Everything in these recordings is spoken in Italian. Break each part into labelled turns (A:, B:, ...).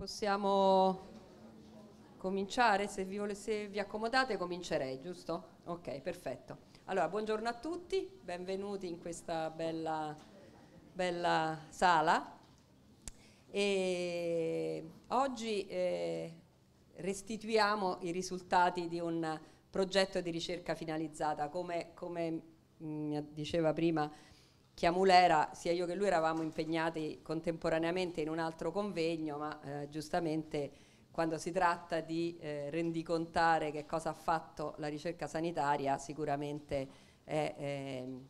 A: Possiamo cominciare? Se vi, se vi accomodate comincerei, giusto? Ok, perfetto. Allora, buongiorno a tutti, benvenuti in questa bella, bella sala. E oggi eh, restituiamo i risultati di un progetto di ricerca finalizzata. Come, come mh, mm, diceva prima Chiamulera, sia io che lui eravamo impegnati contemporaneamente in un altro convegno, ma eh, giustamente quando si tratta di eh, rendicontare che cosa ha fatto la ricerca sanitaria sicuramente è, ehm,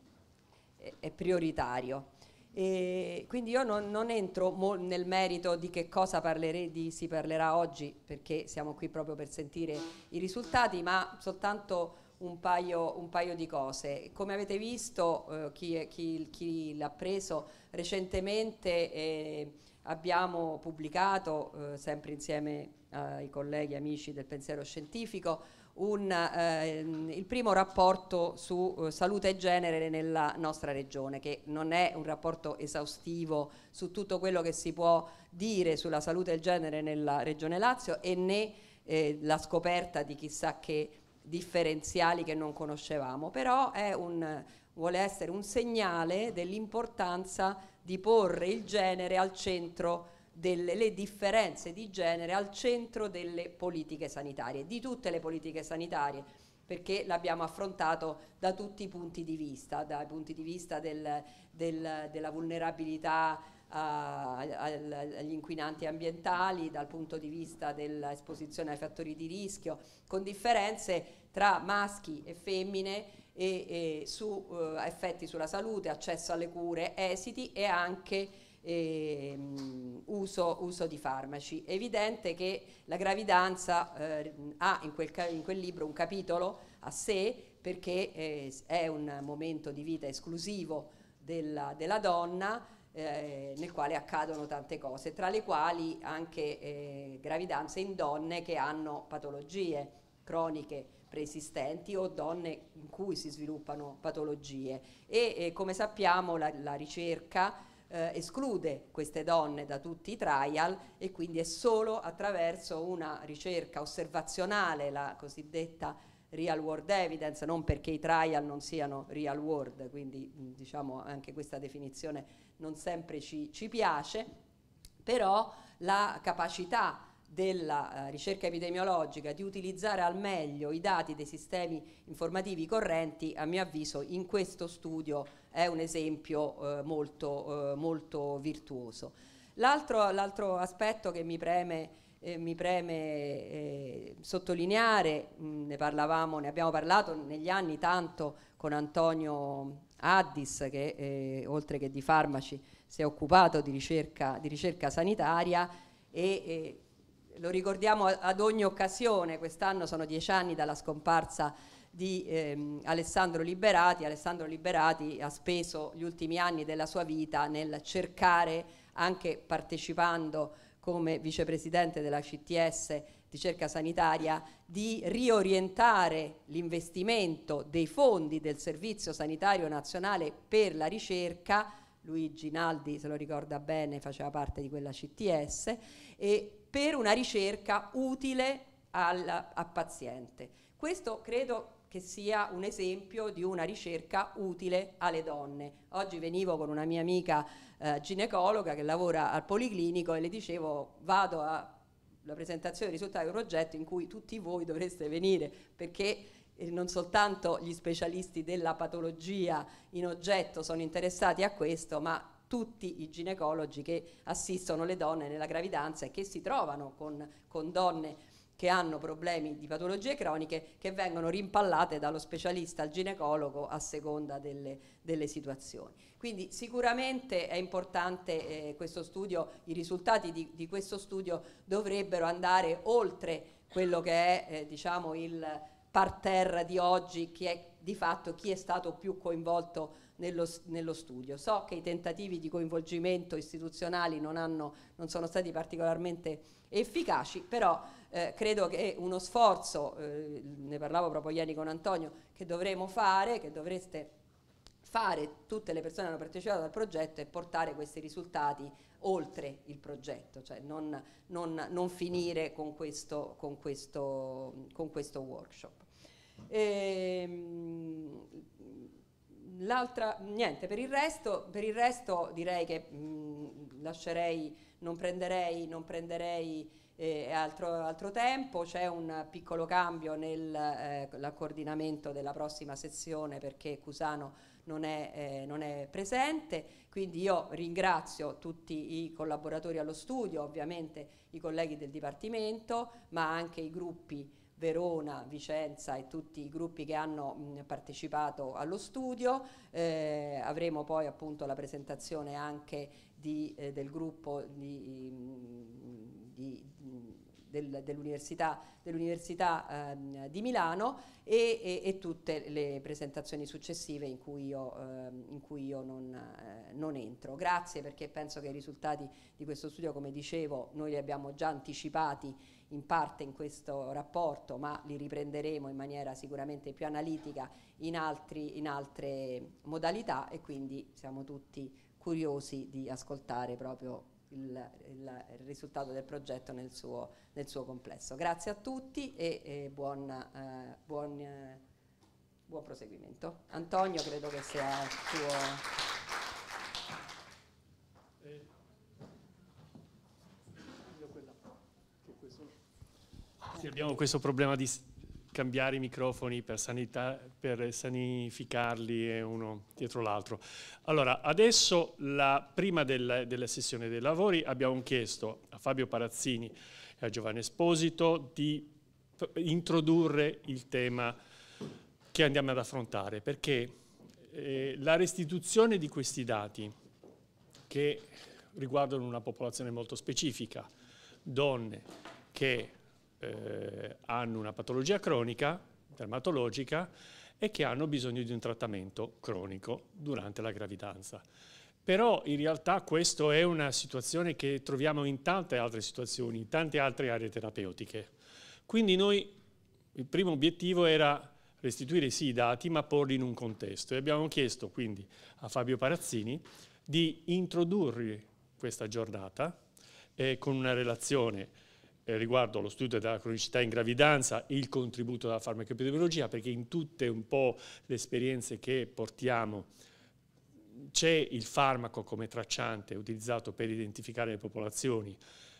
A: è, è prioritario. E quindi io non, non entro nel merito di che cosa parlerei, di si parlerà oggi, perché siamo qui proprio per sentire i risultati, ma soltanto un paio, un paio, di cose. Come avete visto, eh, chi, chi, chi l'ha preso recentemente eh, abbiamo pubblicato, eh, sempre insieme ai colleghi amici del pensiero scientifico, un, eh, il primo rapporto su eh, salute e genere nella nostra regione, che non è un rapporto esaustivo su tutto quello che si può dire sulla salute e genere nella regione Lazio e né eh, la scoperta di chissà che differenziali che non conoscevamo, però un, vuole essere un segnale dell'importanza di porre il genere al centro delle le differenze di genere al centro delle politiche sanitarie, di tutte le politiche sanitarie, perché l'abbiamo affrontato da tutti i punti di vista, dai punti di vista del, del, della vulnerabilità uh, agli inquinanti ambientali, dal punto di vista dell'esposizione ai fattori di rischio, con differenze tra maschi e femmine e, e su eh, effetti sulla salute, accesso alle cure, esiti e anche eh, uso, uso, di farmaci. È evidente che la gravidanza eh, ha in quel, in quel, libro un capitolo a sé perché eh, è un momento di vita esclusivo della, della donna eh, nel quale accadono tante cose, tra le quali anche eh, gravidanze in donne che hanno patologie croniche preesistenti o donne in cui si sviluppano patologie e eh, come sappiamo la, la ricerca eh, esclude queste donne da tutti i trial e quindi è solo attraverso una ricerca osservazionale, la cosiddetta real world evidence, non perché i trial non siano real world, quindi mm, diciamo anche questa definizione non sempre ci, ci piace, però la capacità della eh, ricerca epidemiologica di utilizzare al meglio i dati dei sistemi informativi correnti, a mio avviso in questo studio è un esempio eh, molto, eh, molto, virtuoso. L'altro, aspetto che mi preme, eh, mi preme eh, sottolineare, mh, mm, ne, ne abbiamo parlato negli anni tanto con Antonio Addis che oltre che di farmaci si è occupato di ricerca, di ricerca sanitaria e, e lo ricordiamo ad ogni occasione, quest'anno sono dieci anni dalla scomparsa di ehm, Alessandro Liberati. Alessandro Liberati ha speso gli ultimi anni della sua vita nel cercare, anche partecipando come vicepresidente della CTS ricerca sanitaria, di riorientare l'investimento dei fondi del Servizio Sanitario Nazionale per la ricerca Luigi Naldi se lo ricorda bene faceva parte di quella CTS e per una ricerca utile al, al paziente. Questo credo che sia un esempio di una ricerca utile alle donne. Oggi venivo con una mia amica eh, ginecologa che lavora al Policlinico e le dicevo vado alla presentazione dei risultati di un progetto in cui tutti voi dovreste venire perché eh, non soltanto gli specialisti della patologia in oggetto sono interessati a questo, ma tutti i ginecologi che assistono le donne nella gravidanza e che si trovano con, con donne che hanno problemi di patologie croniche che vengono rimpallate dallo specialista al ginecologo a seconda delle, delle situazioni. Quindi sicuramente è importante eh, questo studio, i risultati di, di, questo studio dovrebbero andare oltre quello che è eh, diciamo il parterre di oggi, che è di fatto chi è stato più coinvolto nello, nello, studio. So che i tentativi di coinvolgimento istituzionali non, hanno, non sono stati particolarmente efficaci, però eh, credo che uno sforzo, eh, ne parlavo proprio ieri con Antonio, che dovremo fare, che dovreste fare tutte le persone che hanno partecipato al progetto e portare questi risultati oltre il progetto, cioè non, non, non finire con questo, con questo, con questo workshop. E, ehm, L'altra, niente, per il, resto, per il resto direi che mh, mm, lascerei, non prenderei, non prenderei eh, altro, altro, tempo, c'è un piccolo cambio nell'accoordinamento eh, della prossima sessione perché Cusano non è, eh, non è, presente, quindi io ringrazio tutti i collaboratori allo studio, ovviamente i colleghi del Dipartimento, ma anche i gruppi Verona, Vicenza e tutti i gruppi che hanno mh, partecipato allo studio. Eh, avremo poi appunto la presentazione anche di, eh, del gruppo di, di, del, dell'Università, dell'università ehm, di Milano e, e, e, tutte le presentazioni successive in cui io, ehm, in cui io non, eh, non, entro. Grazie perché penso che i risultati di questo studio, come dicevo, noi li abbiamo già anticipati in parte in questo rapporto, ma li riprenderemo in maniera sicuramente più analitica in, altri, in altre modalità e quindi siamo tutti curiosi di ascoltare proprio il, il, il risultato del progetto nel suo, nel suo, complesso. Grazie a tutti e, e buon, eh, buon, eh, buon proseguimento. Antonio credo che sia il suo...
B: Eh, Sì, abbiamo questo problema di cambiare i microfoni per, sanità, per sanificarli uno dietro l'altro. Allora, adesso la, prima del, della sessione dei lavori abbiamo chiesto a Fabio Parazzini e a Giovanni Esposito di introdurre il tema che andiamo ad affrontare, perché eh, la restituzione di questi dati che riguardano una popolazione molto specifica, donne che eh, hanno una patologia cronica, dermatologica, e che hanno bisogno di un trattamento cronico durante la gravidanza. Però in realtà questa è una situazione che troviamo in tante altre situazioni, in tante altre aree terapeutiche. Quindi noi, il primo obiettivo era restituire sì i dati, ma porli in un contesto. E abbiamo chiesto quindi a Fabio Parazzini di introdurre questa giornata eh, con una relazione eh, riguardo allo studio della cronicità in gravidanza il contributo della farmacoepidemiologia, perché in tutte un po' le esperienze che portiamo c'è il farmaco come tracciante utilizzato per identificare le popolazioni,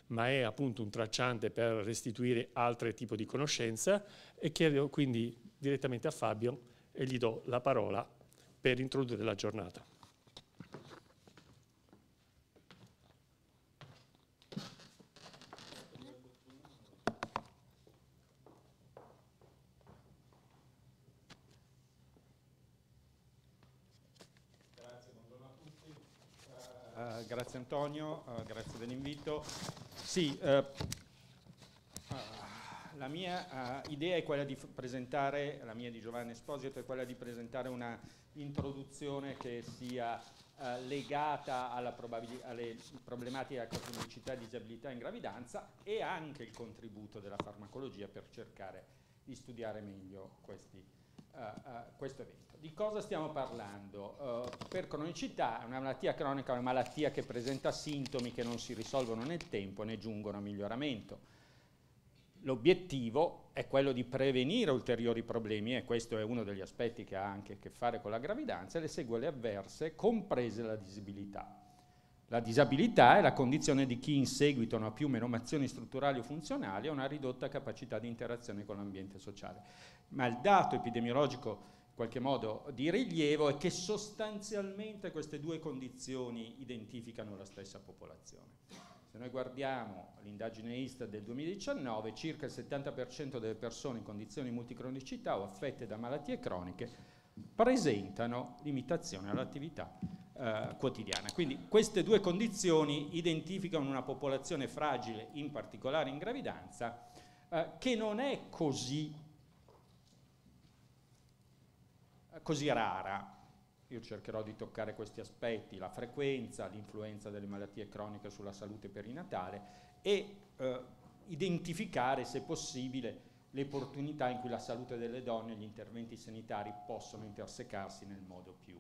B: ma è appunto un tracciante per restituire altri tipi di conoscenza e chiedo quindi direttamente a Fabio e gli do la parola per introdurre la giornata.
C: grazie Antonio, eh, grazie dell'invito. Sì, eh, ah, la mia eh, idea è quella di presentare, la mia di Giovanni Esposito è quella di presentare una introduzione che sia eh, legata alla alle problematiche della cronicità e disabilità in gravidanza e anche il contributo della farmacologia per cercare di studiare meglio questi, eh, questo evento di cosa stiamo parlando? Uh, per cronicità, una malattia cronica è una malattia che presenta sintomi che non si risolvono nel tempo né giungono a miglioramento. L'obiettivo è quello di prevenire ulteriori problemi e questo è uno degli aspetti che ha anche a che fare con la gravidanza e le sequele avverse, comprese la disabilità. La disabilità è la condizione di chi in seguito a più menomazioni strutturali o funzionali ha una ridotta capacità di interazione con l'ambiente sociale. Ma il dato epidemiologico qualche modo di rilievo è che sostanzialmente queste due condizioni identificano la stessa popolazione. Se noi guardiamo l'indagine ISTA del 2019, circa il 70% delle persone in condizioni di multicronicità o affette da malattie croniche presentano limitazione all'attività eh, quotidiana. Quindi queste due condizioni identificano una popolazione fragile, in particolare in gravidanza, eh, che non è così così rara. Io cercherò di toccare questi aspetti, la frequenza, l'influenza delle malattie croniche sulla salute perinatale e eh, identificare, se possibile, le opportunità in cui la salute delle donne e gli interventi sanitari possono intersecarsi nel modo più,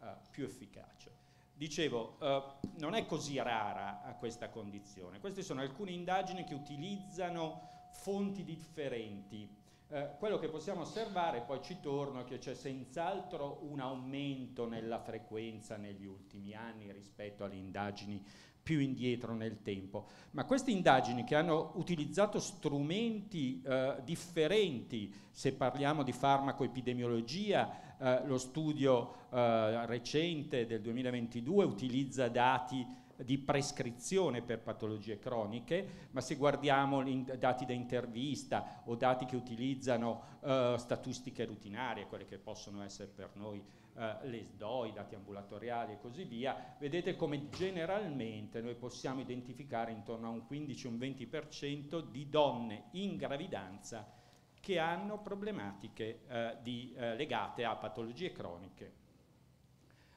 C: eh, più efficace. Dicevo, eh, non è così rara eh, questa condizione. Queste sono alcune indagini che utilizzano fonti differenti eh, quello che possiamo osservare, poi ci torno, è che c'è senz'altro un aumento nella frequenza negli ultimi anni rispetto alle indagini più indietro nel tempo, ma queste indagini che hanno utilizzato strumenti eh, differenti, se parliamo di farmacoepidemiologia, eh, lo studio eh, recente del 2022 utilizza dati di prescrizione per patologie croniche, ma se guardiamo dati da intervista o dati che utilizzano eh, statistiche rutinarie, quelle che possono essere per noi eh, le SDO, i dati ambulatoriali e così via, vedete come generalmente noi possiamo identificare intorno a un 15-20% di donne in gravidanza che hanno problematiche eh, di, eh, legate a patologie croniche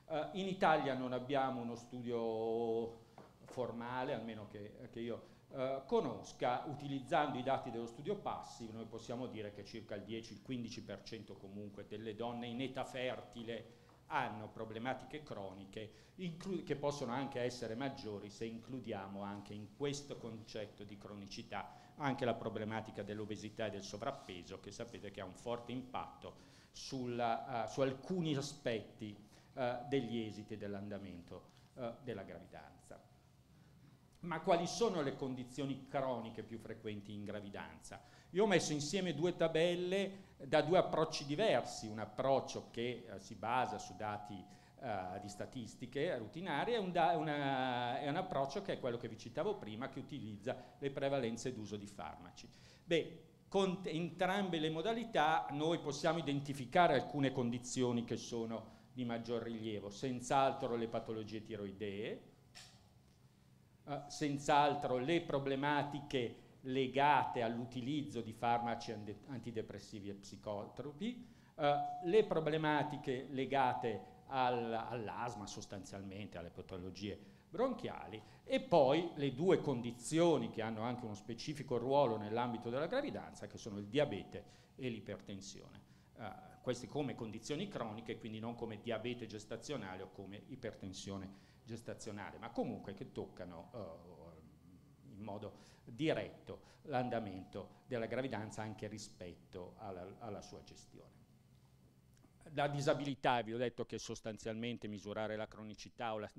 C: Uh, in Italia non abbiamo uno studio formale, almeno che, che io uh, conosca, utilizzando i dati dello studio Passi noi possiamo dire che circa il 10-15% comunque delle donne in età fertile hanno problematiche croniche che possono anche essere maggiori se includiamo anche in questo concetto di cronicità anche la problematica dell'obesità e del sovrappeso che sapete che ha un forte impatto sulla, uh, su alcuni aspetti eh, degli esiti dell'andamento eh, della gravidanza. Ma quali sono le condizioni croniche più frequenti in gravidanza? Io ho messo insieme due tabelle eh, da due approcci diversi, un approccio che eh, si basa su dati eh, di statistiche rutinarie e un, un approccio che è quello che vi citavo prima, che utilizza le prevalenze d'uso di farmaci. Beh, con entrambe le modalità noi possiamo identificare alcune condizioni che sono di maggior rilievo, senz'altro le patologie tiroidee, eh, senz'altro le problematiche legate all'utilizzo di farmaci antidepressivi e psicotropi, eh, le problematiche legate al, all'asma sostanzialmente, alle patologie bronchiali e poi le due condizioni che hanno anche uno specifico ruolo nell'ambito della gravidanza che sono il diabete e l'ipertensione. Eh, queste come condizioni croniche, quindi non come diabete gestazionale o come ipertensione gestazionale, ma comunque che toccano eh, in modo diretto l'andamento della gravidanza anche rispetto alla, alla sua gestione. La disabilità, vi ho detto che sostanzialmente misurare la cronicità o la,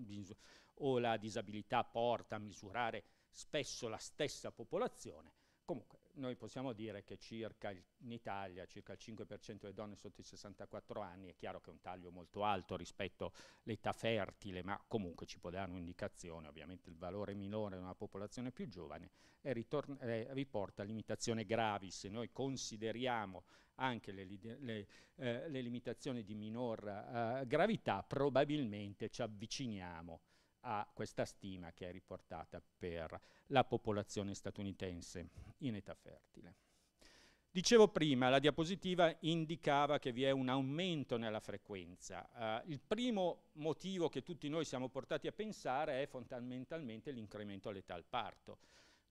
C: o la disabilità porta a misurare spesso la stessa popolazione, comunque noi possiamo dire che circa il, in Italia circa il 5% delle donne sotto i 64 anni, è chiaro che è un taglio molto alto rispetto all'età fertile, ma comunque ci può dare un'indicazione, ovviamente il valore minore in una popolazione più giovane eh, riporta limitazioni gravi, se noi consideriamo anche le, le, eh, le limitazioni di minor eh, gravità probabilmente ci avviciniamo a questa stima che è riportata per la popolazione statunitense in età fertile. Dicevo prima, la diapositiva indicava che vi è un aumento nella frequenza. Uh, il primo motivo che tutti noi siamo portati a pensare è fondamentalmente l'incremento all'età al parto.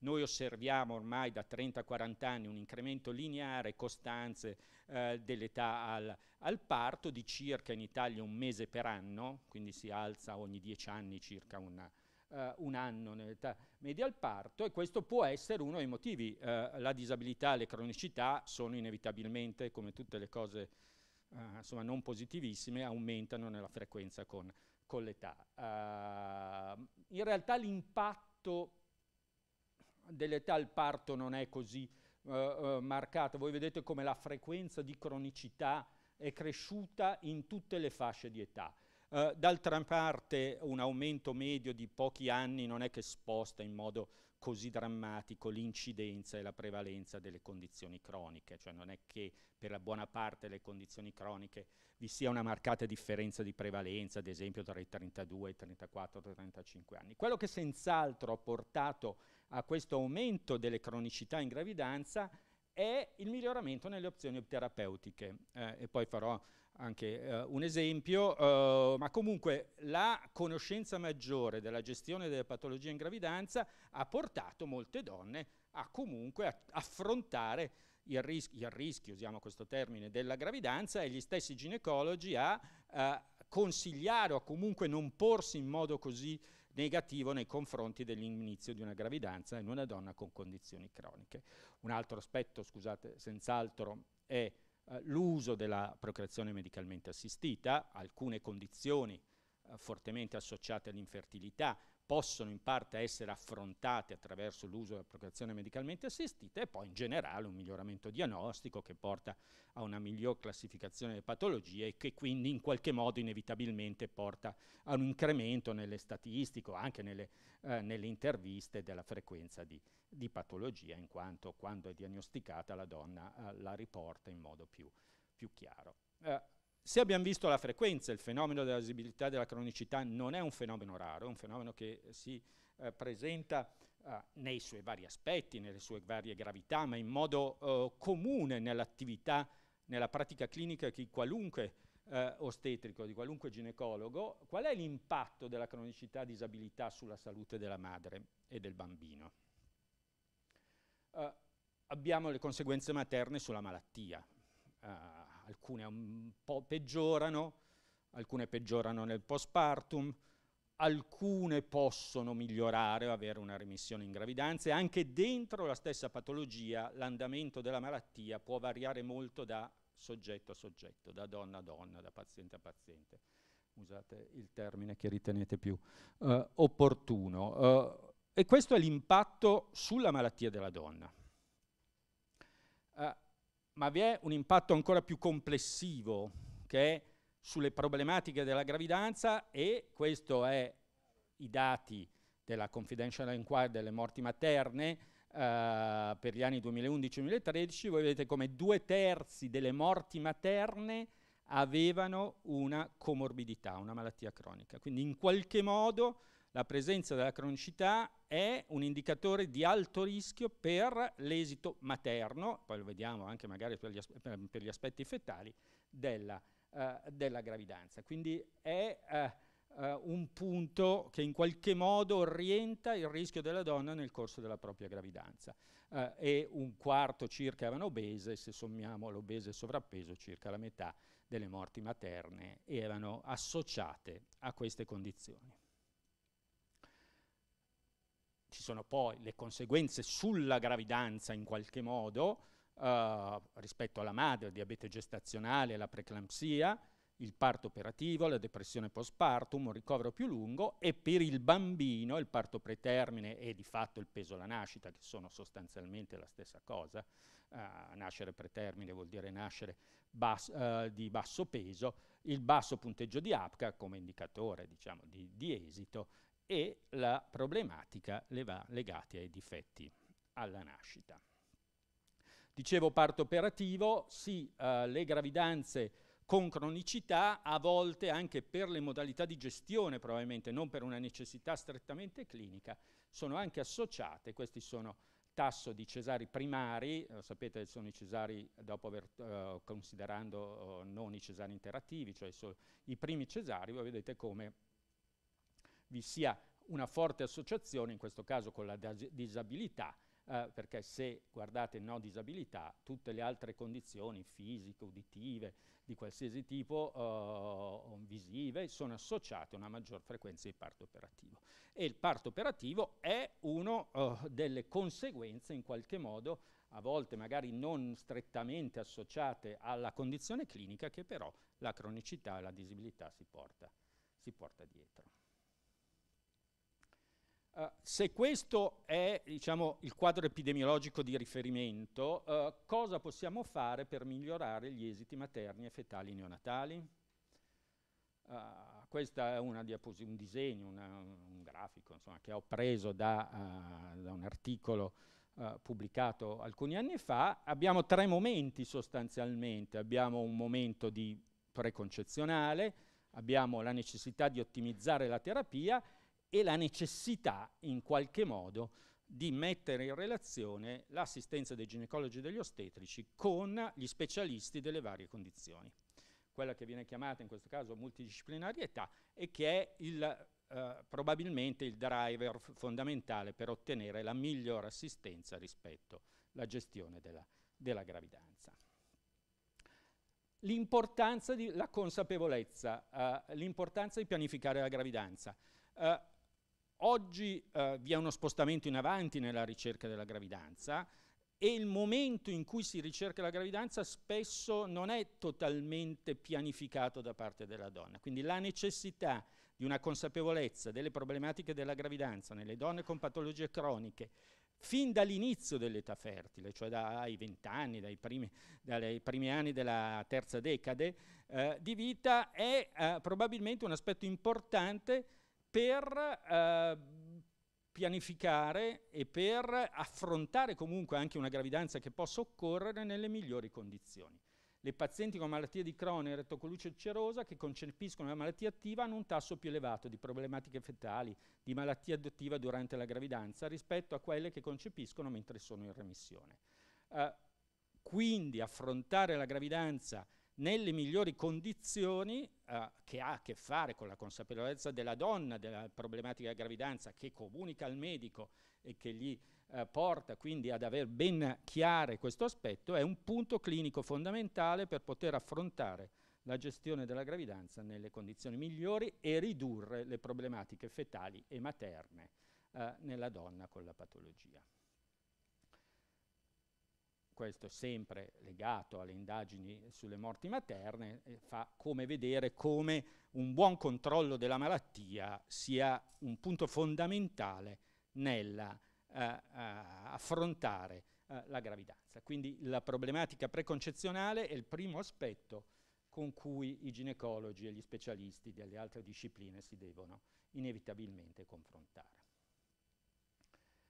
C: Noi osserviamo ormai da 30-40 anni un incremento lineare e costante eh, dell'età al, al, parto di circa in Italia un mese per anno, quindi si alza ogni 10 anni circa una, eh, un anno nell'età media al parto e questo può essere uno dei motivi. Eh, la disabilità e le cronicità sono inevitabilmente, come tutte le cose eh, insomma, non positivissime, aumentano nella frequenza con, con l'età. Eh, in realtà l'impatto dell'età il parto non è così eh, eh marcata, voi vedete come la frequenza di cronicità è cresciuta in tutte le fasce di età. Eh, d'altra parte un aumento medio di pochi anni non è che sposta in modo così drammatico l'incidenza e la prevalenza delle condizioni croniche, cioè non è che per la buona parte delle condizioni croniche vi sia una marcata differenza di prevalenza, ad esempio tra i 32, i 34 i 35 anni. Quello che senz'altro ha portato a questo aumento delle cronicità in gravidanza è il miglioramento nelle opzioni terapeutiche. Eh, e poi farò anche eh, un esempio, eh, ma comunque la conoscenza maggiore della gestione delle patologie in gravidanza ha portato molte donne a comunque affrontare il, ris il rischio, usiamo questo termine, della gravidanza e gli stessi ginecologi a eh, consigliare o comunque non porsi in modo così negativo nei confronti dell'inizio di una gravidanza in una donna con condizioni croniche. Un altro aspetto, scusate, senz'altro è eh, l'uso della procreazione medicalmente assistita, alcune condizioni eh, fortemente associate all'infertilità, possono in parte essere affrontate attraverso l'uso della procreazione medicalmente assistita e poi in generale un miglioramento diagnostico che porta a una miglior classificazione delle patologie e che quindi in qualche modo inevitabilmente porta a un incremento nelle statistiche o anche nelle, eh, nelle, interviste della frequenza di, di, patologia in quanto quando è diagnosticata la donna eh, la riporta in modo più, più chiaro. Eh, se abbiamo visto la frequenza, il fenomeno della visibilità e della cronicità non è un fenomeno raro, è un fenomeno che eh, si eh, presenta eh, nei suoi vari aspetti, nelle sue varie gravità, ma in modo eh, comune nell'attività, nella pratica clinica di qualunque eh, ostetrico, di qualunque ginecologo. Qual è l'impatto della cronicità e disabilità sulla salute della madre e del bambino? Eh, abbiamo le conseguenze materne sulla malattia. Uh, alcune un po' peggiorano, alcune peggiorano nel postpartum, alcune possono migliorare, avere una remissione in gravidanza e anche dentro la stessa patologia l'andamento della malattia può variare molto da soggetto a soggetto, da donna a donna, da paziente a paziente. Usate il termine che ritenete più eh, opportuno. Eh, e questo è l'impatto sulla malattia della donna. Eh, ma vi è un impatto ancora più complessivo che è sulle problematiche della gravidanza e questo è i dati della Confidential Inquiry delle morti materne eh, per gli anni 2011-2013, voi vedete come due terzi delle morti materne avevano una comorbidità, una malattia cronica. Quindi in qualche modo la presenza della cronicità è un indicatore di alto rischio per l'esito materno, poi lo vediamo anche magari per gli, per gli aspetti fetali, della, eh, della, gravidanza. Quindi è eh, eh, un punto che in qualche modo orienta il rischio della donna nel corso della propria gravidanza. Eh, e un quarto circa erano obese, se sommiamo l'obese e il sovrappeso, circa la metà delle morti materne erano associate a queste condizioni ci sono poi le conseguenze sulla gravidanza in qualche modo eh, rispetto alla madre, diabete gestazionale, la preclampsia, il parto operativo, la depressione postpartum, un ricovero più lungo e per il bambino il parto pretermine e di fatto il peso alla nascita, che sono sostanzialmente la stessa cosa. Uh, nascere pretermine vuol dire nascere bas uh, di basso peso, il basso punteggio di APCA come indicatore diciamo, di, di esito e la problematica legata ai difetti alla nascita. Dicevo parto operativo, sì, eh, le gravidanze con cronicità, a volte anche per le modalità di gestione, probabilmente non per una necessità strettamente clinica, sono anche associate, questi sono tasso di cesari primari, lo eh, sapete sono i cesari dopo aver, eh, considerando oh, non i cesari interattivi, cioè i primi cesari, voi vedete come vi sia una forte associazione, in questo caso con la disabilità, eh, perché se guardate no disabilità, tutte le altre condizioni fisiche, uditive, di qualsiasi tipo, eh, visive, sono associate a una maggior frequenza di parto operativo. E il parto operativo è una eh, delle conseguenze, in qualche modo, a volte magari non strettamente associate alla condizione clinica, che però la cronicità e la disabilità si porta, si porta dietro. Eh, se questo è diciamo, il quadro epidemiologico di riferimento, uh, cosa possiamo fare per migliorare gli esiti materni e fetali neonatali? Uh, eh, questo è un disegno, una, un grafico insomma, che ho preso da, da un articolo pubblicato alcuni anni fa. Abbiamo tre momenti sostanzialmente. Abbiamo un momento di preconcezionale, abbiamo la necessità di ottimizzare la terapia e la necessità in qualche modo di mettere in relazione l'assistenza dei ginecologi e degli ostetrici con gli specialisti delle varie condizioni. Quella che viene chiamata in questo caso multidisciplinarietà e che è il, eh, probabilmente il driver fondamentale per ottenere la migliore assistenza rispetto alla gestione della, della gravidanza. L'importanza della consapevolezza, eh, l'importanza di pianificare la gravidanza. Uh, oggi eh, vi è uno spostamento in avanti nella ricerca della gravidanza e il momento in cui si ricerca la gravidanza spesso non è totalmente pianificato da parte della donna. Quindi la necessità di una consapevolezza delle problematiche della gravidanza nelle donne con patologie croniche fin dall'inizio dell'età fertile, cioè dai vent'anni, dai primi, dai primi anni della terza decade eh, di vita, è eh, probabilmente un aspetto importante per eh, pianificare e per affrontare comunque anche una gravidanza che possa occorrere nelle migliori condizioni. Le pazienti con malattia di Crohn e rettocoluce ulcerosa che concepiscono la malattia attiva hanno un tasso più elevato di problematiche fetali, di malattia adottiva durante la gravidanza rispetto a quelle che concepiscono mentre sono in remissione. Eh, quindi affrontare la gravidanza nelle migliori condizioni eh, che ha a che fare con la consapevolezza della donna, della problematica della gravidanza, che comunica al medico e che gli eh, porta quindi ad aver ben chiare questo aspetto, è un punto clinico fondamentale per poter affrontare la gestione della gravidanza nelle condizioni migliori e ridurre le problematiche fetali e materne eh, nella donna con la patologia questo sempre legato alle indagini sulle morti materne, fa come vedere come un buon controllo della malattia sia un punto fondamentale nell'affrontare eh, eh, eh, la gravidanza. Quindi la problematica preconcezionale è il primo aspetto con cui i ginecologi e gli specialisti delle altre discipline si devono inevitabilmente confrontare.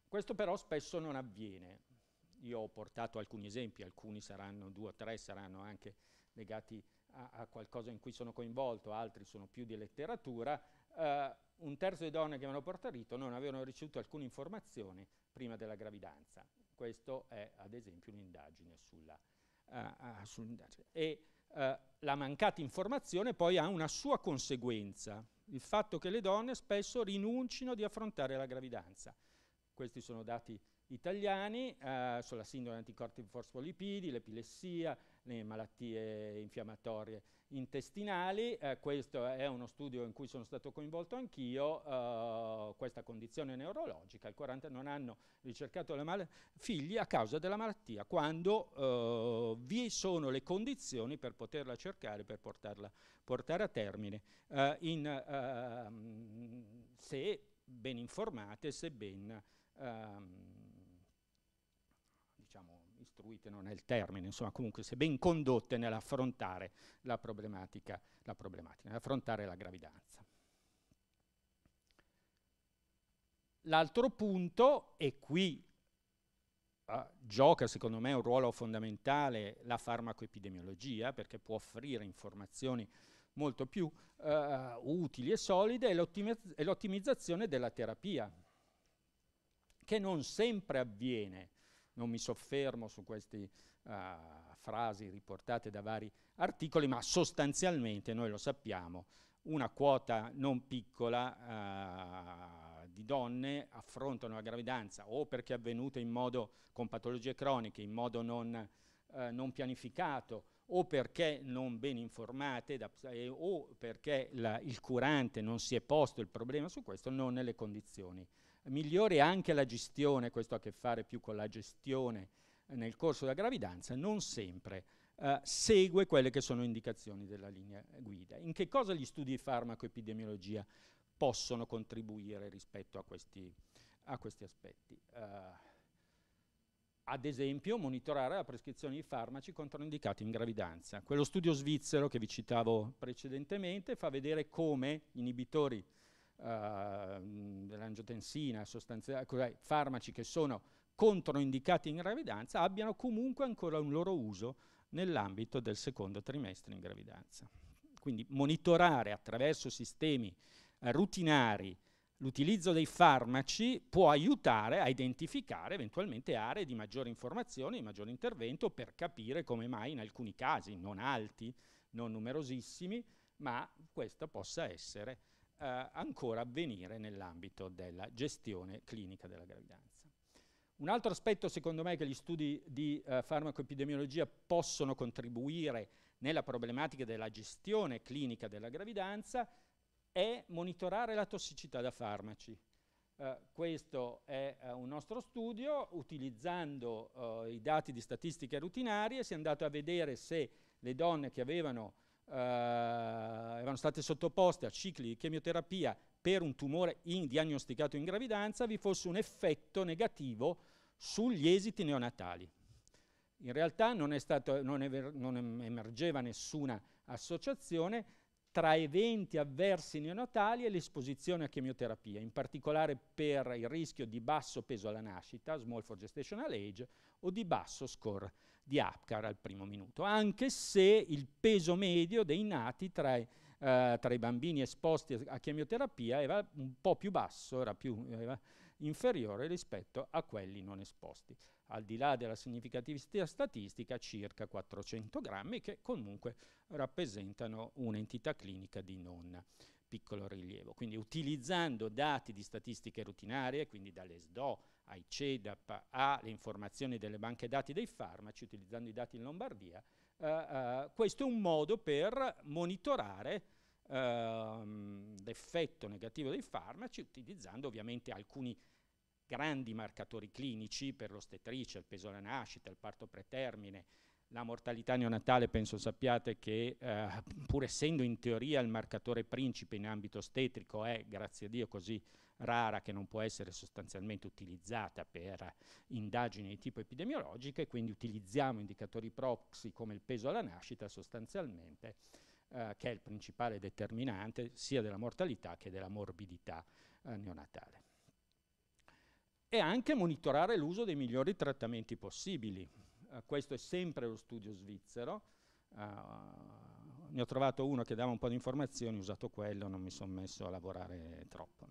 C: Questo però spesso non avviene, io ho portato alcuni esempi, alcuni saranno due o tre, saranno anche legati a, a qualcosa in cui sono coinvolto, altri sono più di letteratura, eh, un terzo di donne che avevano partorito non avevano ricevuto alcuna informazione prima della gravidanza. Questo è ad esempio un'indagine sulla, uh, sull'indagine. E uh, la mancata informazione poi ha una sua conseguenza, il fatto che le donne spesso rinuncino di affrontare la gravidanza. Questi sono dati italiani eh, sulla sindrome anticorti fosfolipidi, l'epilessia, le malattie infiammatorie intestinali. Eh, questo è uno studio in cui sono stato coinvolto anch'io, eh, questa condizione neurologica. Il 40 non hanno ricercato figli a causa della malattia, quando eh, vi sono le condizioni per poterla cercare, per portarla portare a termine, eh, in, ehm, se ben informate, se ben... Um, istruite non è il termine, insomma comunque se ben condotte nell'affrontare la problematica, la problematica nell'affrontare la gravidanza. L'altro punto, e qui Uh, gioca secondo me un ruolo fondamentale la farmacoepidemiologia perché può offrire informazioni molto più uh, utili e solide è l'ottimizzazione della terapia che non sempre avviene non mi soffermo su queste uh, frasi riportate da vari articoli, ma sostanzialmente noi lo sappiamo, una quota non piccola uh, di donne affrontano la gravidanza o perché è avvenuta in modo con patologie croniche, in modo non, uh, non pianificato, o perché non ben informate da, eh, o perché la, il curante non si è posto il problema su questo, non nelle condizioni migliore anche la gestione, questo ha a che fare più con la gestione eh, nel corso della gravidanza, non sempre eh, segue quelle che sono indicazioni della linea guida. In che cosa gli studi di farmacoepidemiologia possono contribuire rispetto a questi, a questi aspetti? Uh, ad esempio monitorare la prescrizione di farmaci controindicati in gravidanza. Quello studio svizzero che vi citavo precedentemente fa vedere come inibitori Ehm, dell'angiotensina, ecco, farmaci che sono controindicati in gravidanza, abbiano comunque ancora un loro uso nell'ambito del secondo trimestre in gravidanza. Quindi monitorare attraverso sistemi eh, rutinari l'utilizzo dei farmaci può aiutare a identificare eventualmente aree di maggiore informazione, di maggiore intervento per capire come mai in alcuni casi, non alti, non numerosissimi, ma questa possa essere eh, ancora avvenire nell'ambito della gestione clinica della gravidanza. Un altro aspetto secondo me che gli studi di eh, farmacoepidemiologia possono contribuire nella problematica della gestione clinica della gravidanza è monitorare la tossicità da farmaci. Uh, questo è uh, un nostro studio, utilizzando uh, i dati di statistiche rutinarie si è andato a vedere se le donne che avevano eh, erano state sottoposte a cicli di chemioterapia per un tumore indiagnosticato in gravidanza, vi fosse un effetto negativo sugli esiti neonatali. In realtà non, stato, non, non emergeva nessuna associazione tra eventi avversi neonatali e l'esposizione a chemioterapia, in particolare per il rischio di basso peso alla nascita, small for gestational age, o di basso score di Apcar al primo minuto, anche se il peso medio dei nati tra i, eh, tra i bambini esposti a chemioterapia era un po' più basso, era più era inferiore rispetto a quelli non esposti. Al di là della significatività statistica, circa 400 grammi, che comunque rappresentano un'entità clinica di non piccolo rilievo. Quindi utilizzando dati di statistiche rutinarie, quindi dalle SDO, ai CEDAP, alle informazioni delle banche dati dei farmaci, utilizzando i dati in Lombardia, eh, eh questo è un modo per monitorare ehm, l'effetto negativo dei farmaci, utilizzando ovviamente alcuni grandi marcatori clinici per l'ostetrice, il peso alla nascita, il parto pretermine, la mortalità neonatale, penso sappiate che eh, pur essendo in teoria il marcatore principe in ambito ostetrico è, grazie a Dio, così rara che non può essere sostanzialmente utilizzata per indagini di tipo epidemiologico e quindi utilizziamo indicatori proxy come il peso alla nascita sostanzialmente eh, che è il principale determinante sia della mortalità che della morbidità eh, neonatale. E anche monitorare l'uso dei migliori trattamenti possibili. Eh, questo è sempre lo studio svizzero, Uh, ne ho trovato uno che dava un po' di informazioni, ho usato quello, non mi sono messo a lavorare troppo.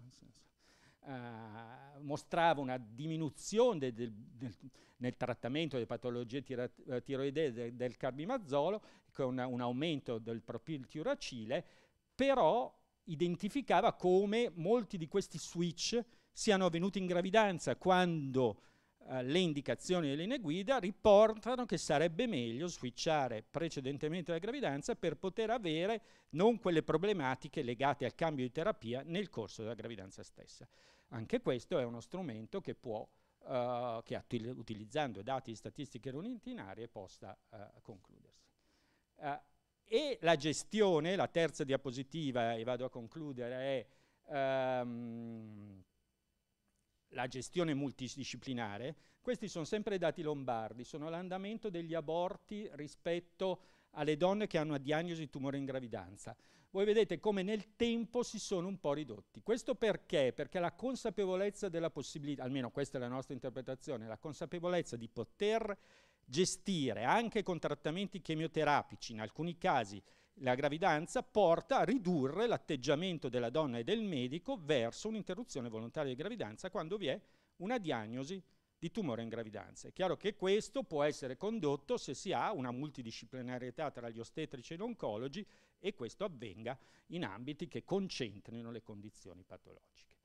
C: Eh, mostrava una diminuzione del, del, del, nel trattamento delle patologie tira, eh, tiroidee de, del carbimazolo, con un aumento del propil tiuracile, però identificava come molti di questi switch siano avvenuti in gravidanza, quando eh, le indicazioni delle linee guida riportano che sarebbe meglio switchare precedentemente la gravidanza per poter avere non quelle problematiche legate al cambio di terapia nel corso della gravidanza stessa. Anche questo è uno strumento che può, eh, che utilizzando dati di statistiche rutinarie possa eh, concludersi. Eh, e la gestione, la terza diapositiva, e vado a concludere, è... Um, la gestione multidisciplinare, questi sono sempre dati lombardi, sono l'andamento degli aborti rispetto alle donne che hanno una diagnosi di tumore in gravidanza. Voi vedete come nel tempo si sono un po' ridotti. Questo perché? Perché la consapevolezza della possibilità, almeno questa è la nostra interpretazione, la consapevolezza di poter gestire anche con trattamenti chemioterapici, in alcuni casi la gravidanza porta a ridurre l'atteggiamento della donna e del medico verso un'interruzione volontaria di gravidanza quando vi è una diagnosi di tumore in gravidanza. È chiaro che questo può essere condotto se si ha una multidisciplinarietà tra gli ostetrici e gli oncologi e questo avvenga in ambiti che concentrino le condizioni patologiche.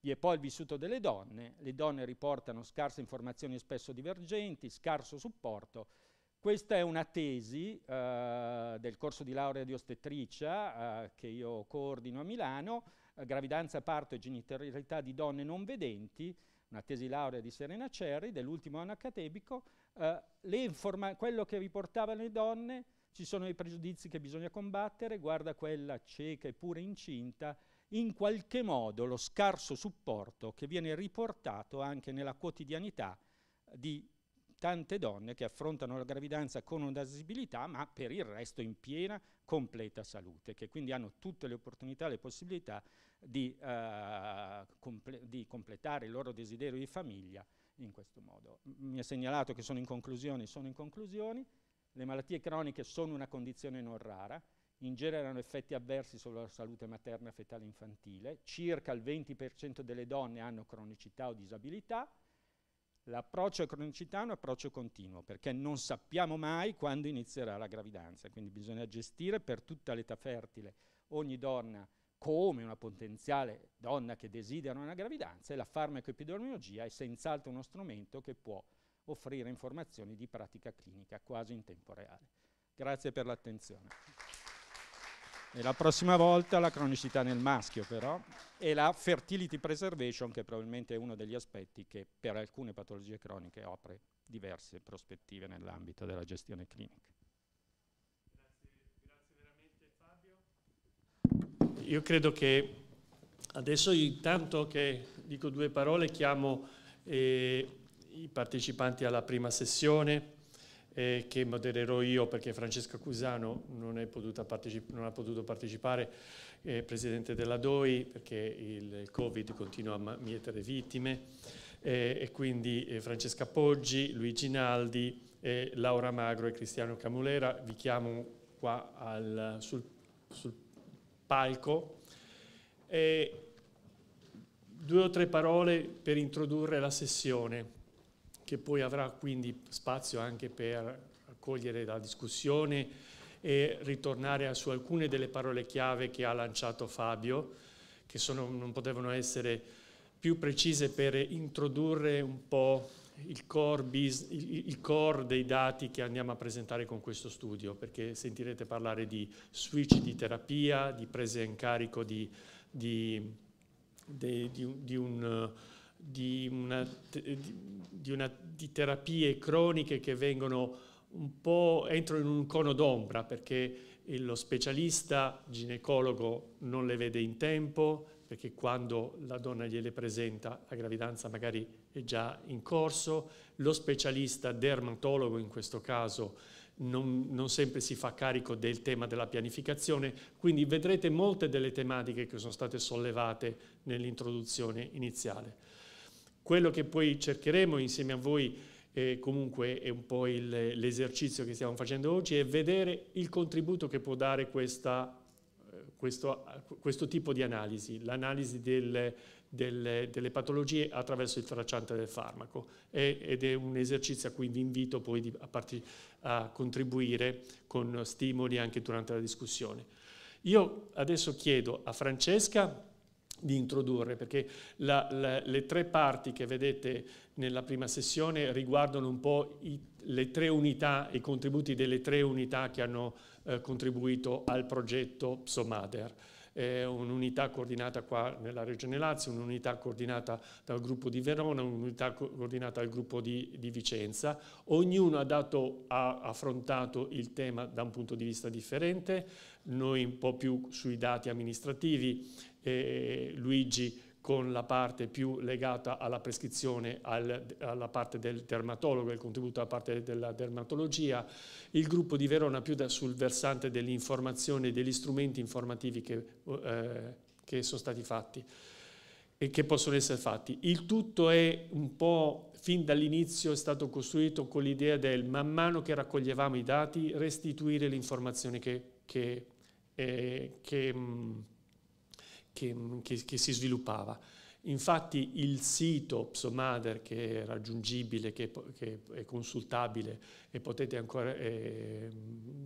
C: Vi è poi il vissuto delle donne, le donne riportano scarse informazioni spesso divergenti, scarso supporto questa è una tesi eh, del corso di laurea di ostetricia eh, che io coordino a Milano, eh, gravidanza, parto e genitorialità di donne non vedenti, una tesi laurea di Serena Cerri dell'ultimo anno accademico, eh, quello che riportavano le donne, ci sono i pregiudizi che bisogna combattere, guarda quella cieca e pure incinta, in qualche modo lo scarso supporto che viene riportato anche nella quotidianità di tante donne che affrontano la gravidanza con una disabilità ma per il resto in piena, completa salute, che quindi hanno tutte le opportunità e le possibilità di, eh, comple di completare il loro desiderio di famiglia in questo modo. Mi ha segnalato che sono in conclusione, sono in conclusioni, le malattie croniche sono una condizione non rara, in genere hanno effetti avversi sulla salute materna, fetale e infantile, circa il 20% delle donne hanno cronicità o disabilità, L'approccio a cronicità è un approccio continuo, perché non sappiamo mai quando inizierà la gravidanza, quindi bisogna gestire per tutta l'età fertile ogni donna come una potenziale donna che desidera una gravidanza e la farmacoepidemiologia è senz'altro uno strumento che può offrire informazioni di pratica clinica quasi in tempo reale. Grazie per l'attenzione. E la prossima volta la cronicità nel maschio però e la fertility preservation che probabilmente è uno degli aspetti che per alcune patologie croniche apre diverse prospettive nell'ambito della gestione clinica. Grazie, grazie veramente Fabio. io credo che adesso
B: intanto che dico due parole chiamo eh, i partecipanti alla prima sessione eh, che modererò io perché Francesca Cusano non, partecip- non ha potuto partecipare, eh, presidente della DOI, perché il Covid continua a mietere vittime, eh, e quindi eh, Francesca Poggi, Luigi Naldi, Laura Magro e Cristiano Camulera. Vi chiamo qua al, sul, sul, palco. E due o tre parole per introdurre la sessione che poi avrà quindi spazio anche per accogliere la discussione e ritornare su alcune delle parole chiave che ha lanciato Fabio, che sono, non potevano essere più precise per introdurre un po' il core, bis, il core, dei dati che andiamo a presentare con questo studio, perché sentirete parlare di switch di terapia, di presa in carico di, di, di, di un di, una, eh, di, una, di, terapie croniche che vengono un po' entro in un cono d'ombra perché lo specialista ginecologo non le vede in tempo perché quando la donna gliele presenta la gravidanza magari è già in corso, lo specialista dermatologo in questo caso non, non, sempre si fa carico del tema della pianificazione, quindi vedrete molte delle tematiche che sono state sollevate nell'introduzione iniziale. Quello che poi cercheremo insieme a voi, eh, comunque è un po' il, l'esercizio che stiamo facendo oggi, è vedere il contributo che può dare questa, eh, questo, questo, tipo di analisi, l'analisi del, del, delle patologie attraverso il tracciante del farmaco e, ed è un esercizio a cui vi invito poi di, a, parti, a contribuire con stimoli anche durante la discussione. Io adesso chiedo a Francesca di introdurre, perché la, la, le tre parti che vedete nella prima sessione riguardano un po' i, le tre unità, i contributi delle tre unità che hanno eh, contribuito al progetto Psomader. Eh, un'unità coordinata qua nella Regione Lazio, un'unità coordinata dal gruppo di Verona, un'unità coordinata dal gruppo di, di Vicenza. Ognuno ha, dato, ha affrontato il tema da un punto di vista differente noi un po' più sui dati amministrativi, eh, Luigi con la parte più legata alla prescrizione, al, alla parte del dermatologo, il contributo alla parte della dermatologia, il gruppo di Verona più da, sul versante dell'informazione e degli strumenti informativi che, eh, che sono stati fatti e che possono essere fatti. Il tutto è un po' fin dall'inizio è stato costruito con l'idea del man mano che raccoglievamo i dati restituire l'informazione che, che eh, che, che, mm, che, che si sviluppava. Infatti il sito Psomader, che è raggiungibile, che, è consultabile e potete ancora eh,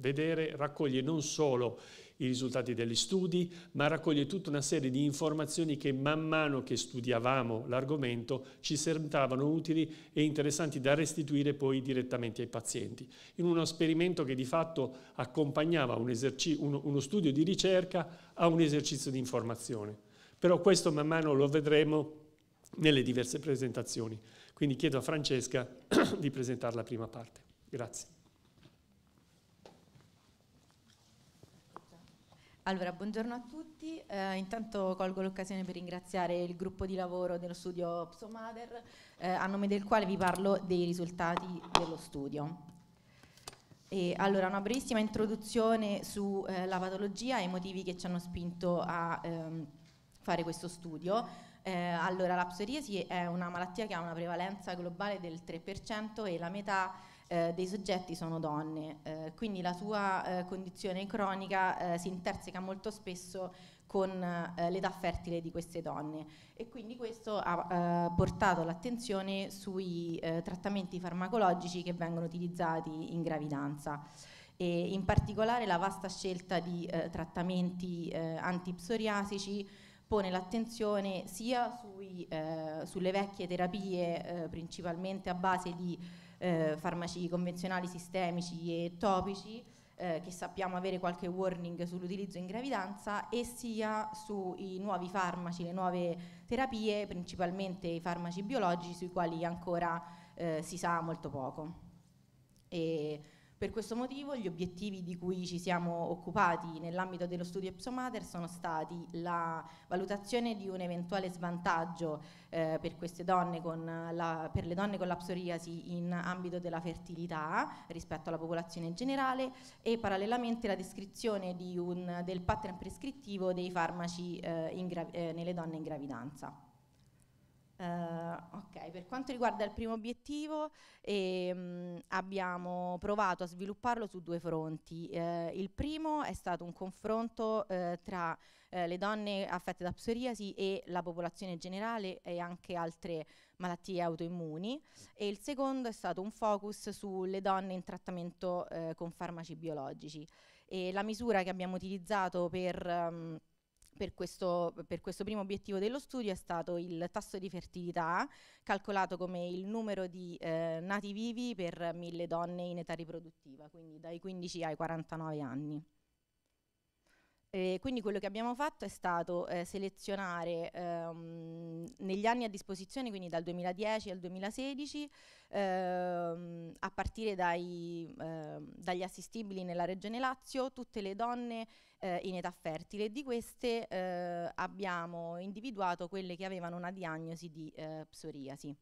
B: vedere, raccoglie non solo i risultati degli studi, ma raccoglie tutta una serie di informazioni che man mano che studiavamo l'argomento ci sembravano utili e interessanti da restituire poi direttamente ai pazienti, in uno esperimento che di fatto accompagnava un uno, uno studio di ricerca a un esercizio di informazione. Però questo man mano lo vedremo nelle diverse presentazioni. Quindi chiedo a Francesca di presentare la prima parte. Grazie.
D: Allora, buongiorno a tutti. Eh, intanto colgo l'occasione per ringraziare il gruppo di lavoro dello studio Psomader, eh, a nome del quale vi parlo dei risultati dello studio. E allora, una brevissima introduzione sulla eh, patologia e i motivi che ci hanno spinto a ehm, fare questo studio. Eh, allora, la psoriasi è una malattia che ha una prevalenza globale del 3% e la metà eh, dei soggetti sono donne, eh, quindi la sua eh, condizione cronica eh, si interseca molto spesso con eh, l'età fertile di queste donne e quindi questo ha portato l'attenzione sui trattamenti farmacologici che vengono utilizzati in gravidanza e in particolare la vasta scelta di trattamenti antipsoriasici pone l'attenzione sia sui, eh, sulle vecchie terapie eh, principalmente a base di eh, farmaci convenzionali sistemici e topici eh, che sappiamo avere qualche warning sull'utilizzo in gravidanza e sia sui nuovi farmaci, le nuove terapie, principalmente i farmaci biologici sui quali ancora eh, si sa molto poco. E per questo motivo gli obiettivi di cui ci siamo occupati nell'ambito dello studio Epsomater sono stati la valutazione di un eventuale svantaggio eh, per, donne la, per, le donne con la psoriasi in ambito della fertilità rispetto alla popolazione generale e parallelamente la descrizione un, del pattern prescrittivo dei farmaci eh, eh, nelle donne in gravidanza. Uh, ok, per quanto riguarda il primo obiettivo, ehm, abbiamo provato a svilupparlo su due fronti. Eh, il primo è stato un confronto eh, tra eh, le donne affette da psoriasi e la popolazione generale e anche altre malattie autoimmuni e il secondo è stato un focus sulle donne in trattamento eh, con farmaci biologici. E la misura che abbiamo utilizzato per... Um, per questo, per questo, primo obiettivo dello studio è stato il tasso di fertilità, calcolato come il numero di eh, nati vivi per mille donne in età riproduttiva, quindi dai 15 ai 49 anni. E quindi quello che abbiamo fatto è stato eh, selezionare ehm, negli anni a disposizione, quindi dal 2010 al 2016, ehm, a partire dai, ehm, dagli assistibili nella Regione Lazio, tutte le donne eh, in età fertile. Di queste eh, abbiamo individuato quelle che avevano una diagnosi di eh, psoriasi.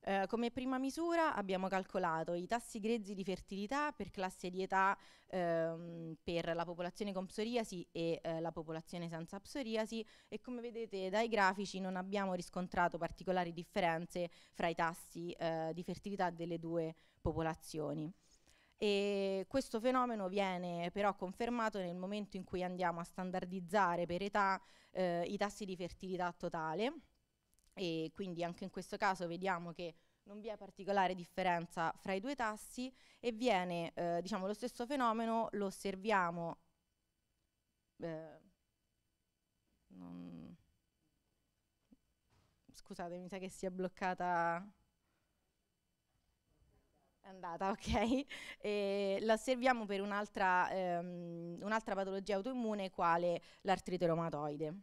D: Uh, come prima misura abbiamo calcolato i tassi grezzi di fertilità per classe di età ehm, per la popolazione con psoriasi e eh, la popolazione senza psoriasi e come vedete dai grafici non abbiamo riscontrato particolari differenze fra i tassi eh, di fertilità delle due popolazioni. E questo fenomeno viene però confermato nel momento in cui andiamo a standardizzare per età eh, i tassi di fertilità totale e quindi anche in questo caso vediamo che non vi è particolare differenza fra i due tassi e viene, eh, diciamo, lo stesso fenomeno lo osserviamo... Eh, non... Scusate, mi sa che si è bloccata... È andata, ok? E la osserviamo per un'altra, ehm, un'altra patologia autoimmune quale l'artrite reumatoide.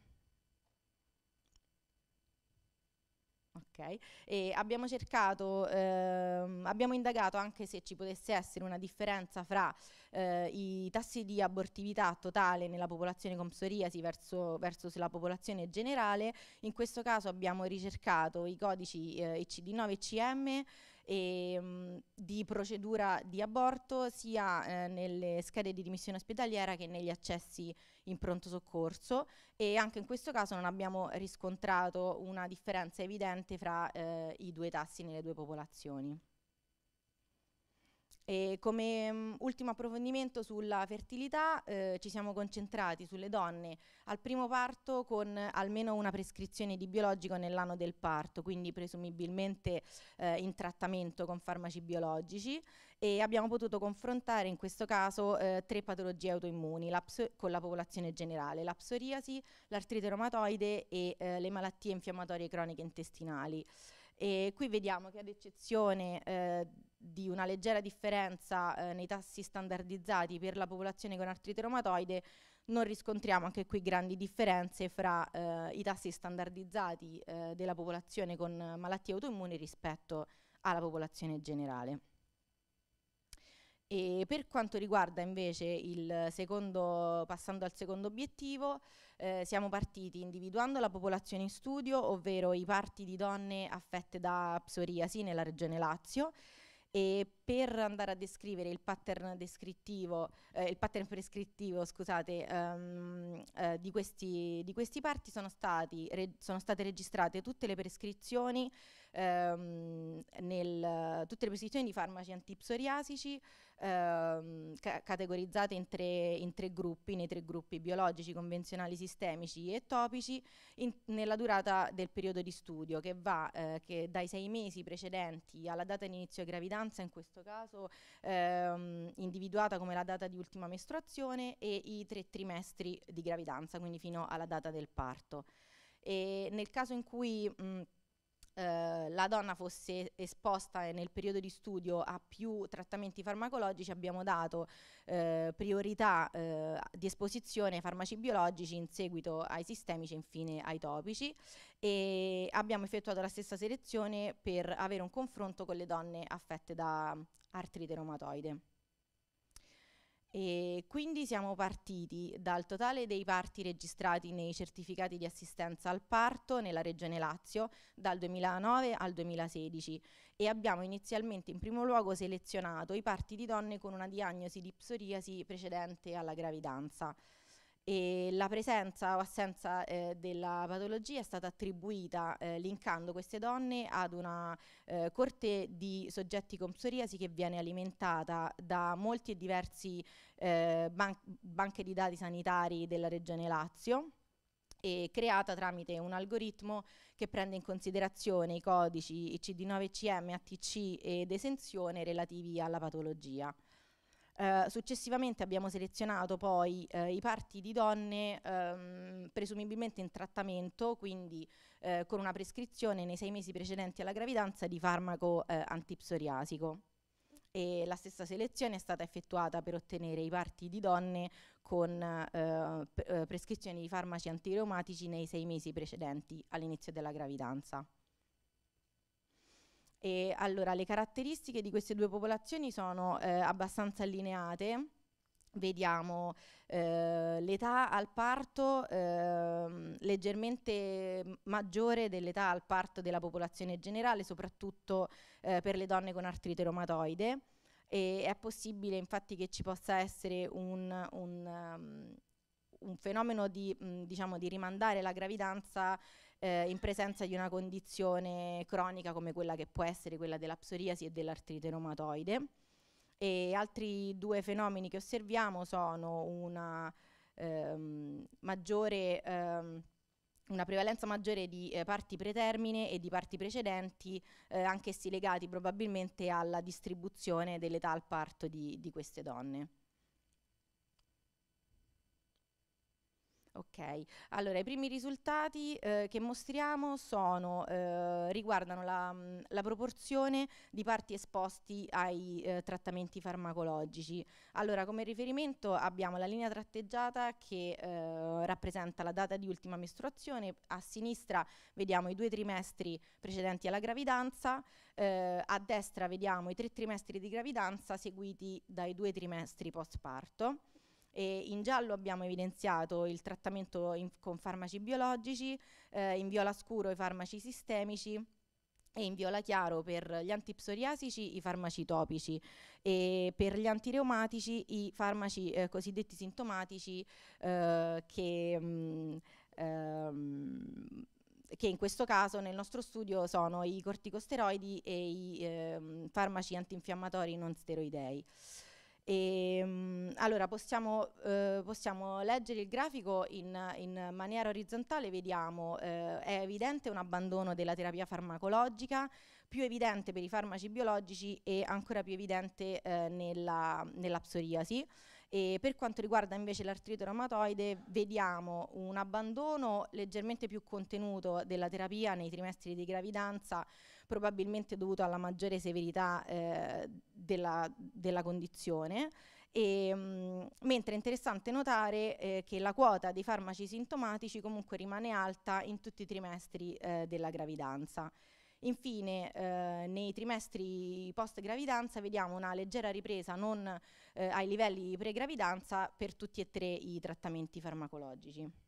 D: Okay. E abbiamo cercato, ehm, abbiamo indagato anche se ci potesse essere una differenza fra eh, i tassi di abortività totale nella popolazione con psoriasi verso, versus la popolazione generale. In questo caso abbiamo ricercato i codici eh, ICD9 e CM e, ehm, mh, di procedura di aborto sia eh, nelle schede di dimissione ospedaliera che negli accessi in pronto soccorso e anche in questo caso non abbiamo riscontrato una differenza evidente fra eh, i due tassi nelle due popolazioni. E come mh, mm, ultimo approfondimento sulla fertilità eh, ci siamo concentrati sulle donne al primo parto con almeno una prescrizione di biologico nell'anno del parto, quindi presumibilmente eh, in trattamento con farmaci biologici e abbiamo potuto confrontare in questo caso eh, tre patologie autoimmuni la con la popolazione generale, la psoriasi, l'artrite reumatoide e eh, le malattie infiammatorie croniche intestinali. E qui vediamo che ad eccezione eh, di una leggera differenza eh, nei tassi standardizzati per la popolazione con artrite reumatoide, non riscontriamo anche qui grandi differenze fra eh, i tassi standardizzati eh, della popolazione con malattie autoimmuni rispetto alla popolazione generale. E per quanto riguarda invece il secondo, passando al secondo obiettivo, eh, siamo partiti individuando la popolazione in studio, ovvero i parti di donne affette da psoriasi nella regione Lazio, e per andare a descrivere il pattern descrittivo, eh, il pattern prescrittivo, scusate, um, eh, di, questi, di, questi, parti sono, stati, re, sono state registrate tutte le prescrizioni ehm, nel, tutte le prescrizioni di farmaci antipsoriasici ehm, ca- categorizzate in tre, in tre, gruppi, nei tre gruppi biologici, convenzionali, sistemici e topici, in, nella durata del periodo di studio che va eh, che dai sei mesi precedenti alla data di inizio di gravidanza, in questo caso ehm, individuata come la data di ultima mestruazione, e i tre trimestri di gravidanza, quindi fino alla data del parto. E nel caso in cui mh, eh, la donna fosse esposta nel periodo di studio a più trattamenti farmacologici abbiamo dato eh, priorità eh, di esposizione ai farmaci biologici in seguito ai sistemici e infine ai topici e abbiamo effettuato la stessa selezione per avere un confronto con le donne affette da artrite reumatoide. E quindi siamo partiti dal totale dei parti registrati nei certificati di assistenza al parto nella Regione Lazio dal 2009 al 2016 e abbiamo inizialmente in primo luogo selezionato i parti di donne con una diagnosi di psoriasi precedente alla gravidanza e la presenza o assenza eh, della patologia è stata attribuita eh, linkando queste donne ad una eh, corte di soggetti con psoriasi che viene alimentata da molti e diversi eh, ban banche di dati sanitari della Regione Lazio e creata tramite un algoritmo che prende in considerazione i codici CD9CM, ATC ed esenzione relativi alla patologia. Eh, successivamente abbiamo selezionato poi eh, i parti di donne ehm, presumibilmente in trattamento, quindi eh, con una prescrizione nei sei mesi precedenti alla gravidanza di farmaco eh, antipsoriasico. E la stessa selezione è stata effettuata per ottenere i parti di donne con eh, eh, prescrizioni di farmaci antireumatici nei sei mesi precedenti all'inizio della gravidanza. E allora le caratteristiche di queste due popolazioni sono eh, abbastanza allineate. Vediamo eh, l'età al parto eh, leggermente maggiore dell'età al parto della popolazione generale, soprattutto eh, per le donne con artrite reumatoide. E è possibile infatti che ci possa essere un, un um, un fenomeno di, mh, diciamo, di rimandare la gravidanza eh, in presenza di una condizione cronica come quella che può essere quella della psoriasi e dell'artrite reumatoide. E altri due fenomeni che osserviamo sono una, ehm, maggiore, ehm, una prevalenza maggiore di eh, parti pretermine e di parti precedenti, eh, anch'essi legati probabilmente alla distribuzione dell'età al parto di, di queste donne. Ok, allora i primi risultati eh, che mostriamo sono, eh, riguardano la, mm, la, proporzione di parti esposti ai eh, trattamenti farmacologici. Allora, come riferimento abbiamo la linea tratteggiata che eh, rappresenta la data di ultima mestruazione, a sinistra vediamo i due trimestri precedenti alla gravidanza, eh, a destra vediamo i tre trimestri di gravidanza seguiti dai due trimestri postparto. parto. E in giallo abbiamo evidenziato il trattamento in, con farmaci biologici, eh, in viola scuro i farmaci sistemici e in viola chiaro per gli antipsoriasici i farmaci topici e per gli antireumatici i farmaci eh, cosiddetti sintomatici eh, che, mh, mm, ehm, che, in questo caso nel nostro studio sono i corticosteroidi e i ehm, farmaci antinfiammatori non steroidei. E, ehm, allora possiamo, eh, possiamo, leggere il grafico in, in maniera orizzontale, vediamo eh, è evidente un abbandono della terapia farmacologica, più evidente per i farmaci biologici e ancora più evidente eh, nella, nella psoriasi. E per quanto riguarda invece l'artrite reumatoide, vediamo un abbandono leggermente più contenuto della terapia nei trimestri di gravidanza probabilmente dovuto alla maggiore severità eh, della, della, condizione. E, mh, mm, mentre è interessante notare eh, che la quota dei farmaci sintomatici comunque rimane alta in tutti i trimestri eh, della gravidanza. Infine, eh, nei trimestri post gravidanza vediamo una leggera ripresa non eh, ai livelli pre gravidanza per tutti e tre i trattamenti farmacologici.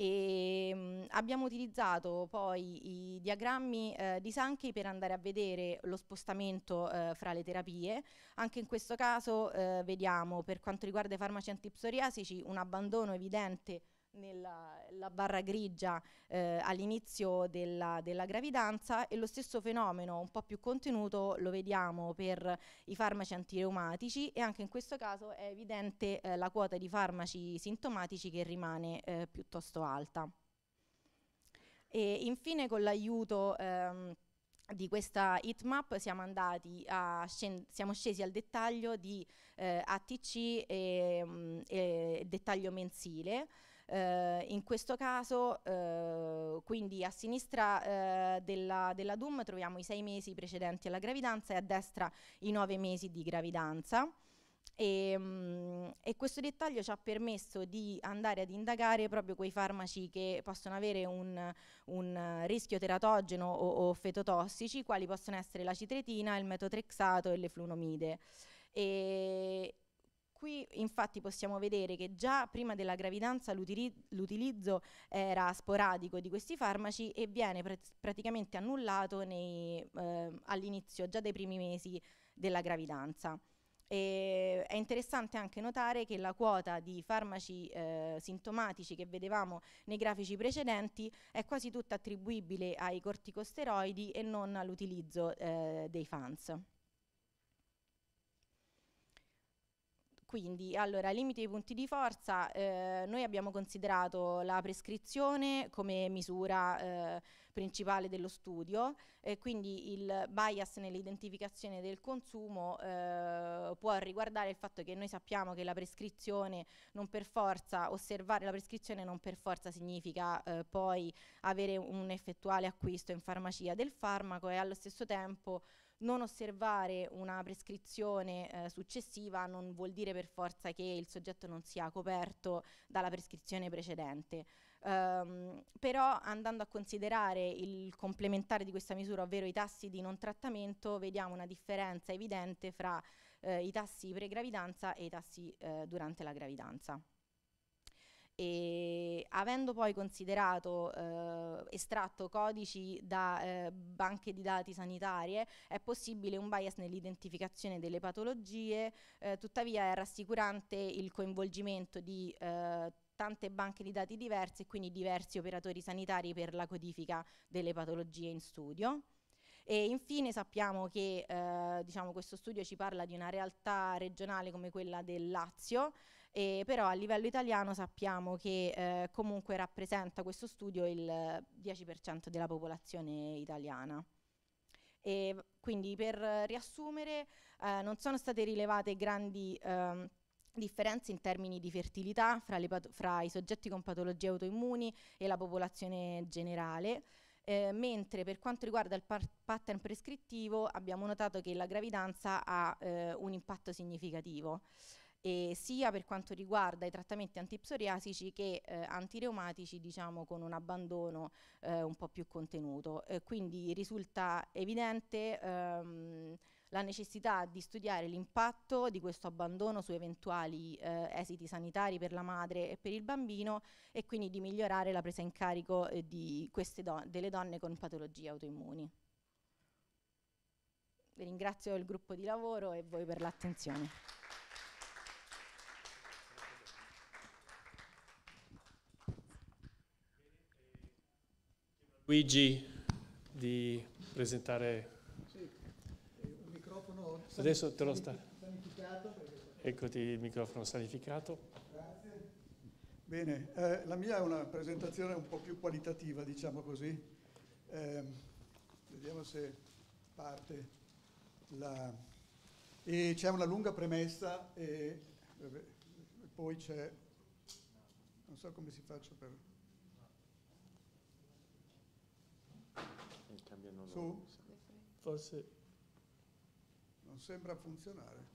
D: E, ehm, mh, abbiamo utilizzato poi i diagrammi eh, di Sankey per andare a vedere lo spostamento eh, fra le terapie. Anche in questo caso eh, vediamo per quanto riguarda i farmaci antipsoriasici un abbandono evidente nella barra grigia eh, all'inizio della, della, gravidanza e lo stesso fenomeno un po' più contenuto lo vediamo per i farmaci antireumatici e anche in questo caso è evidente eh, la quota di farmaci sintomatici che rimane eh, piuttosto alta. E infine con l'aiuto ehm, di questa heatmap siamo, andati a siamo scesi al dettaglio di eh, ATC e, mh, mm, e dettaglio mensile eh, in questo caso, eh, quindi a sinistra eh, della, della DUM troviamo i sei mesi precedenti alla gravidanza e a destra i nove mesi di gravidanza. E, ehm, e, questo dettaglio ci ha permesso di andare ad indagare proprio quei farmaci che possono avere un, un rischio teratogeno o, o, fetotossici, quali possono essere la citretina, il metotrexato e le flunomide. E, Qui infatti possiamo vedere che già prima della gravidanza l'utilizzo era sporadico di questi farmaci e viene pr praticamente annullato eh, all'inizio, già dai primi mesi della gravidanza. E è interessante anche notare che la quota di farmaci eh, sintomatici che vedevamo nei grafici precedenti è quasi tutta attribuibile ai corticosteroidi e non all'utilizzo eh, dei FANS. Quindi, allora, limiti ai punti di forza, eh, noi abbiamo considerato la prescrizione come misura eh, principale dello studio e quindi il bias nell'identificazione del consumo eh, può riguardare il fatto che noi sappiamo che la prescrizione non per forza, osservare la prescrizione non per forza significa eh, poi avere un effettuale acquisto in farmacia del farmaco e allo stesso tempo non osservare una prescrizione eh, successiva non vuol dire per forza che il soggetto non sia coperto dalla prescrizione precedente. Um, però andando a considerare il complementare di questa misura, ovvero i tassi di non trattamento, vediamo una differenza evidente fra eh, i tassi pre-gravidanza e i tassi eh, durante la gravidanza e avendo poi considerato eh, estratto codici da eh, banche di dati sanitarie è possibile un bias nell'identificazione delle patologie, eh, tuttavia è rassicurante il coinvolgimento di eh, tante banche di dati diverse e quindi diversi operatori sanitari per la codifica delle patologie in studio. E infine sappiamo che eh, diciamo, questo studio ci parla di una realtà regionale come quella del Lazio, e però a livello italiano sappiamo che eh, comunque rappresenta questo studio il 10% della popolazione italiana. E quindi per riassumere eh, non sono state rilevate grandi ehm, differenze in termini di fertilità fra, fra i soggetti con patologie autoimmuni e la popolazione generale, eh, mentre per quanto riguarda il pattern prescrittivo abbiamo notato che la gravidanza ha eh, un impatto significativo e sia per quanto riguarda i trattamenti antipsoriasici che eh, antireumatici diciamo con un abbandono eh, un po' più contenuto eh, quindi risulta evidente ehm, la necessità di studiare l'impatto di questo abbandono su eventuali eh, esiti sanitari per la madre e per il bambino e quindi di migliorare la presa in carico eh, don delle donne con patologie autoimmuni. Vi ringrazio il gruppo di lavoro e voi per l'attenzione.
B: Luigi di presentare
E: microfono Adesso te lo sta.
B: Eccoti il microfono sanificato. Grazie.
E: Bene, eh, la mia è una presentazione un po' più qualitativa, diciamo così. Eh, vediamo se parte la... E c'è una lunga premessa e, vabbè, poi c'è... Non so come si faccia per... Su? Forse sembra funzionare.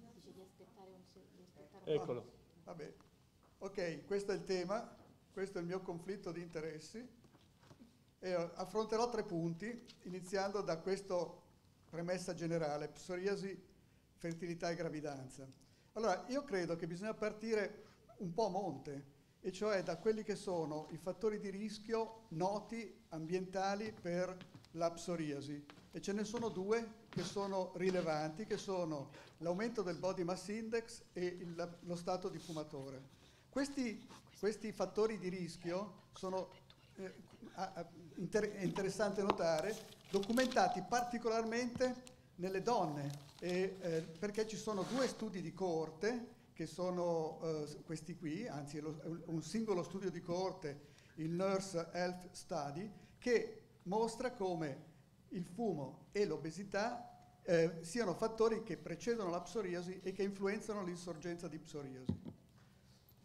D: Invece di aspettare un, di
B: Eccolo.
E: Ah, vabbè. Ok, questo è il tema, questo è il mio conflitto di interessi. E eh, affronterò tre punti, iniziando da questa premessa generale, psoriasi, fertilità e gravidanza. Allora, io credo che bisogna partire un po' a monte, e cioè da quelli che sono i fattori di rischio noti ambientali per la psoriasi e ce ne sono due che sono rilevanti, che sono l'aumento del body mass index e il, lo stato di fumatore. Questi, questi fattori di rischio sono, eh, inter, è interessante notare, documentati particolarmente nelle donne, e, eh, perché ci sono due studi di coorte, che sono eh, questi qui, anzi lo, un singolo studio di coorte, il Nurse Health Study, che mostra come il fumo e l'obesità eh, siano fattori che precedono la psoriasi e che influenzano l'insorgenza di psoriasi.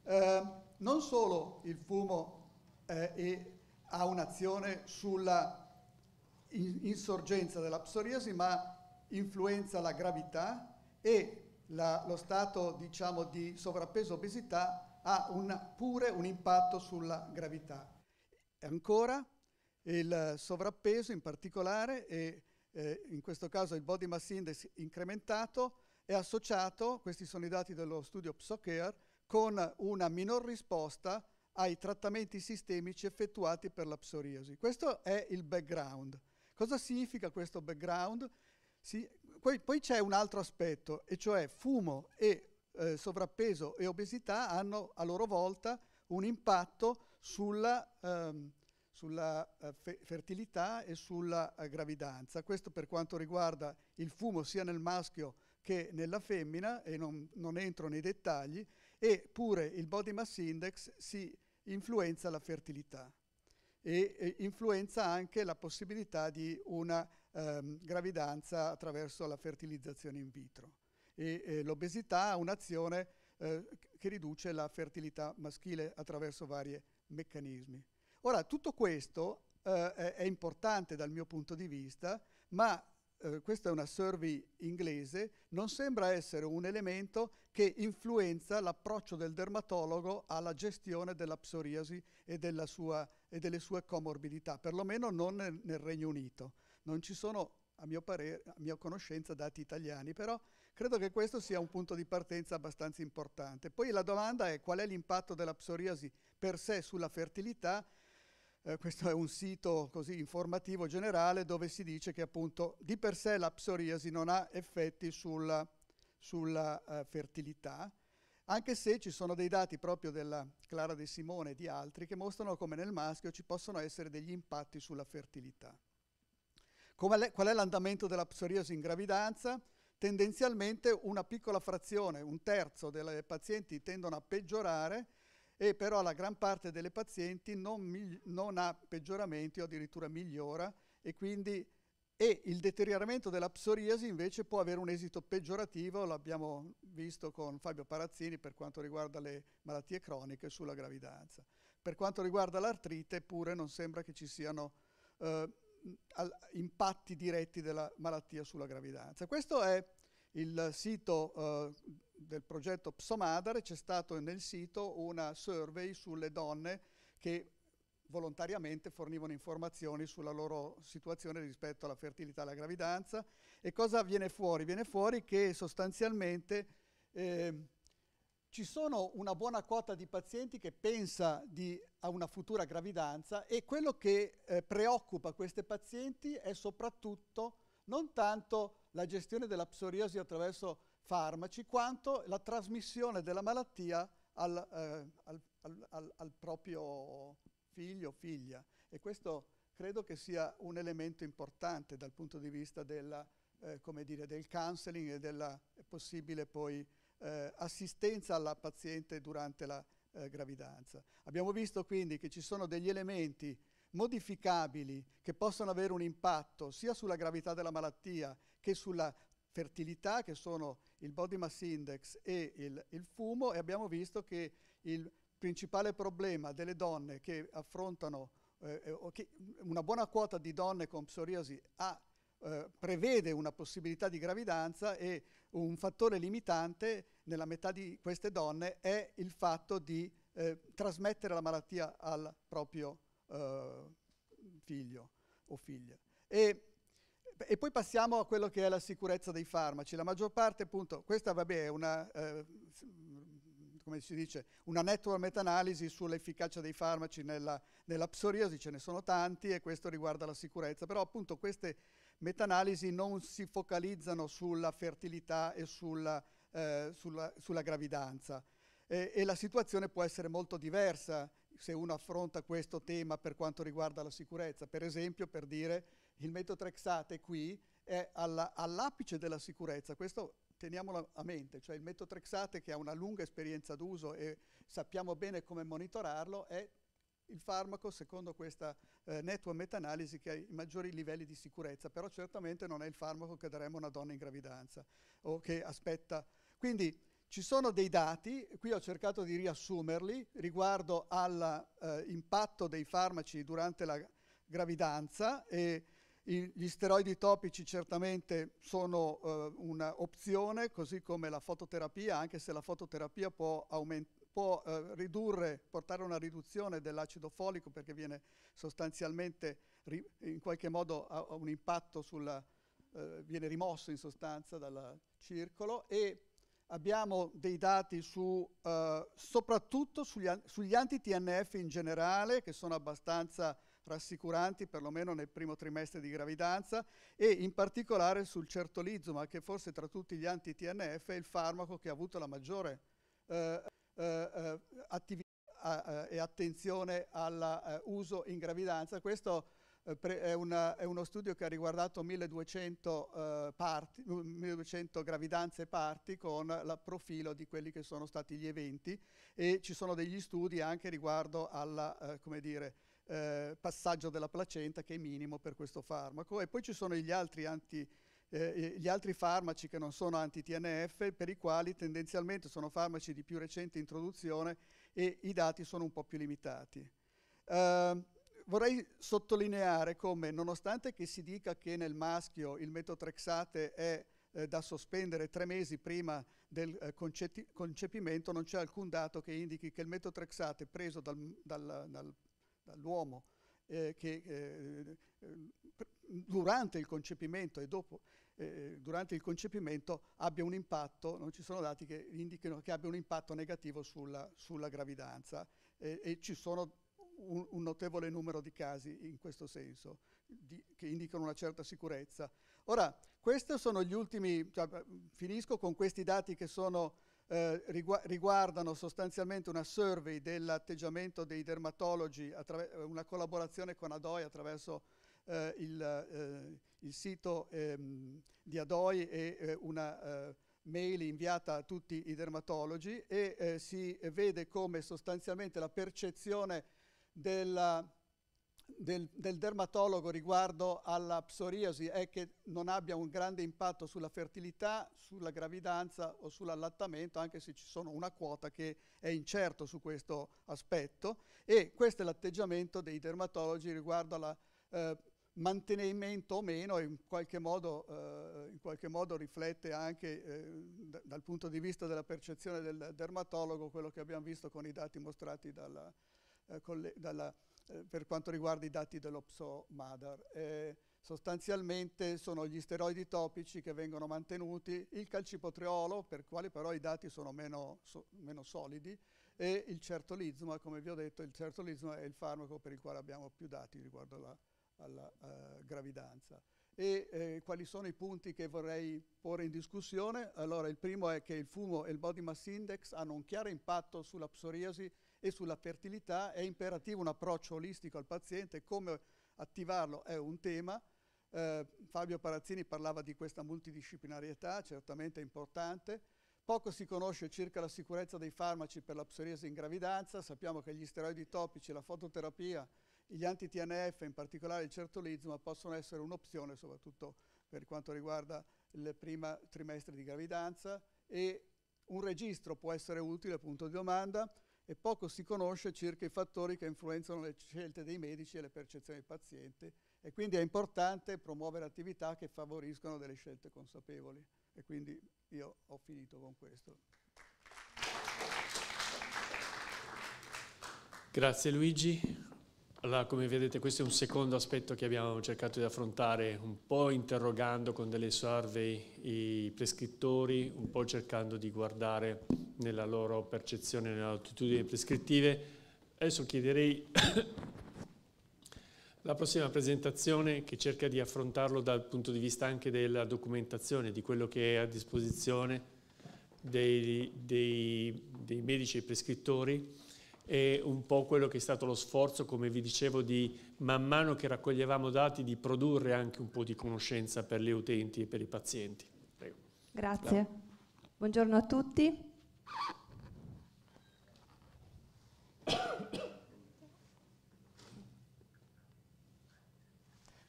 E: Eh, non solo il fumo eh, ha un'azione sulla insorgenza della psoriasi, ma influenza la gravità e la, lo stato diciamo, di sovrappeso obesità ha una, pure un impatto sulla gravità. E ancora il sovrappeso in particolare e eh, in questo caso il body mass index incrementato è associato, questi sono i dati dello studio PsoCare, con una minor risposta ai trattamenti sistemici effettuati per la psoriasi. Questo è il background. Cosa significa questo background? Si, poi, poi c'è un altro aspetto, e cioè fumo e eh, sovrappeso e obesità hanno a loro volta un impatto sulla, ehm, sulla eh, fe fertilità e sulla eh, gravidanza. Questo per quanto riguarda il fumo sia nel maschio che nella femmina, e non, non entro nei dettagli, eppure il body mass index si influenza la fertilità e, e influenza anche la possibilità di una ehm, gravidanza attraverso la fertilizzazione in vitro. E, eh, l'obesità ha un'azione eh, che riduce la fertilità maschile attraverso vari meccanismi. Ora, tutto questo eh, è importante dal mio punto di vista, ma eh, questa è una survey inglese, non sembra essere un elemento che influenza l'approccio del dermatologo alla gestione della psoriasi e, della sua, e delle sue comorbidità, perlomeno non nel, nel Regno Unito. Non ci sono a mio parere, a mia conoscenza, dati italiani, però credo che questo sia un punto di partenza abbastanza importante. Poi la domanda è qual è l'impatto della psoriasi per sé sulla fertilità eh, questo è un sito così informativo generale dove si dice che appunto di per sé la psoriasi non ha effetti sulla, sulla eh, fertilità, anche se ci sono dei dati proprio della Clara De Simone e di altri che mostrano come nel maschio ci possono essere degli impatti sulla fertilità. Come, qual è l'andamento della psoriasi in gravidanza? Tendenzialmente una piccola frazione, un terzo delle pazienti tendono a peggiorare e però la gran parte delle pazienti non, non ha peggioramenti o addirittura migliora e quindi e il deterioramento della psoriasi invece può avere un esito peggiorativo, l'abbiamo visto con Fabio Parazzini per quanto riguarda le malattie croniche sulla gravidanza. Per quanto riguarda l'artrite pure non sembra che ci siano eh, impatti diretti della malattia sulla gravidanza. Questo è il sito eh, del progetto Psomadare c'è stato nel sito una survey sulle donne che volontariamente fornivano informazioni sulla loro situazione rispetto alla fertilità e alla gravidanza. E cosa viene fuori? Viene fuori che sostanzialmente eh, ci sono una buona quota di pazienti che pensa di, a una futura gravidanza e quello che eh, preoccupa queste pazienti è soprattutto non tanto la gestione della psoriasi attraverso farmaci quanto la trasmissione della malattia al, eh, al, al, al proprio figlio o figlia. E questo credo che sia un elemento importante dal punto di vista della, eh, dire, del counseling e della possibile poi, eh, assistenza alla paziente durante la eh, gravidanza. Abbiamo visto quindi che ci sono degli elementi modificabili che possono avere un impatto sia sulla gravità della malattia che sulla fertilità, che sono il body mass index e il, il fumo e abbiamo visto che il principale problema delle donne che affrontano, eh, che una buona quota di donne con psoriasi ha, eh, prevede una possibilità di gravidanza e un fattore limitante nella metà di queste donne è il fatto di eh, trasmettere la malattia al proprio eh, figlio o figlia. E e poi passiamo a quello che è la sicurezza dei farmaci. La maggior parte, appunto, questa vabbè, è una, eh, come si dice, una network meta-analisi sull'efficacia dei farmaci nella, nella, psoriasi, ce ne sono tanti e questo riguarda la sicurezza, però appunto queste meta-analisi non si focalizzano sulla fertilità e sulla, eh, sulla, sulla gravidanza. E, e la situazione può essere molto diversa se uno affronta questo tema per quanto riguarda la sicurezza. Per esempio, per dire il metotrexate qui è alla, all'apice della sicurezza, questo teniamolo a mente, cioè il metotrexate che ha una lunga esperienza d'uso e sappiamo bene come monitorarlo, è il farmaco secondo questa eh, network meta-analisi che ha i maggiori livelli di sicurezza, però certamente non è il farmaco che daremo a una donna in gravidanza o che aspetta. Quindi ci sono dei dati, qui ho cercato di riassumerli, riguardo all'impatto eh, dei farmaci durante la gravidanza e gli steroidi topici certamente sono eh, un'opzione, così come la fototerapia, anche se la fototerapia può, può eh, ridurre, portare a una riduzione dell'acido folico perché viene sostanzialmente in qualche modo ha, un impatto sulla, eh, viene rimosso in sostanza dal circolo e abbiamo dei dati su, eh, soprattutto sugli, an sugli anti-TNF in generale che sono abbastanza rassicuranti, perlomeno nel primo trimestre di gravidanza, e in particolare sul certolizumab, che forse tra tutti gli anti-TNF è il farmaco che ha avuto la maggiore eh, eh, eh attività eh, e attenzione all'uso eh, in gravidanza. Questo è, una, è, uno studio che ha riguardato 1200, eh, parti, 1200 mm, gravidanze parti con il profilo di quelli che sono stati gli eventi e ci sono degli studi anche riguardo alla, eh, come dire, eh, passaggio della placenta che è minimo per questo farmaco. E poi ci sono gli altri, anti, eh, gli altri farmaci che non sono anti-TNF, per i quali tendenzialmente sono farmaci di più recente introduzione e i dati sono un po' più limitati. Uh, vorrei sottolineare come, nonostante che si dica che nel maschio il metotrexate è eh, da sospendere tre mesi prima del eh, concepimento, non c'è alcun dato che indichi che il metotrexate preso dal, dal, dal dall'uomo eh, che eh, durante il concepimento e dopo, eh, durante il concepimento abbia un impatto, non ci sono dati che indichino che abbia un impatto negativo sulla, sulla gravidanza eh, e ci sono un, un, notevole numero di casi in questo senso, di, che indicano una certa sicurezza. Ora, questi sono gli ultimi, cioè, finisco con questi dati che sono eh, rigu- riguardano sostanzialmente una survey dell'atteggiamento dei dermatologi, attraver- eh, una collaborazione con Adoi attraverso eh, il, eh, il, sito ehm, di Adoi e eh, una mail inviata a tutti i dermatologi e si vede come sostanzialmente la percezione della del, del, dermatologo riguardo alla psoriasi è che non abbia un grande impatto sulla fertilità, sulla gravidanza o sull'allattamento, anche se ci sono una quota che è incerto su questo aspetto. E questo è l'atteggiamento dei dermatologi riguardo alla eh, mantenimento o meno in qualche modo, eh, in qualche modo riflette anche eh, dal punto di vista della percezione del dermatologo quello che abbiamo visto con i dati mostrati dalla, eh, dalla eh, per quanto riguarda i dati dell'OPSO MADAR. Eh, sostanzialmente sono gli steroidi topici che vengono mantenuti, il calcipotreolo, per quali però i dati sono meno, so, meno solidi, e il certolizma, come vi ho detto, il certolizma è il farmaco per il quale abbiamo più dati riguardo alla, alla uh, gravidanza. E eh, quali sono i punti che vorrei porre in discussione? Allora, il primo è che il fumo e il body mass index hanno un chiaro impatto sulla psoriasi e sulla fertilità, è imperativo un approccio olistico al paziente, come attivarlo è un tema. Eh, Fabio Parazzini parlava di questa multidisciplinarietà, certamente è importante. Poco si conosce circa la sicurezza dei farmaci per la psoriasi in gravidanza, sappiamo che gli steroidi topici, la fototerapia, gli anti-TNF, in particolare il certolizma, possono essere un'opzione, soprattutto per quanto riguarda il primo trimestre di gravidanza e un registro può essere utile, punto di domanda, e poco si conosce circa i fattori che influenzano le scelte dei medici e le percezioni dei pazienti e quindi è importante promuovere attività che favoriscono delle scelte consapevoli e quindi io ho finito con questo.
B: Grazie Luigi. Allora, come vedete, questo è un secondo aspetto che abbiamo cercato di affrontare, un po' interrogando con delle survey i prescrittori, un po' cercando di guardare nella loro percezione, nelle loro attitudine prescrittive. Adesso chiederei la prossima presentazione che cerca di affrontarlo dal punto di vista anche della documentazione, di quello che è a disposizione dei, dei, dei medici e prescrittori e un po' quello che è stato lo sforzo, come vi dicevo, di man mano che raccoglievamo dati, di produrre anche un po' di conoscenza per gli utenti e per i pazienti. Prego. Grazie. Bravo.
F: Buongiorno a tutti.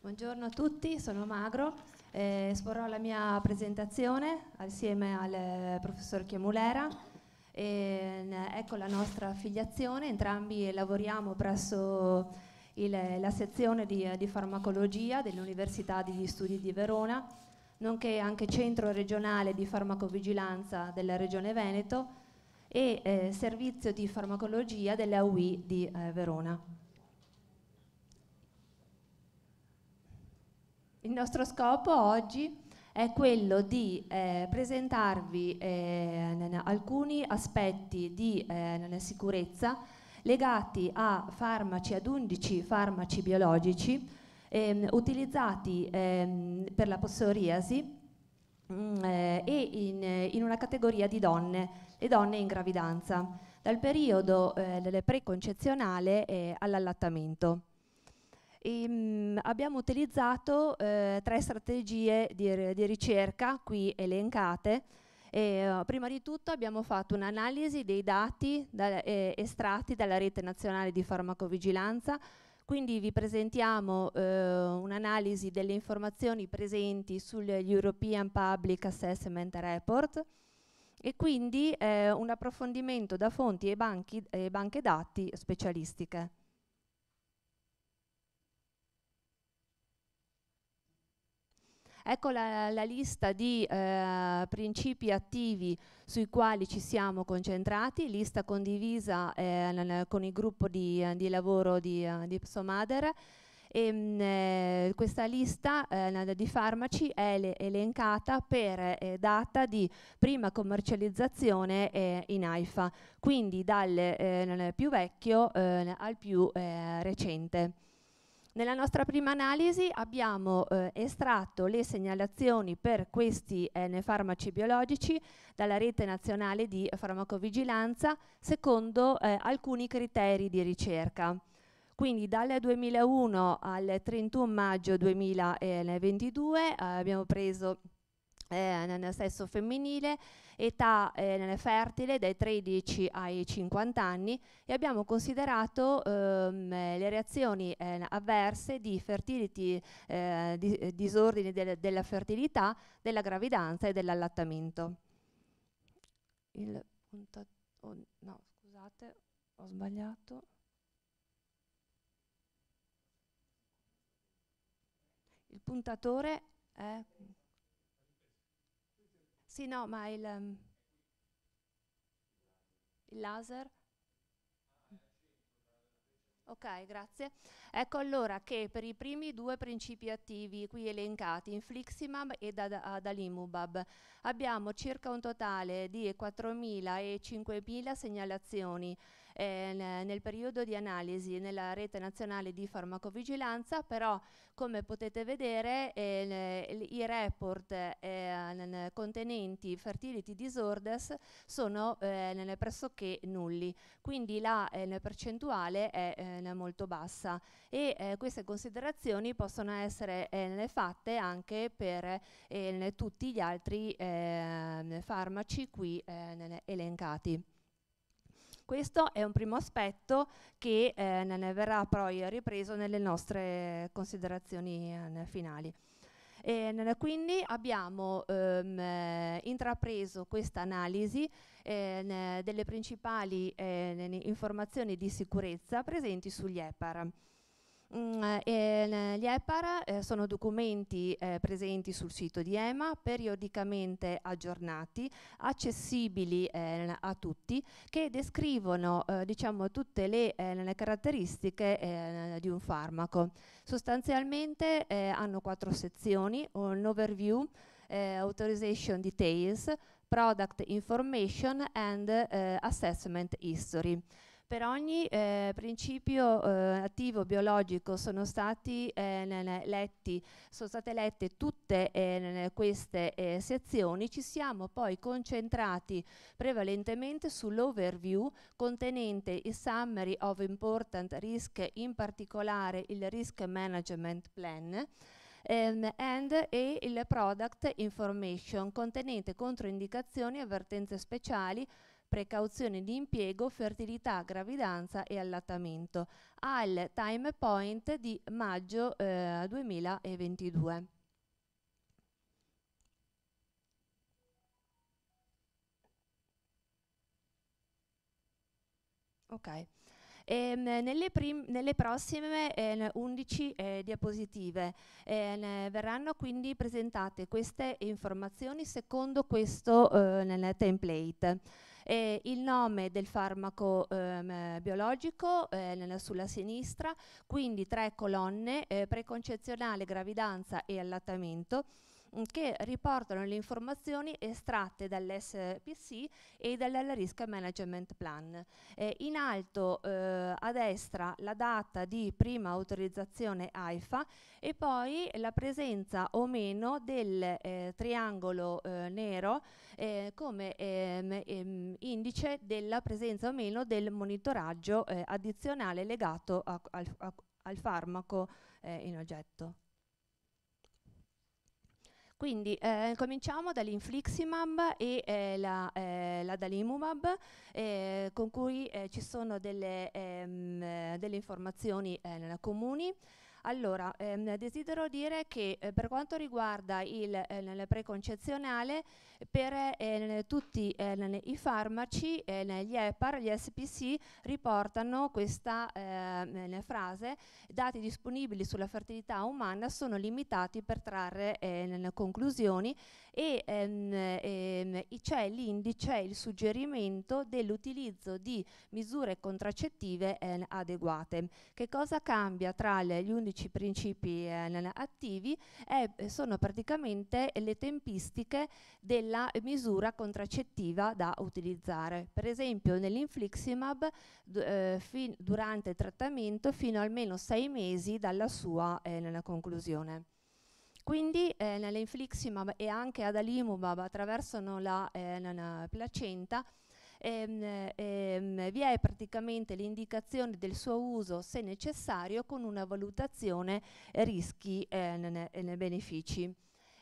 F: Buongiorno a tutti, sono Magro, eh, esporrò la mia presentazione assieme al eh, professor Chiemulera. E, ehm, ecco la nostra affiliazione, entrambi lavoriamo presso il, la sezione di, di farmacologia dell'Università degli Studi di Verona nonché anche centro regionale di farmacovigilanza della Regione Veneto e eh, servizio di farmacologia della UI di eh, Verona. Il nostro scopo oggi è quello di eh, presentarvi eh, alcuni aspetti di eh, sicurezza legati a farmaci, ad 11 farmaci biologici ehm, utilizzati ehm, per la psoriasi mm, eh, e in, in, una categoria di donne, le donne in gravidanza, dal periodo eh, preconcezionale eh, all'allattamento. E, ehm, mh, abbiamo utilizzato eh, tre strategie di, di ricerca qui elencate, eh, prima di tutto abbiamo fatto un'analisi dei dati da, eh, estratti dalla rete nazionale di farmacovigilanza quindi vi presentiamo eh, un'analisi delle informazioni presenti sugli European Public Assessment Report e quindi eh, un approfondimento da fonti e, banchi, e banche dati specialistiche. Ecco la, la lista di eh, principi attivi sui quali ci siamo concentrati, lista condivisa eh, con il gruppo di, di lavoro di, eh, di Psomader. E, ehm, mh, eh, questa lista eh, di farmaci è elencata per eh, data di prima commercializzazione eh, in AIFA, quindi dal eh, più vecchio al più recente. Nella nostra prima analisi abbiamo eh, estratto le segnalazioni per questi eh, N farmaci biologici dalla rete nazionale di farmacovigilanza secondo eh, alcuni criteri di ricerca. Quindi dal 2001 al 31 maggio 2022 eh, abbiamo preso eh, nel sesso femminile, età eh, fertile dai 13 ai 50 anni e abbiamo considerato ehm, le reazioni eh, avverse di fertility, eh, di, eh, disordini del, della fertilità, della gravidanza e dell'allattamento. Il punto, oh, no, scusate, ho sbagliato. Il puntatore è... Sì, no, ma il, um, il laser. Ok, grazie. Ecco allora che per i primi due principi attivi qui elencati, infliximab ed ad adalimumab, abbiamo circa un totale di 4.000 e 5.000 segnalazioni eh, nel periodo di analisi nella rete nazionale di farmacovigilanza, però come potete vedere eh, i report eh, contenenti fertility disorders sono eh, pressoché nulli, quindi la eh, percentuale è eh, molto bassa e queste considerazioni possono essere fatte anche per tutti gli altri farmaci qui elencati. Questo è un primo aspetto che eh, verrà poi ripreso nelle nostre considerazioni eh, finali. E, quindi abbiamo ehm, eh, intrapreso questa analisi eh, delle principali eh, informazioni di sicurezza presenti sugli EPAR. Mm, eh, ehm, gli EPAR eh, sono documenti eh, presenti sul sito di EMA, periodicamente aggiornati, accessibili eh, a tutti, che descrivono eh, diciamo, tutte le, le caratteristiche di un farmaco. Sostanzialmente hanno quattro sezioni, un overview, authorization details, product information and assessment history. Per ogni eh, principio eh, attivo biologico sono, stati, eh, letti, sono state lette tutte eh, queste eh, sezioni, ci siamo poi concentrati prevalentemente sull'overview contenente il Summary of Important Risk, in particolare il Risk Management Plan, Um, and e il product information contenente controindicazioni, avvertenze speciali, precauzione di impiego, fertilità, gravidanza e allattamento, al time point di maggio eh, 2022. Ok. E, ehm, nelle, nelle, prossime eh, 11 eh, diapositive eh, verranno quindi presentate queste informazioni secondo questo eh, template. Eh, il nome del farmaco ehm, biologico eh, nella, sulla sinistra, quindi tre colonne, eh, preconcezionale, gravidanza e allattamento Mm, che riportano le informazioni estratte dall'SPC e dalla Risk Management Plan. Eh, in alto eh, a destra la data di prima autorizzazione AIFA e poi la presenza o meno del eh, triangolo eh, nero eh, come ehm, ehm, indice della presenza o meno del monitoraggio eh, addizionale legato a, al, a, al farmaco in oggetto. Quindi eh, cominciamo dall'infliximab e eh, la, eh, la, dalimumab, eh, con cui eh, ci sono delle, ehm, delle informazioni eh, comuni. Allora, ehm, desidero dire che eh, per quanto riguarda il, eh, preconcezionale, per eh, tutti eh, i farmaci, eh, gli EPAR, gli SPC riportano questa ehm, frase, dati disponibili sulla fertilità umana sono limitati per trarre eh, conclusioni e ehm, ehm, c'è l'indice, il suggerimento dell'utilizzo di misure contraccettive adeguate. Che cosa cambia tra gli 11 11 principi eh, attivi è, eh, sono praticamente le tempistiche della misura contraccettiva da utilizzare. Per esempio nell'infliximab eh, durante il trattamento fino almeno 6 mesi dalla sua eh, conclusione. Quindi eh, nell'infliximab e anche ad adalimumab attraversano la eh, placenta ehm, ehm, vi è praticamente l'indicazione del suo uso se necessario con una valutazione rischi eh, e benefici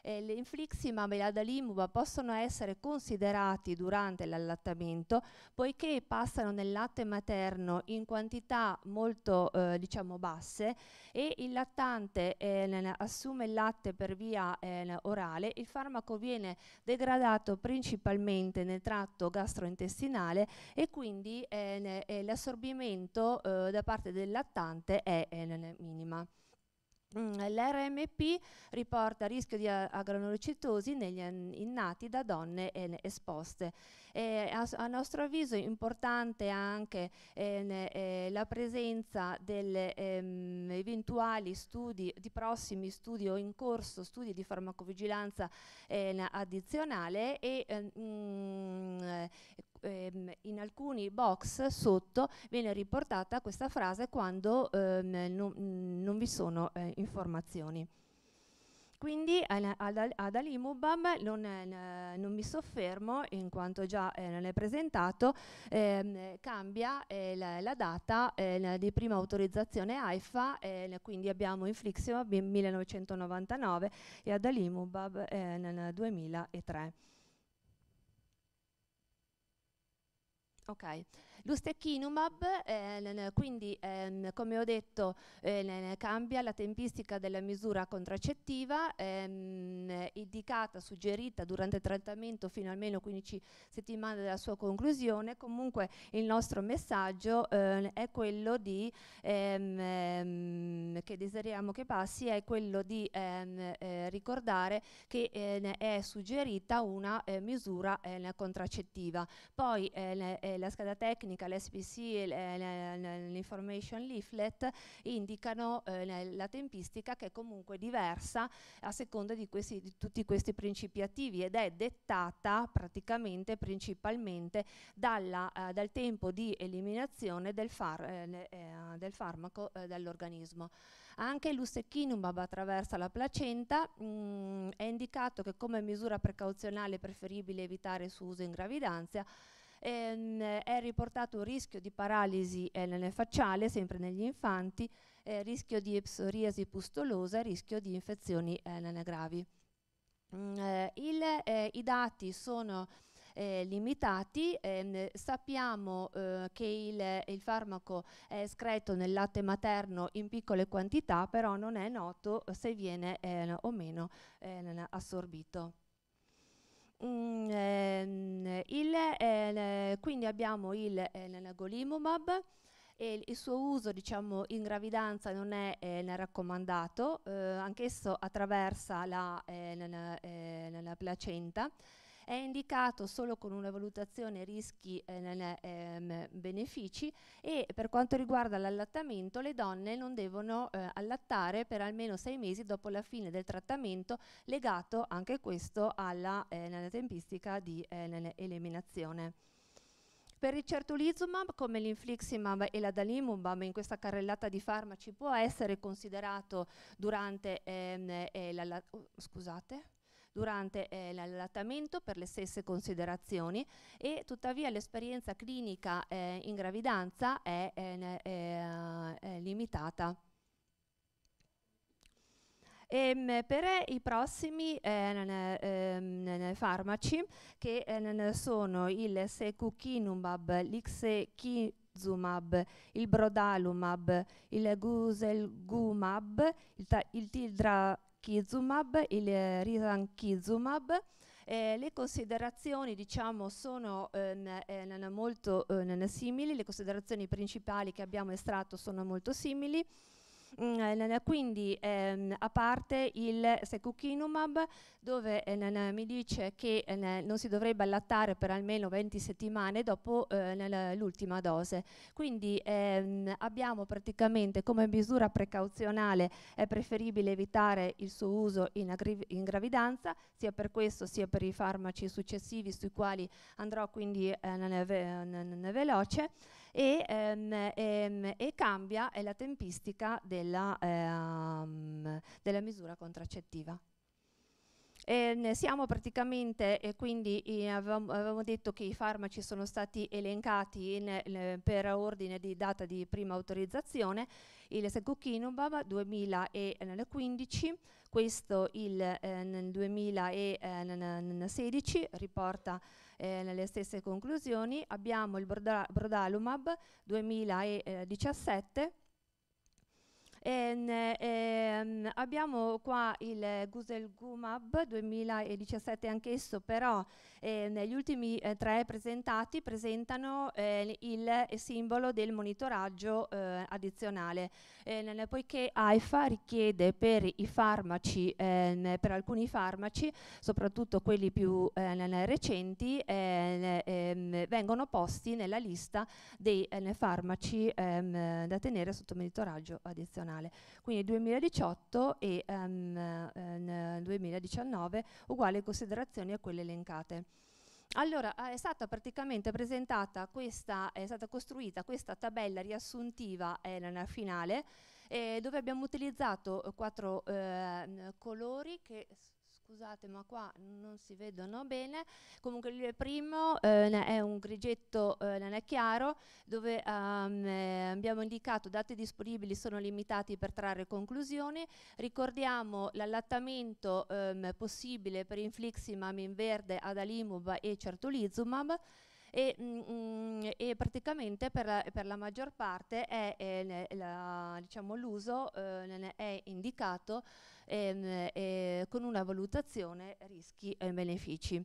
F: eh, l'infliximab e l'adalimumab possono essere considerati durante l'allattamento poiché passano nel latte materno in quantità molto eh, diciamo basse e il lattante eh, assume il latte per via eh, orale, il farmaco viene degradato principalmente nel tratto gastrointestinale e quindi eh, l'assorbimento eh, da parte del lattante è minima. Mm, L'RMP riporta rischio di agranuocitosi negli innati da donne esposte. Eh, a, a, nostro avviso è importante anche eh, eh, la presenza degli ehm, eventuali studi, di prossimi studi o in corso studi di farmacovigilanza eh, addizionale e mh, eh, mm, ehm, in alcuni box sotto viene riportata questa frase quando ehm, non, non, vi sono eh, informazioni. Quindi ad, ad, Alimubam non, eh, non, mi soffermo in quanto già eh, non è presentato, ehm, cambia eh, la, la, data eh, di prima autorizzazione AIFA, quindi abbiamo Inflixio 1999 e ad Alimubam 2003. Ok. L'ustekinumab eh, quindi ehm, come ho detto eh, cambia la tempistica della misura contraccettiva ehm, indicata, suggerita durante il trattamento fino almeno 15 settimane dalla sua conclusione, comunque il nostro messaggio eh, è quello di, ehm, ehm che desideriamo che passi, è quello di ehm, eh, ricordare che eh, è suggerita una eh, misura eh, contraccettiva. Poi la scheda tecnica tecnica, l'SBC e l'information leaflet indicano eh, la tempistica che è comunque diversa a seconda di, questi, di, tutti questi principi attivi ed è dettata praticamente principalmente dalla, eh, dal tempo di eliminazione del, far, eh, eh del farmaco eh, dall'organismo. Anche l'ustecchinumab attraversa la placenta, mh, mm, è indicato che come misura precauzionale preferibile evitare il suo uso in gravidanza, ehm, è riportato un rischio di paralisi eh, facciale, sempre negli infanti, eh, rischio di psoriasi pustolosa e rischio di infezioni eh, gravi. Mm, eh, il, eh, I dati sono eh, limitati. Eh, sappiamo eh, che il, il, farmaco è escreto nel latte materno in piccole quantità, però non è noto se viene eh, o meno assorbito. Mm, ehm, il, eh, quindi abbiamo il ehm, golimumab e il suo uso diciamo, in gravidanza non è eh, raccomandato, eh, anchesso attraversa la, ehm, la, ehm, la placenta è indicato solo con una valutazione rischi-benefici eh, ehm, e per quanto riguarda l'allattamento le donne non devono eh, allattare per almeno sei mesi dopo la fine del trattamento legato anche questo alla eh, tempistica di eh, eliminazione. Per il certolizumab, come l'infliximab e la dalimumab, in questa carrellata di farmaci può essere considerato durante ehm, eh, la, la, oh, scusate, durante eh, l'allattamento per le stesse considerazioni e tuttavia l'esperienza clinica eh, in gravidanza è, è, eh, è, eh, è limitata. E ehm, per i prossimi eh, eh, farmaci che eh, sono il secukinumab, l'ixekizumab, il brodalumab, il guselgumab, il, il tildra ranchizumab, il eh, riranchizumab. Eh, le considerazioni diciamo, sono eh, eh molto eh, simili, le considerazioni principali che abbiamo estratto sono molto simili. Mm, eh, quindi ehm, a parte il secukinumab dove eh, mi dice che eh, non si dovrebbe allattare per almeno 20 settimane dopo eh, l'ultima dose. Quindi ehm, abbiamo praticamente come misura precauzionale è preferibile evitare il suo uso in, in, gravidanza, sia per questo sia per i farmaci successivi sui quali andrò quindi eh, ve veloce e, ehm, ehm, e cambia è la tempistica della, ehm, della misura contraccettiva. E ehm, siamo praticamente, e quindi eh, avevamo, avevamo, detto che i farmaci sono stati elencati in, in, per ordine di data di prima autorizzazione, il Segukinumab 2015, questo il, eh, 2016 eh, riporta eh, nelle stesse conclusioni, abbiamo il Brodalumab 2017 e, ehm, e, ehm, abbiamo qua il Gusel Gumab 2017 anch'esso, però eh, negli ultimi eh, tre presentati presentano eh, il simbolo del monitoraggio eh, addizionale, ehm, poiché AIFA richiede per i farmaci, per alcuni farmaci, soprattutto quelli più recenti, vengono posti nella lista dei farmaci da tenere sotto monitoraggio addizionale nazionale. Quindi 2018 e um, um, 2019 uguali considerazioni a quelle elencate. Allora, eh, è stata praticamente presentata questa, è stata costruita questa tabella riassuntiva eh, nella finale eh, dove abbiamo utilizzato eh, quattro eh, colori che scusate ma qua non si vedono bene, comunque il primo eh, è un grigetto eh, non è chiaro dove um, eh, abbiamo indicato dati disponibili sono limitati per trarre conclusioni, ricordiamo l'allattamento ehm, possibile per infliximab in verde ad e certolizumab, e, mh, mm, mm, e praticamente per la, per la, maggior parte è, è, è la, diciamo, l'uso eh, è indicato ehm, eh, con una valutazione rischi e benefici.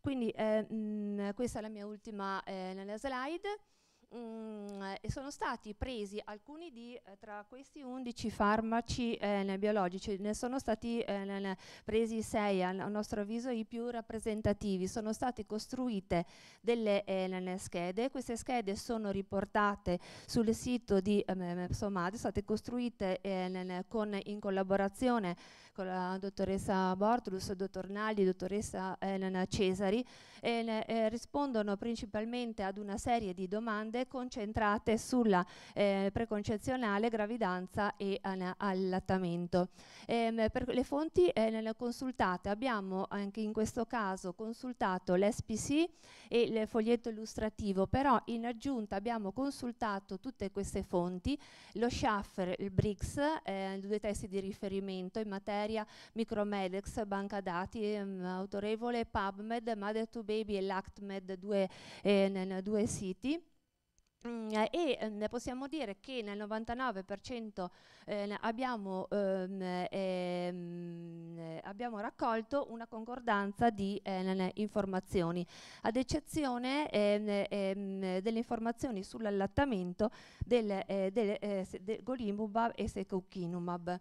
F: Quindi eh, mh, mm, questa è la mia ultima eh, slide mh, mm, eh, sono stati presi alcuni di, eh, tra questi 11 farmaci eh, biologici, ne sono stati eh, presi 6 a nostro avviso i più rappresentativi, sono state costruite delle eh, schede, queste schede sono riportate sul sito di eh, Somad, sono state costruite con, in collaborazione con la dottoressa Bortolus, dottor Naldi, dottoressa Elena Cesari, e, eh, rispondono principalmente ad una serie di domande concentrate sulla eh, preconcezionale, gravidanza e allattamento. Ehm, per le fonti eh, consultate abbiamo anche in questo caso consultato l'SPC e il foglietto illustrativo, però in aggiunta abbiamo consultato tutte queste fonti, lo Schaffer, il BRICS, eh, due testi di riferimento in materia Imperia, Micromedics, Banca Dati, um, Autorevole, PubMed, Mother to Baby e LactMed, due, eh, due siti. Mm, e eh, possiamo dire che nel 99% eh, abbiamo, ehm, ehm, abbiamo, raccolto una concordanza di eh, informazioni, ad eccezione ehm, ehm, delle informazioni sull'allattamento del, eh, del, eh, del Golimubab e Secuchinumab.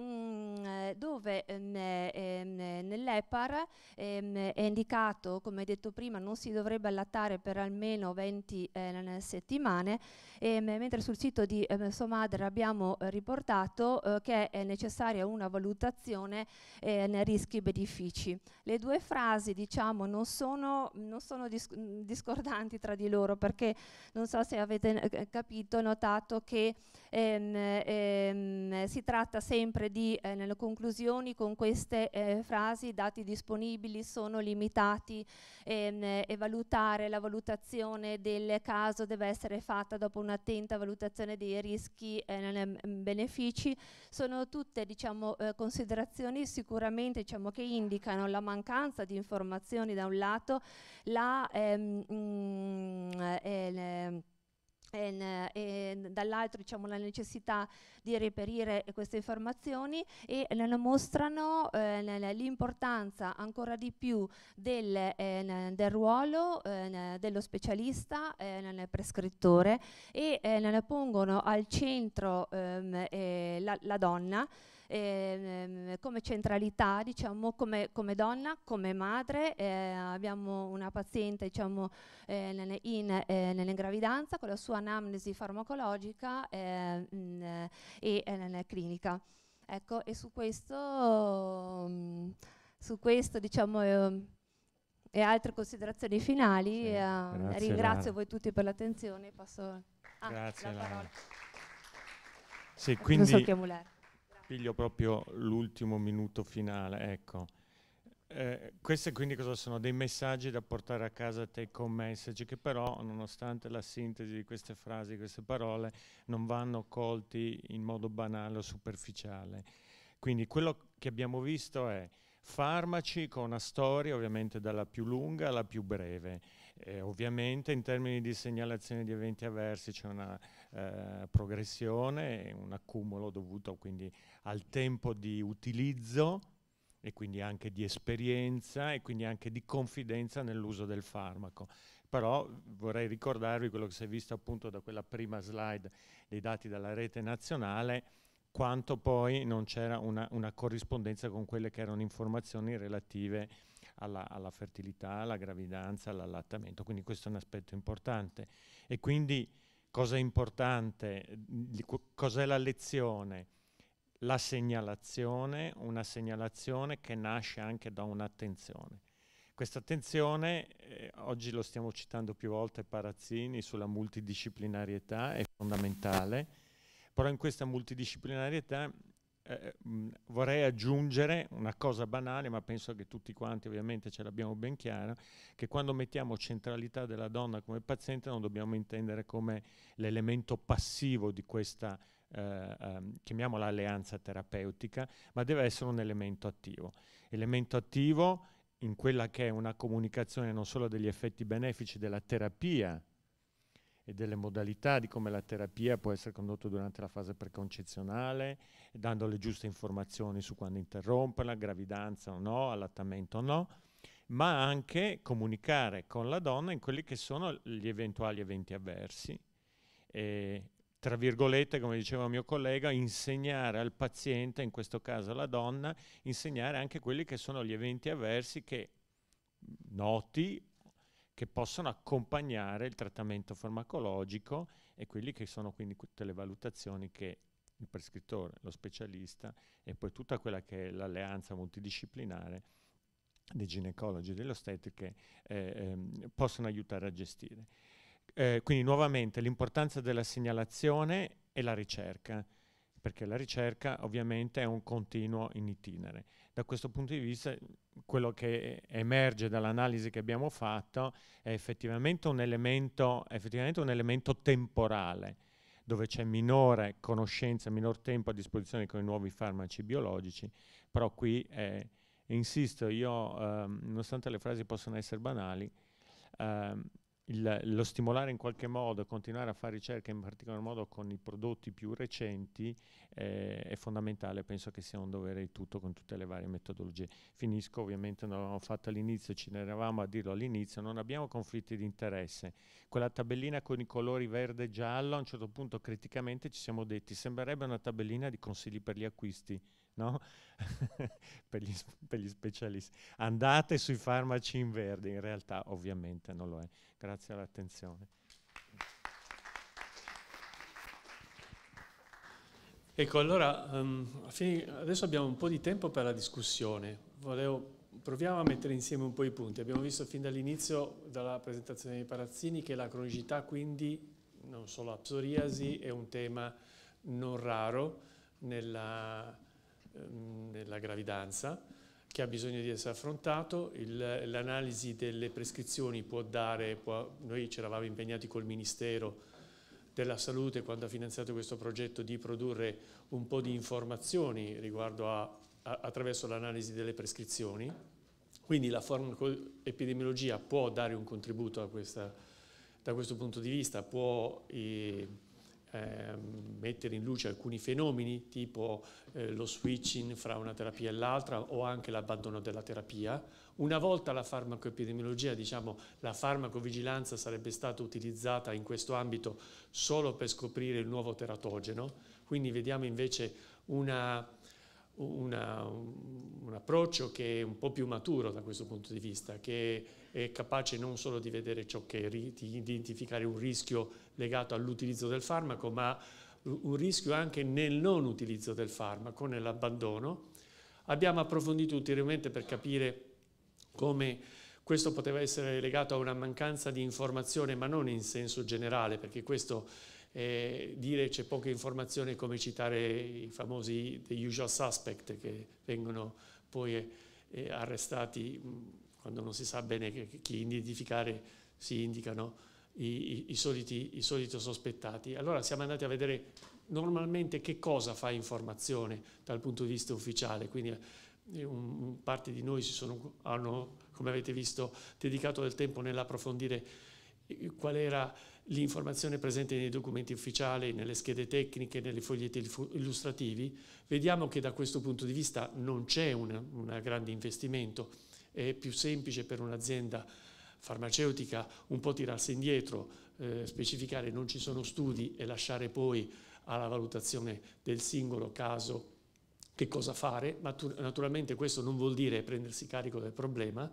F: Mm, eh, dove ehm, ehm, nell'EPAR ehm, è indicato, come detto prima, non si dovrebbe allattare per almeno 20 settimane, mentre sul sito di eh, Somadre abbiamo riportato eh, che è necessaria una valutazione nei rischi-benefici. Le due frasi diciamo, non sono, non sono mm, discordanti tra di loro perché non so se avete eh, capito, notato che si tratta sempre sempre di, eh, nelle conclusioni con queste eh, frasi, i dati disponibili sono limitati ehm, e valutare la valutazione del caso deve essere fatta dopo un'attenta valutazione dei rischi e eh, mm, benefici. Sono tutte diciamo, eh, considerazioni sicuramente diciamo, che indicano la mancanza di informazioni da un lato, la... Ehm, mh, mm, eh, e ehm, ehm, dall'altro diciamo, la necessità di reperire queste informazioni e ne mostrano eh, l'importanza ancora di più del, eh, del ruolo eh, dello specialista ehm, nel prescrittore e ne pongono al centro eh, la, la donna ehm, come centralità, diciamo, come, come, donna, come madre, eh, abbiamo una paziente diciamo, eh, in, in, eh, gravidanza con la sua anamnesi farmacologica mh, eh, mm, eh, e clinica. Ecco, e su questo, mm, su questo diciamo, ehm, e altre considerazioni finali. Sì, eh, ringrazio Lara. voi tutti per l'attenzione. Passo
G: ah, grazie, la parola.
F: Sì, quindi, so
G: Piglio proprio l'ultimo minuto finale, ecco. Eh, questi quindi cosa sono? Dei messaggi da portare a casa te con message che però, nonostante la sintesi di queste frasi, di queste parole, non vanno colti in modo banale o superficiale. Quindi quello che abbiamo visto è farmaci con una storia ovviamente dalla più lunga alla più breve. Eh, ovviamente in termini di segnalazione di eventi avversi c'è una eh, progressione, un accumulo dovuto quindi al tempo di utilizzo e quindi anche di esperienza e quindi anche di confidenza nell'uso del farmaco. Però vorrei ricordarvi quello che si è visto appunto da quella prima slide dei dati dalla rete nazionale, quanto poi non c'era una, una, corrispondenza con quelle che erano informazioni relative alla, alla, fertilità, alla gravidanza, all'allattamento. Quindi questo è un aspetto importante. E quindi cosa è importante, cos'è la lezione, la segnalazione, una segnalazione che nasce anche da un'attenzione. Questa attenzione, eh, oggi lo stiamo citando più volte Parazzini sulla multidisciplinarietà, è fondamentale, però in questa multidisciplinarietà eh, eh, vorrei aggiungere una cosa banale, ma penso che tutti quanti ovviamente ce l'abbiamo ben chiara, che quando mettiamo centralità della donna come paziente non dobbiamo intendere come l'elemento passivo di questa, eh, ehm, chiamiamola alleanza terapeutica, ma deve essere un elemento attivo. Elemento attivo in quella che è una comunicazione non solo degli effetti benefici della terapia e delle modalità di come la terapia può essere condotta durante la fase preconcezionale, dando le giuste informazioni su quando interromperla, gravidanza o no, allattamento o no, ma anche comunicare con la donna in quelli che sono gli eventuali eventi avversi. E, tra virgolette, come diceva mio collega, insegnare al paziente, in questo caso alla donna, insegnare anche quelli che sono gli eventi avversi che noti che possono accompagnare il trattamento farmacologico e quelli che sono quindi tutte le valutazioni che il prescrittore, lo specialista e poi tutta quella che è l'alleanza multidisciplinare dei ginecologi e delle ostetriche eh, ehm, possono aiutare a gestire. Eh, quindi nuovamente l'importanza della segnalazione e la ricerca, perché la ricerca ovviamente è un continuo in itinere da questo punto di vista quello che emerge dall'analisi che abbiamo fatto è effettivamente un elemento, effettivamente un elemento temporale, dove c'è minore conoscenza, minor tempo a disposizione con i nuovi farmaci biologici, però qui eh, insisto, io eh, nonostante le frasi possano essere banali, eh, il, lo stimolare in qualche modo, continuare a fare ricerca in particolar modo con i prodotti più recenti eh, è fondamentale, penso che sia un dovere di tutto con tutte le varie metodologie. Finisco, ovviamente non l'avevamo fatto all'inizio, ci eravamo a dirlo all'inizio, non abbiamo conflitti di interesse. Quella tabellina con i colori verde e giallo, a un certo punto criticamente ci siamo detti, sembrerebbe una tabellina di consigli per gli acquisti no? per, gli, per, gli, specialisti. Andate sui farmaci in verde, in realtà ovviamente non lo è. Grazie all'attenzione. Ecco, allora, um, adesso
B: abbiamo un po' di tempo per la discussione. Volevo proviamo a mettere insieme un po' i punti. Abbiamo visto fin dall'inizio, dalla presentazione di Parazzini, che la cronicità, quindi non solo la psoriasi, è un tema non raro nella, Ehm, nella gravidanza che ha bisogno di essere affrontato, l'analisi delle prescrizioni può dare, può, noi ci eravamo impegnati col Ministero della Salute quando ha finanziato questo progetto di produrre un po' di informazioni riguardo a, a, attraverso l'analisi delle prescrizioni, quindi la farmacoepidemiologia può dare un contributo questa, da questo punto di vista, può... Eh, eh, mettere in luce alcuni fenomeni tipo eh, lo switching fra una terapia e l'altra o anche l'abbandono della terapia. Una volta la farmacoepidemiologia, diciamo la farmacovigilanza sarebbe stata utilizzata in questo ambito solo per scoprire il nuovo teratogeno, quindi vediamo invece una... Una, un, un approccio che è un po' più maturo da questo punto di vista, che è capace non solo di vedere ciò che di identificare un rischio legato all'utilizzo del farmaco, ma un rischio anche nel non utilizzo del farmaco, nell'abbandono. Abbiamo approfondito ulteriormente per capire come questo poteva essere legato a una mancanza di informazione, ma non in senso generale, perché questo è eh, dire c'è poca informazione come citare i famosi the usual suspect che vengono poi eh, arrestati quando non si sa bene chi identificare si indicano i, i, i, soliti, i soliti sospettati. Allora siamo andati a vedere normalmente che cosa fa informazione dal punto di vista ufficiale, quindi eh, un, parte di noi si sono, hanno, come avete visto, dedicato del tempo nell'approfondire eh, qual era l'informazione presente nei documenti ufficiali, nelle schede tecniche, nelle foglietti illustrativi, vediamo che da questo punto di vista non c'è un grande investimento è più semplice per un'azienda farmaceutica un po' tirarsi indietro, eh, specificare non ci sono studi e lasciare poi alla valutazione del singolo caso che cosa fare, ma naturalmente questo non vuol dire prendersi carico del problema.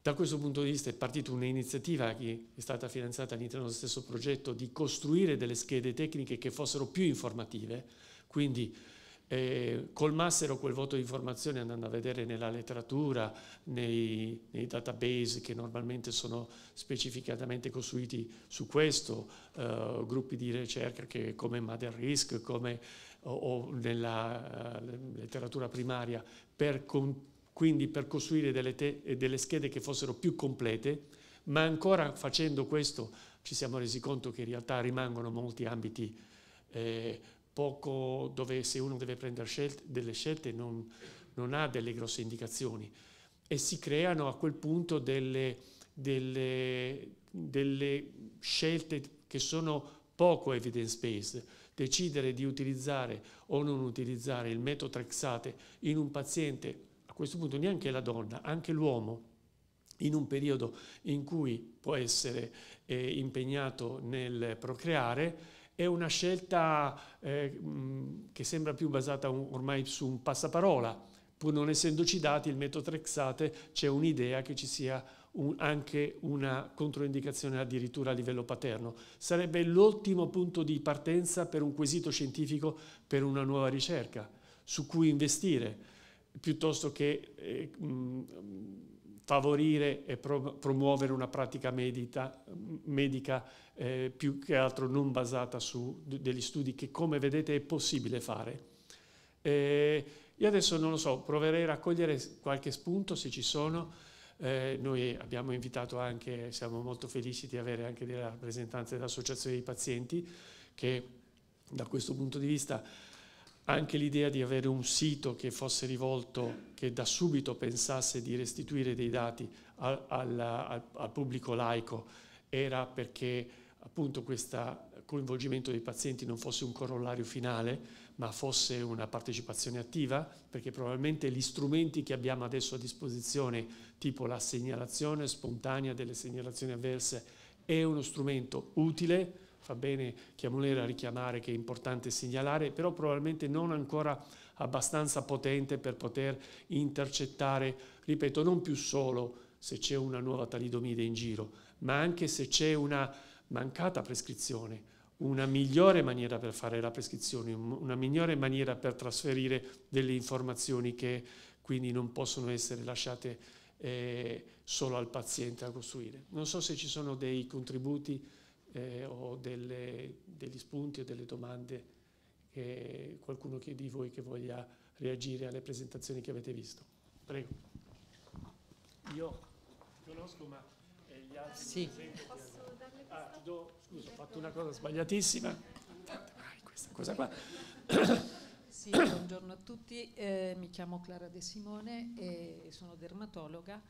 B: Da questo punto di vista è partita un'iniziativa che è stata finanziata all'interno dello stesso progetto di costruire delle schede tecniche che fossero più informative, quindi eh, colmassero quel voto di informazione andando a vedere nella letteratura, nei, nei database che normalmente sono specificatamente costruiti su questo, eh, gruppi di ricerca che, come Mother Risk come, o, o nella uh, letteratura primaria, per con, quindi per costruire delle, te, delle schede che fossero più complete, ma ancora facendo questo ci siamo resi conto che in realtà rimangono molti ambiti. Eh, poco dove se uno deve prendere scelte, delle scelte non, non, ha delle grosse indicazioni e si creano a quel punto delle, delle, delle scelte che sono poco evidence-based. Decidere di utilizzare o non utilizzare il metotrexate in un paziente, a questo punto neanche la donna, anche l'uomo, in un periodo in cui può essere eh, impegnato nel procreare, è una scelta eh, che sembra più basata ormai su un passaparola. Pur non essendoci dati il metotrexate, c'è un'idea che ci sia un, anche una controindicazione addirittura a livello paterno. Sarebbe l'ottimo punto di partenza per un quesito scientifico, per una nuova ricerca su cui investire, piuttosto che... Eh, mh, favorire e promuovere una pratica medita, medica eh, più che altro non basata su degli studi che come vedete è possibile fare. Eh, io adesso non lo so, proverei a raccogliere qualche spunto se ci sono. Eh, noi abbiamo invitato anche, siamo molto felici di avere anche delle rappresentanze dell'Associazione dei Pazienti che da questo punto di vista anche l'idea di avere un sito che fosse rivolto, che da subito pensasse di restituire dei dati al, al, al, pubblico laico, era perché appunto questo eh, coinvolgimento dei pazienti non fosse un corollario finale, ma fosse una partecipazione attiva, perché probabilmente gli strumenti che abbiamo adesso a disposizione, tipo la segnalazione spontanea delle segnalazioni avverse, è uno strumento utile, fa bene Chiamolera richiamare che è importante segnalare, però probabilmente non ancora abbastanza potente per poter intercettare, ripeto, non più solo se c'è una nuova talidomide in giro, ma anche se c'è una mancata prescrizione, una migliore maniera per fare la prescrizione, una migliore maniera per trasferire delle informazioni che quindi non possono essere lasciate eh, solo al paziente a costruire. Non so se ci sono dei contributi eh, o delle, degli spunti o delle domande che qualcuno di voi che voglia reagire alle presentazioni che avete visto. Prego. Io conosco ma eh, gli altri... Sì. Posso darle ah, do, scusa, ho fatto una cosa sbagliatissima. Vai, questa cosa qua.
H: Sì, buongiorno a tutti, eh, mi chiamo Clara De Simone e sono dermatologa.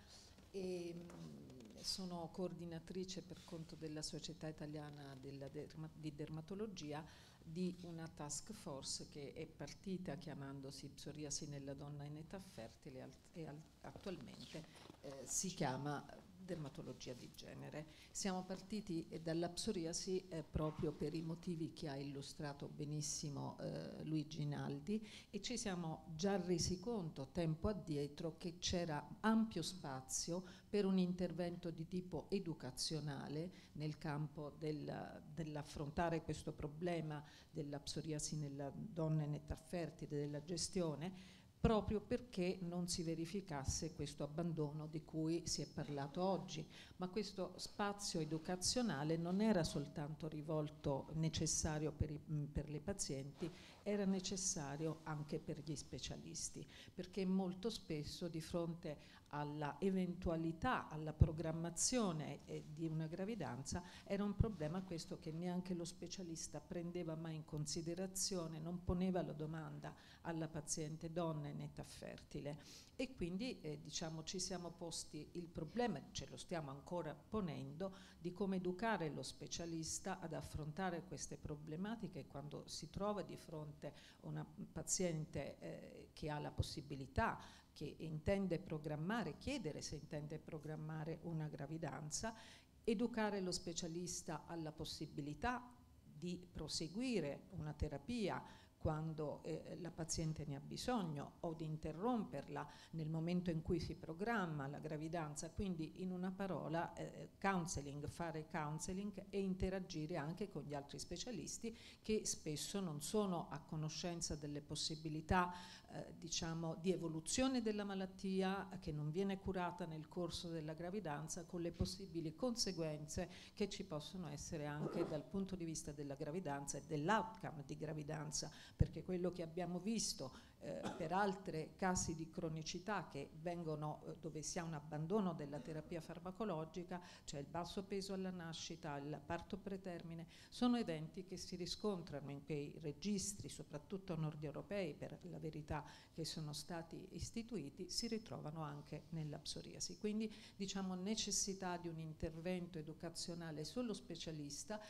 H: E, mm, sono coordinatrice per conto della Società Italiana della derma di Dermatologia di una task force che è partita chiamandosi Psoriasi nella donna in età fertile e attualmente eh, si chiama dermatologia di genere. Siamo partiti eh, dalla psoriasi eh, proprio per i motivi che ha illustrato benissimo eh, Luigi Naldi e ci siamo già resi conto tempo addietro che c'era ampio spazio per un intervento di tipo educazionale nel campo del, dell'affrontare questo problema della psoriasi nella donna in età fertile, della gestione proprio perché non si verificasse questo abbandono di cui si è parlato oggi. Ma questo spazio educazionale non era soltanto rivolto necessario per, i, mm, per, le pazienti, era necessario anche per gli specialisti, perché molto spesso di fronte alla eventualità, alla programmazione eh, di una gravidanza, era un problema questo che neanche lo specialista prendeva mai in considerazione, non poneva la domanda alla paziente donna in età fertile e quindi eh, diciamo, ci siamo posti il problema, ce lo stiamo ancora ponendo, di come educare lo specialista ad affrontare queste problematiche quando si trova di fronte a una paziente eh, che ha la possibilità che intende programmare, chiedere se intende programmare una gravidanza, educare lo specialista alla possibilità di proseguire una terapia quando eh, la paziente ne ha bisogno o di interromperla nel momento in cui si programma la gravidanza, quindi in una parola eh, eh counseling, fare counseling e interagire anche con gli altri specialisti che spesso non sono a conoscenza delle possibilità eh, diciamo, di evoluzione della malattia che non viene curata nel corso della gravidanza con le possibili conseguenze che ci possono essere anche dal punto di vista della gravidanza e dell'outcome di gravidanza, perché quello che abbiamo visto eh, per altri casi di cronicità che vengono eh, dove si ha un abbandono della terapia farmacologica, cioè il basso peso alla nascita, il parto pretermine, sono eventi che si riscontrano in quei registri, soprattutto nord europei per la verità che sono stati istituiti, si ritrovano anche nella psoriasi. Quindi diciamo necessità di un intervento educazionale sullo specialista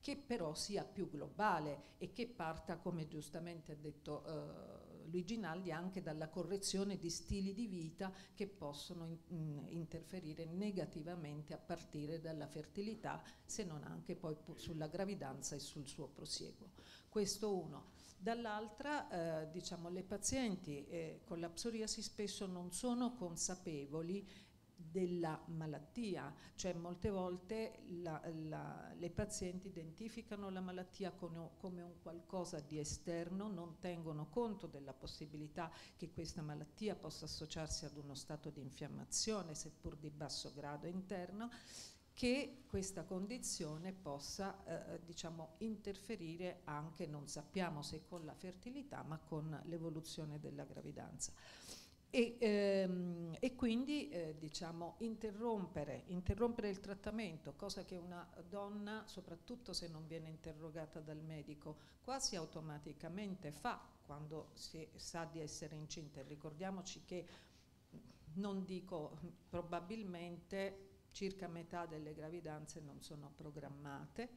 H: che però sia più globale e che parta, come giustamente ha detto eh, Luigi Naldi anche dalla correzione di stili di vita che possono in, mm, interferire negativamente a partire dalla fertilità se non anche poi sulla gravidanza e sul suo prosieguo. Questo uno. Dall'altra eh, diciamo, le pazienti eh, con la psoriasi spesso non sono consapevoli della malattia, cioè molte volte la, la, le pazienti identificano la malattia con, come un qualcosa di esterno, non tengono conto della possibilità che questa malattia possa associarsi ad uno stato di infiammazione, seppur di basso grado interno, che questa condizione possa eh, eh diciamo, interferire anche, non sappiamo se con la fertilità, ma con l'evoluzione della gravidanza. E, ehm, e quindi eh, diciamo, interrompere, interrompere il trattamento, cosa che una donna, soprattutto se non viene interrogata dal medico, quasi automaticamente fa quando si sa di essere incinta. Ricordiamoci che, non dico probabilmente, circa metà delle gravidanze non sono programmate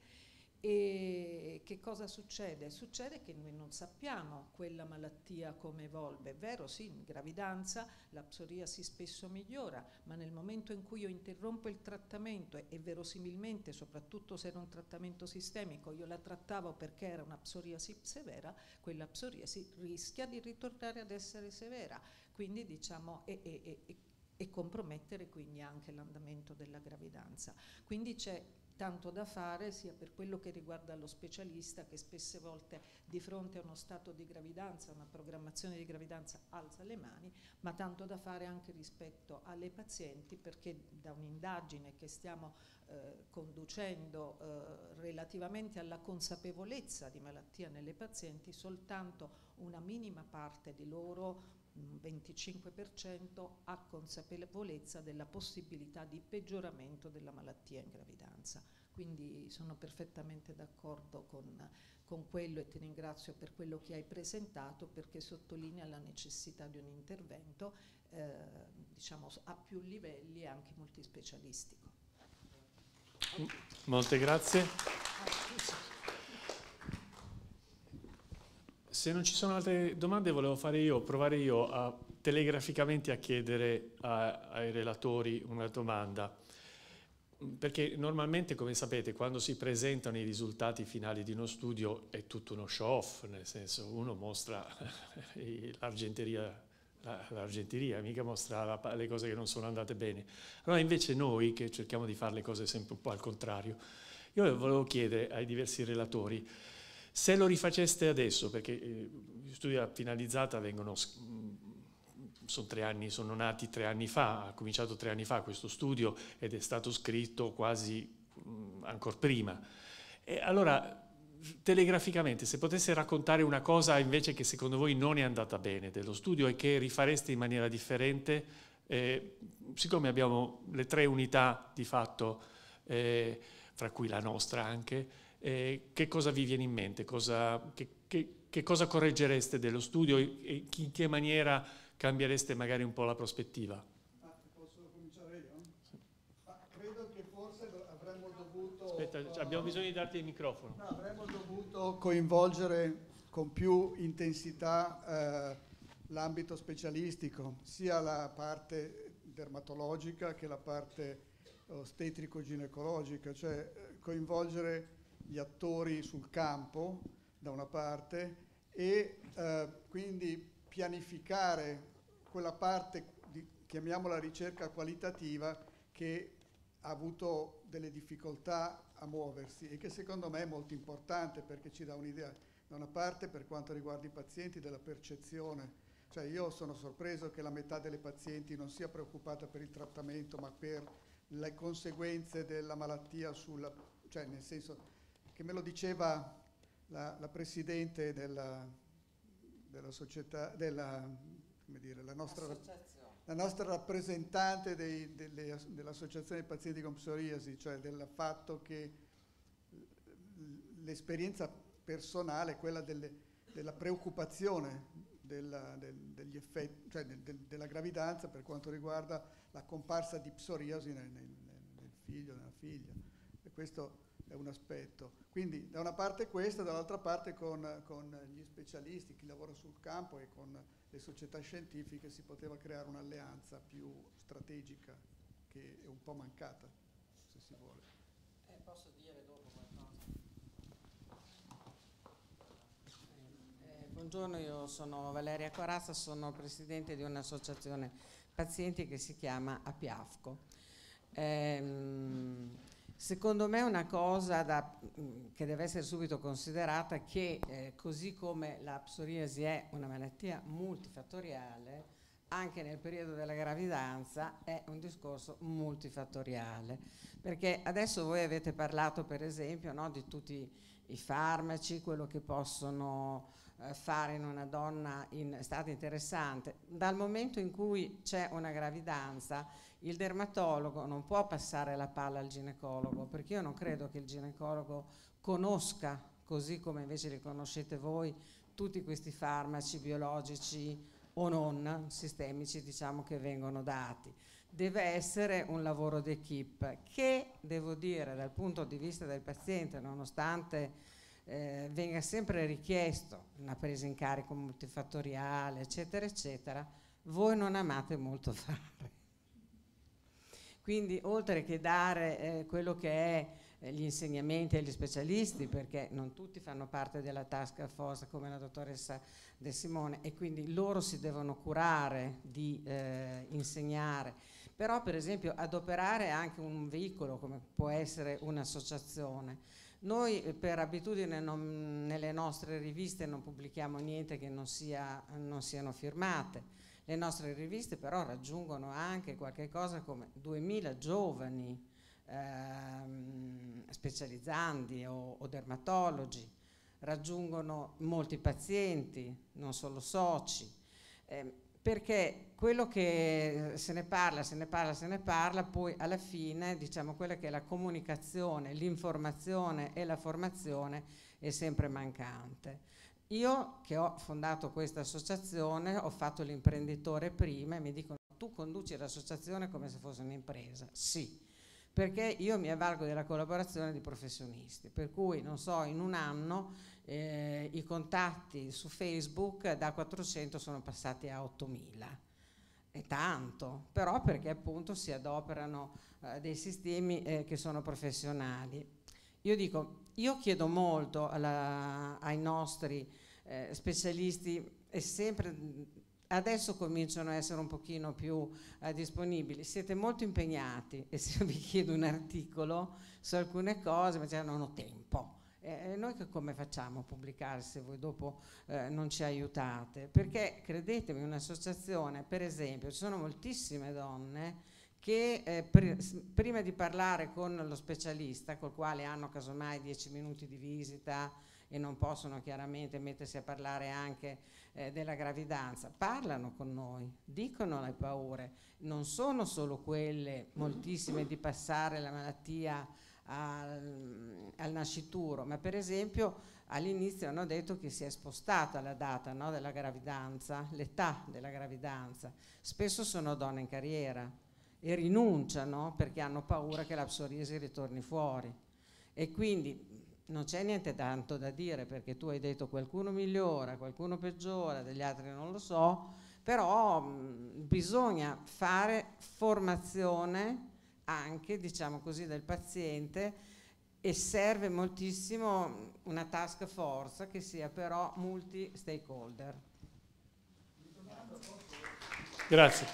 H: e che cosa succede? Succede che noi non sappiamo quella malattia come evolve. È vero, sì, in gravidanza la psoriasi spesso migliora, ma nel momento in cui io interrompo il trattamento e, verosimilmente, soprattutto se era un trattamento sistemico, io la trattavo perché era una psoriasi severa, quella psoriasi rischia di ritornare ad essere severa. Quindi diciamo, e, e, e compromettere quindi anche l'andamento della gravidanza. Quindi c'è tanto da fare sia per quello che riguarda lo specialista che spesse volte di fronte a uno stato di gravidanza, una programmazione di gravidanza alza le mani, ma tanto da fare anche rispetto alle pazienti perché da un'indagine che stiamo eh, conducendo eh, relativamente alla consapevolezza di malattia nelle pazienti, soltanto una minima parte di loro un 25% ha consapevolezza della possibilità di peggioramento della malattia in gravidanza. Quindi sono perfettamente d'accordo con, con quello e ti ringrazio per quello che hai presentato perché sottolinea la necessità di un intervento eh, diciamo, a più livelli e anche multispecialistico.
B: Molte grazie. Ah, se non ci sono altre domande, volevo fare io, provare io a, telegraficamente a chiedere a, ai relatori una domanda. Perché normalmente, come sapete, quando si presentano i risultati finali di uno studio è tutto uno show-off, nel senso uno mostra l'argenteria l'argenteria, mica mostra la, le cose che non sono andate bene. Allora invece noi che cerchiamo di fare le cose sempre un po' al contrario, io volevo chiedere ai diversi relatori, se lo rifaceste adesso, perché eh, gli studi a finalizzata vengono, mm, sono, anni, sono nati tre anni fa, ha cominciato tre anni fa questo studio ed è stato scritto quasi mm, ancora prima. E allora, telegraficamente, se potesse raccontare una cosa invece che secondo voi non è andata bene dello studio e che rifareste in maniera differente, eh, siccome abbiamo le tre unità di fatto, eh, fra cui la nostra anche, eh, che cosa vi viene in mente? Cosa, che, che, che, cosa correggereste dello studio e, in che maniera cambiereste magari un po' la prospettiva?
E: Ah, posso cominciare io? Ah, credo che forse avremmo dovuto... Aspetta, cioè, abbiamo bisogno di
B: darti il microfono.
E: No, avremmo dovuto coinvolgere con più intensità eh, l'ambito specialistico, sia la parte dermatologica che la parte ostetrico-ginecologica, cioè eh, coinvolgere gli attori sul campo, da una parte, e eh, quindi pianificare quella parte, di, chiamiamola ricerca qualitativa, che ha avuto delle difficoltà a muoversi e che secondo me è molto importante perché ci dà un'idea, da una parte per quanto riguarda i pazienti, della percezione. Cioè io sono sorpreso che la metà delle pazienti non sia preoccupata per il trattamento ma per le conseguenze della malattia sulla, cioè nel senso che me lo diceva la, la Presidente della, della società, della, dire, la, nostra, la, nostra, rappresentante dei, delle, dell'Associazione dei Pazienti con Psoriasi, cioè del fatto che l'esperienza personale, quella delle, della preoccupazione della, del, degli effetti, cioè del, del, della gravidanza per quanto riguarda la comparsa di psoriasi nel, nel, nel figlio, nella figlia. E questo è un aspetto. Quindi da una parte questo, dall'altra parte con, con, gli specialisti, chi lavora sul campo e con le società scientifiche si poteva creare un'alleanza più strategica che è un po' mancata, se si vuole.
I: Eh, posso dire dopo qualcosa? Eh, buongiorno, io sono Valeria Corazza, sono presidente di un'associazione pazienti che si chiama APIAFCO. Eh, Secondo me una cosa da, mm, che deve essere subito considerata è che eh, così come la psoriasi è una malattia multifattoriale, anche nel periodo della gravidanza è un discorso multifattoriale, perché adesso voi avete parlato per esempio no, di tutti i farmaci, quello che possono eh, fare in una donna in stato interessante. Dal momento in cui c'è una gravidanza, il dermatologo non può passare la palla al ginecologo, perché io non credo che il ginecologo conosca, così come invece li conoscete voi, tutti questi farmaci biologici o non sistemici diciamo che vengono dati. Deve essere un lavoro d'equipe che, devo dire, dal punto di vista del paziente, nonostante eh, venga sempre richiesto una presa in carico multifattoriale, eccetera, eccetera, voi non amate molto fare. Quindi oltre che dare eh, quello che è eh, gli insegnamenti agli specialisti, perché non tutti fanno parte della task force come la dottoressa De Simone e quindi loro si devono curare di eh, insegnare, però per esempio adoperare anche un veicolo come può essere un'associazione noi eh, per abitudine non, nelle nostre riviste non pubblichiamo niente che non, sia, non siano firmate. Le nostre riviste però raggiungono anche qualche cosa come 2000 giovani ehm, specializzandi o, o dermatologi, raggiungono molti pazienti, non solo soci. Eh, perché quello che se ne parla, se ne parla, se ne parla, poi alla fine diciamo quella che è la comunicazione, l'informazione e la formazione è sempre mancante. Io che ho fondato questa associazione, ho fatto l'imprenditore prima e mi dicono tu conduci l'associazione come se fosse un'impresa. Sì, perché io mi avvalgo della collaborazione di professionisti, per cui non so, in un anno eh, i contatti su Facebook da 400 sono passati a 8000. È tanto, però perché appunto si adoperano eh, dei sistemi eh, che sono professionali. Io dico, io chiedo molto alla, ai nostri eh, specialisti e sempre adesso cominciano a essere un pochino più eh, disponibili. Siete molto impegnati e se vi chiedo un articolo su alcune cose, ma cioè, non ho tempo. Eh, noi che come facciamo a pubblicare se voi dopo eh, non ci aiutate? Perché credetemi, un'associazione, per esempio, ci sono moltissime donne che eh, pr prima di parlare con lo specialista, col quale hanno casomai 10 minuti di visita e non possono chiaramente mettersi a parlare anche eh, della gravidanza, parlano con noi, dicono le paure, non sono solo quelle moltissime di passare la malattia al, al nascituro, ma per esempio all'inizio hanno detto che si è spostata la data no, della gravidanza, l'età della gravidanza. Spesso sono donne in carriera e rinunciano perché hanno paura che la psoriasi ritorni fuori. E quindi non c'è niente tanto da dire perché tu hai detto qualcuno migliora, qualcuno peggiora, degli altri non lo so, però mh, bisogna fare formazione anche diciamo così, del paziente e serve moltissimo una task force che sia però multi stakeholder.
B: Grazie.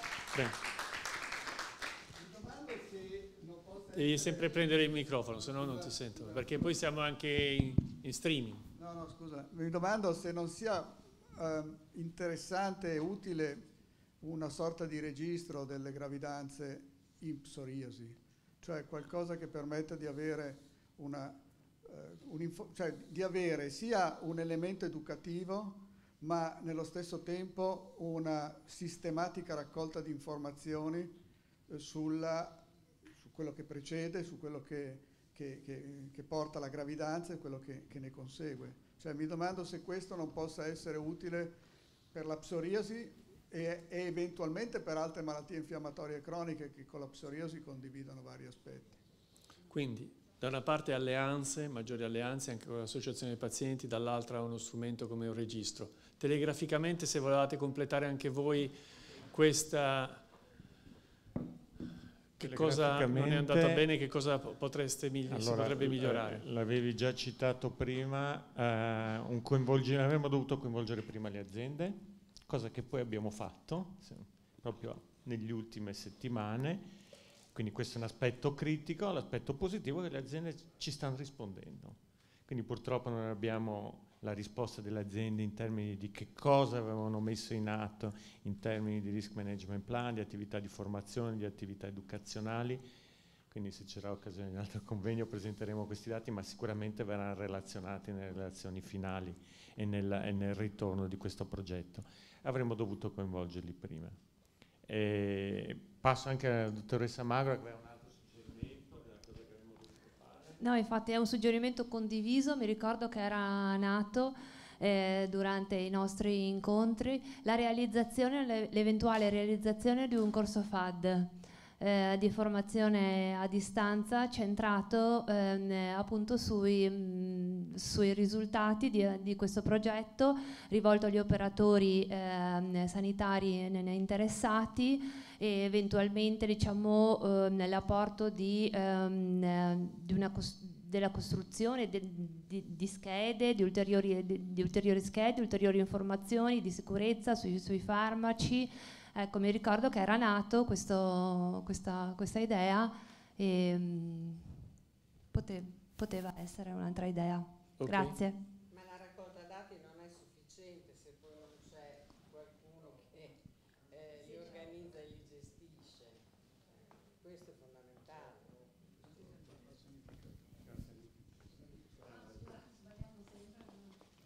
B: Devi sempre prendere il microfono, se no non ti sento, perché poi siamo anche in, in streaming.
E: No, no, scusa, mi domando se non sia eh, interessante e utile una sorta di registro delle gravidanze in psoriasi, cioè qualcosa che permetta di avere, una, eh, un cioè di avere sia un elemento educativo, ma nello stesso tempo una sistematica raccolta di informazioni eh, sulla, su quello che precede, su quello che, che, che, che porta alla gravidanza e quello che, ne consegue. Cioè, mi domando se questo non possa essere utile per la psoriasi e, e, eventualmente per altre malattie infiammatorie croniche che con la psoriasi condividono vari aspetti.
B: Quindi da una parte alleanze, maggiori alleanze anche con l'associazione dei pazienti, dall'altra uno strumento come un registro. Telegraficamente se volevate completare anche voi questa che cosa non è andata bene, che cosa potreste migli- allora, si potrebbe migliorare? Eh,
G: l'avevi già citato prima, eh, avremmo dovuto coinvolgere prima le aziende, cosa che poi abbiamo fatto se, proprio negli ultime settimane. Quindi questo è un aspetto critico, l'aspetto positivo è che le aziende ci stanno rispondendo. Quindi purtroppo non abbiamo la risposta delle aziende in termini di che cosa avevano messo in atto in termini di risk management plan, di attività di formazione, di attività educazionali. Quindi se c'era occasione di un altro convegno presenteremo questi dati, ma sicuramente verranno relazionati nelle relazioni finali e nel, e nel ritorno di questo progetto avremmo dovuto coinvolgerli prima. E passo anche alla dottoressa Magro,
F: No, infatti è un suggerimento condiviso, mi ricordo che era nato eh, durante i nostri incontri la realizzazione, l'eventuale realizzazione di un corso FAD eh, di formazione a distanza centrato ehm, appunto sui, mh, sui risultati di, di, questo progetto rivolto agli operatori ehm, sanitari interessati e eventualmente diciamo, ehm, l'apporto di, ehm, di una della costruzione de, di, di, schede, di ulteriori, di, di ulteriori, schede, ulteriori informazioni di sicurezza sui, sui farmaci, Ecco, mi ricordo che era nato questo, questa, questa, idea e mm, pote, poteva essere un'altra idea. Okay. Grazie. Ma la raccolta dati non è sufficiente se
I: poi non c'è qualcuno che eh, li organizza e li gestisce. Questo è fondamentale.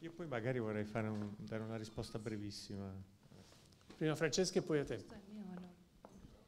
G: Io poi magari vorrei un, dare una risposta brevissima. Prima Francesca e poi a
B: te.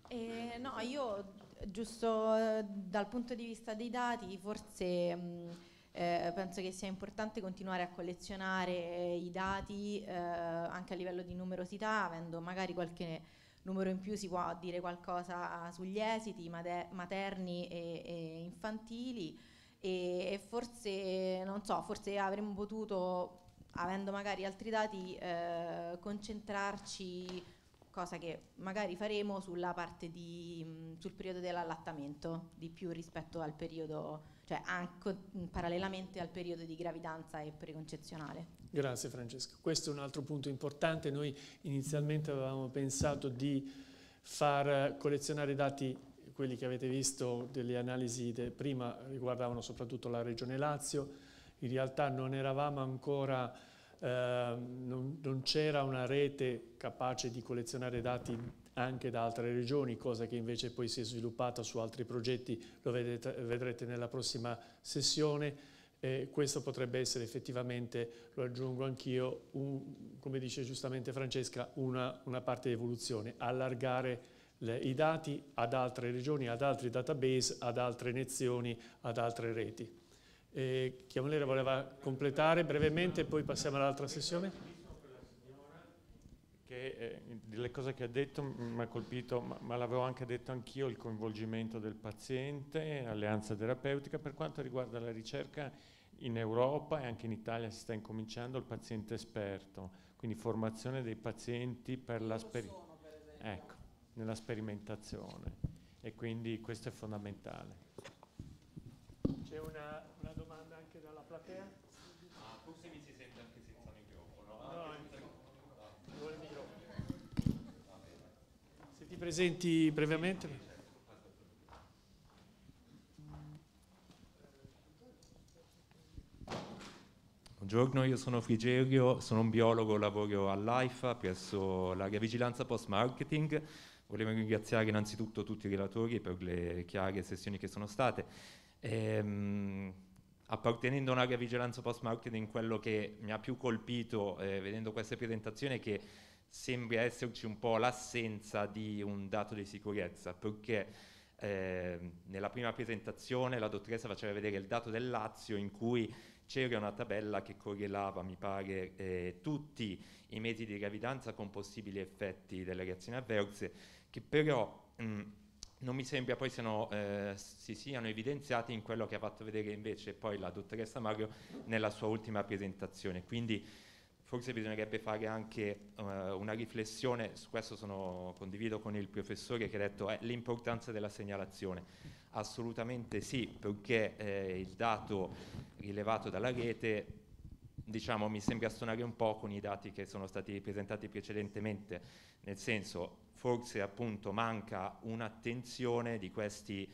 D: Eh, no, io giusto eh, dal punto di vista dei dati forse... Mh, mm, eh, penso che sia importante continuare a collezionare eh, i dati eh, anche a livello di numerosità, avendo magari qualche numero in più si può dire qualcosa ah, sugli esiti materni e, e infantili e, forse, non so, forse avremmo potuto avendo magari altri dati, eh, concentrarci, cosa che magari faremo, sulla parte di, mh, mm, sul periodo dell'allattamento, di più rispetto al periodo, cioè anche mm, parallelamente al periodo di gravidanza e preconcezionale.
B: Grazie Francesco. Questo è un altro punto importante. Noi inizialmente avevamo pensato di far collezionare dati quelli che avete visto delle analisi de prima riguardavano soprattutto la regione Lazio, in realtà non eravamo ancora, eh, non, non c'era una rete capace di collezionare dati anche da altre regioni, cosa che invece poi si è sviluppata su altri progetti, lo vedete, vedrete nella prossima sessione. Eh, questo potrebbe essere effettivamente, lo aggiungo anch'io, come dice giustamente Francesca, una, una parte di evoluzione, allargare le, i dati ad altre regioni, ad altri database, ad altre nazioni, ad altre reti. Eh, chi voleva completare brevemente poi passiamo all'altra sessione.
G: Che, eh, le cose che ha detto mi ha colpito, ma, ma l'avevo anche detto anch'io, il coinvolgimento del paziente, alleanza terapeutica. Per quanto riguarda la ricerca in Europa e anche in Italia si sta incominciando il paziente esperto, quindi formazione dei pazienti per la ecco, nella sperimentazione e quindi questo è fondamentale.
B: C'è una platea?
J: Ah, forse mi si sente anche senza microfono. No, ah, no, ah. il microfono.
B: Se ti presenti brevemente.
J: Buongiorno, io sono Frigerio, sono un biologo, lavoro all'AIFA presso l'area vigilanza post marketing. Volevo ringraziare innanzitutto tutti i relatori per le chiare sessioni che sono state. Ehm, appartenendo a un'area vigilanza post-marketing, quello che mi ha più colpito eh, vedendo questa presentazione è che sembra esserci un po' l'assenza di un dato di sicurezza, perché eh, nella prima presentazione la dottoressa faceva vedere il dato del Lazio in cui c'era una tabella che correlava, mi pare, eh, tutti i mesi di gravidanza con possibili effetti delle reazioni avverse, che però mh, non mi sembra poi siano, eh, si siano evidenziati in quello che ha fatto vedere invece poi la dottoressa Mario nella sua ultima presentazione. Quindi forse bisognerebbe fare anche eh, una riflessione, su questo sono, condivido con il professore che ha detto eh, l'importanza della segnalazione. Assolutamente sì, perché eh, il dato rilevato dalla rete diciamo, mi sembra suonare un po' con i dati che sono stati presentati precedentemente, nel senso forse appunto manca un'attenzione di questi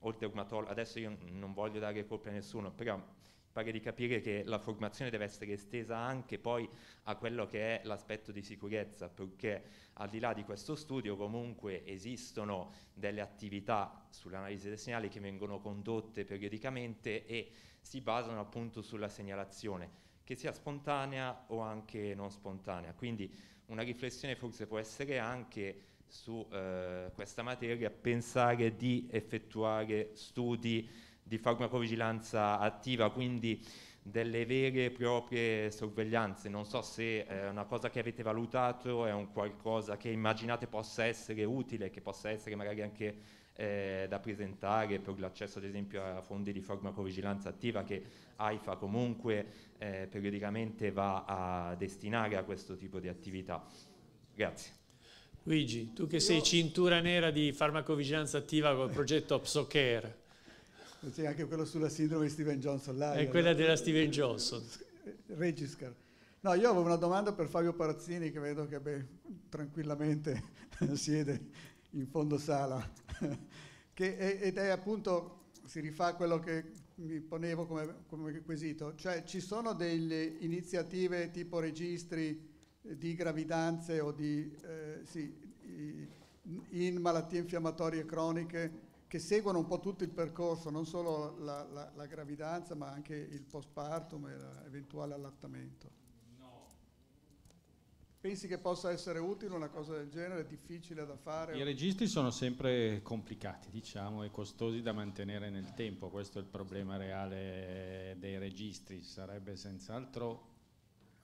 J: oltre reumatologi, adesso io non voglio dare colpa a nessuno, però pare di capire che la formazione deve essere estesa anche poi a quello che è l'aspetto di sicurezza, perché al di là di questo studio comunque esistono delle attività sull'analisi dei segnali che vengono condotte periodicamente e si basano appunto sulla segnalazione, che sia spontanea o anche non spontanea. Quindi una riflessione forse può essere anche su eh, questa materia pensare di effettuare studi di farmacovigilanza attiva, quindi delle vere e proprie sorveglianze. Non so se è eh, una cosa che avete valutato, è un qualcosa che immaginate possa essere utile, che possa essere magari anche eh, da presentare per l'accesso ad esempio a fondi di farmacovigilanza attiva che AIFA comunque eh, periodicamente va a destinare a questo tipo di attività. Grazie. Luigi, tu che sei cintura nera di farmacovigilanza attiva col progetto PsoCare.
E: C'è anche quello sulla sindrome di Steven Johnson. È quella della Steven Johnson. Regiscar. No, io avevo una domanda per Fabio Parazzini che vedo che beh, tranquillamente siede in fondo sala, che ed è appunto, si rifà a quello che mi ponevo come, come quesito, cioè ci sono delle iniziative tipo registri eh, di gravidanze o di, eh, sì, in malattie infiammatorie croniche che seguono un po' tutto il percorso, non solo la, la, la gravidanza ma anche il postpartum e l'eventuale allattamento. Pensi che possa essere utile una cosa del genere? È difficile da fare? I registri
C: sono sempre complicati, diciamo, e costosi da mantenere nel tempo. Questo è il problema reale dei registri. Sarebbe senz'altro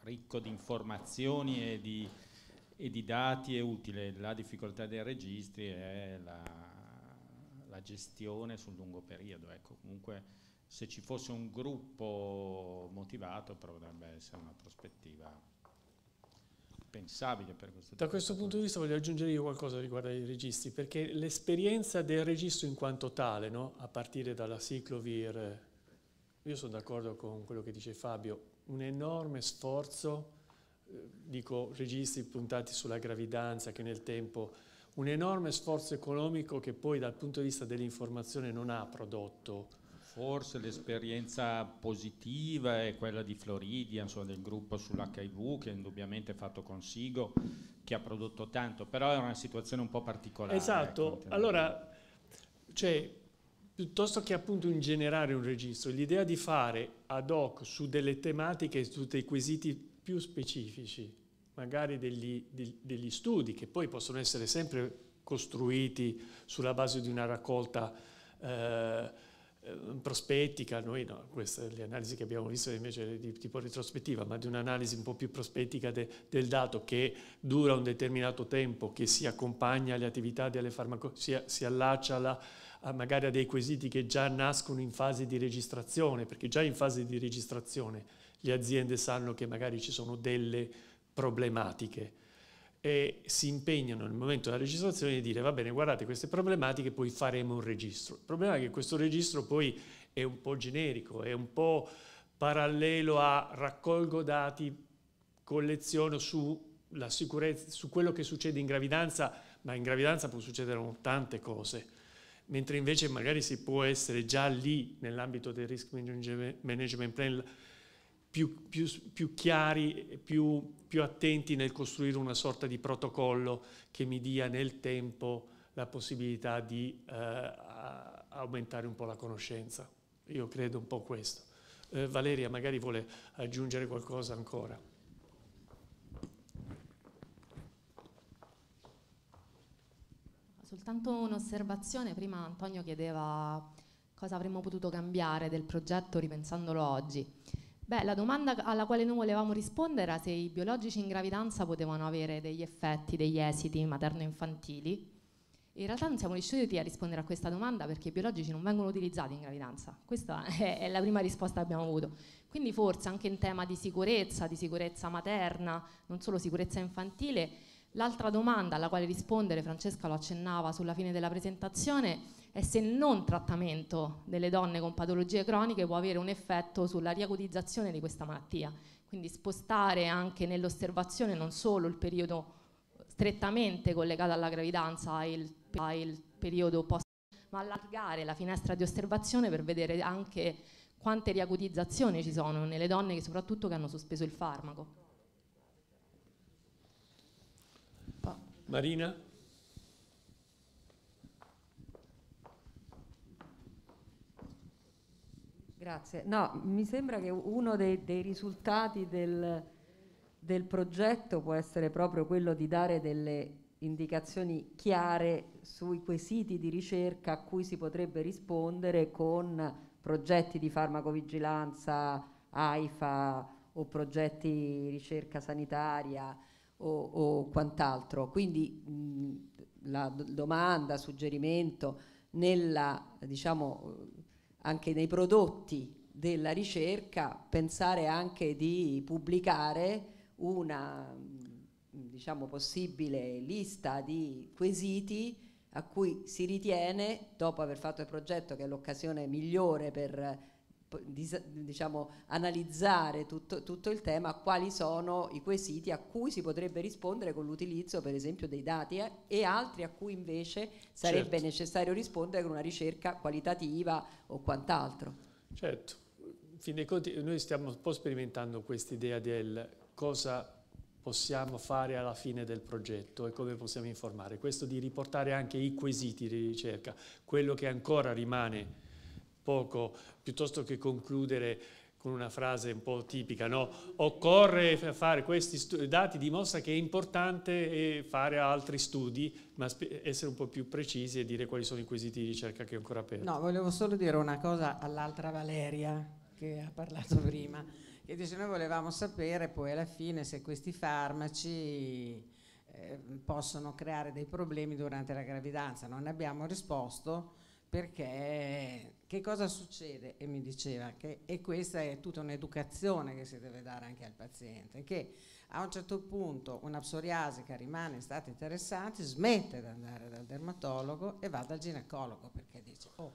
C: ricco di informazioni e di, e di dati e utile. La difficoltà dei registri è la, la gestione sul lungo periodo. Ecco, comunque se ci fosse un gruppo motivato potrebbe essere una prospettiva impensabile per questo Da questo
B: punto di vista voglio aggiungere io qualcosa riguardo ai registi, perché l'esperienza del registro in quanto tale, no? a partire dalla ciclovir, io sono d'accordo con quello che dice Fabio, un enorme sforzo, eh, dico registi puntati sulla gravidanza che nel tempo, un enorme sforzo economico che poi dal punto di vista dell'informazione non ha prodotto
C: Forse l'esperienza positiva è quella di Floridia, insomma, del gruppo sull'HIV che indubbiamente è fatto consigo, che ha prodotto tanto, però è una situazione un po' particolare. Esatto, ecco, allora
B: cioè, piuttosto che appunto in ingenerare un registro, l'idea di fare ad hoc su delle tematiche, su dei quesiti più specifici, magari degli, degli studi che poi possono essere sempre costruiti sulla base di una raccolta eh, eh, prospettica, noi no, queste le analisi che abbiamo visto invece di tipo retrospettiva, ma di un'analisi un po' più prospettica de, del dato che dura un determinato tempo, che si accompagna alle attività delle farmacologie, si, allaccia alla, a magari a dei quesiti che già nascono in fase di registrazione, perché già in fase di registrazione le aziende sanno che magari ci sono delle problematiche e si impegnano nel momento della registrazione di dire va bene, guardate queste problematiche, poi faremo un registro. Il problema è che questo registro poi è un po' generico, è un po' parallelo a raccolgo dati, colleziono su, su quello che succede in gravidanza, ma in gravidanza può succedere tante cose mentre invece magari si può essere già lì nell'ambito del risk management plan più, più, più chiari, più, più attenti nel costruire una sorta di protocollo che mi dia nel tempo la possibilità di eh, aumentare un po' la conoscenza. Io credo un po' questo. Eh, Valeria magari vuole aggiungere qualcosa ancora.
K: Soltanto un'osservazione, prima Antonio chiedeva cosa avremmo potuto cambiare del progetto ripensandolo oggi. Beh, la domanda alla quale noi volevamo rispondere era se i biologici in gravidanza potevano avere degli effetti, degli esiti materno-infantili. In realtà non siamo riusciti a rispondere a questa domanda perché i biologici non vengono utilizzati in gravidanza. Questa è, è la prima risposta che abbiamo avuto. Quindi forse anche in tema di sicurezza, di sicurezza materna, non solo sicurezza infantile, l'altra domanda alla quale rispondere, Francesca lo accennava sulla fine della presentazione, e se non trattamento delle donne con patologie croniche può avere un effetto sulla riacutizzazione di questa malattia. Quindi spostare anche nell'osservazione non solo il periodo strettamente collegato alla gravidanza e il, il periodo post, ma allargare la finestra di osservazione per vedere anche quante riacutizzazioni ci sono nelle donne che soprattutto che hanno sospeso il farmaco.
B: Marina?
A: Grazie. No, mi sembra che uno dei, dei risultati del, del progetto può essere proprio quello di dare delle indicazioni chiare sui quesiti di ricerca a cui si potrebbe rispondere con progetti di farmacovigilanza, AIFA o progetti di ricerca sanitaria o, o quant'altro. Quindi mh, la domanda, suggerimento nella diciamo, anche nei prodotti della ricerca, pensare anche di pubblicare una mm, diciamo, possibile lista di quesiti a cui si ritiene, dopo aver fatto il progetto, che è l'occasione migliore per diciamo, analizzare tutto, tutto, il tema, quali sono i quesiti a cui si potrebbe rispondere con l'utilizzo per esempio dei dati eh, e altri a cui invece sarebbe certo. necessario rispondere con una ricerca qualitativa o quant'altro. Certo,
B: in fin dei conti noi stiamo un po' sperimentando questa idea del cosa possiamo fare alla fine del progetto e come possiamo informare. Questo di riportare anche i quesiti di ricerca, quello che ancora rimane poco, piuttosto che concludere con una frase un po' tipica, no? occorre fare questi dati, dimostra che è importante eh, fare altri studi, ma essere un po' più precisi e dire quali sono i quesiti di ricerca che è ancora aperto. No,
I: volevo solo dire una cosa all'altra Valeria che ha parlato prima, che dice noi volevamo sapere poi alla fine se questi farmaci eh, possono creare dei problemi durante la gravidanza, non abbiamo risposto perché che cosa succede? E mi diceva che, e questa è tutta un'educazione che si deve dare anche al paziente, che a un certo punto una che rimane in stato interessante, smette di andare dal dermatologo e va dal ginecologo perché dice, oh,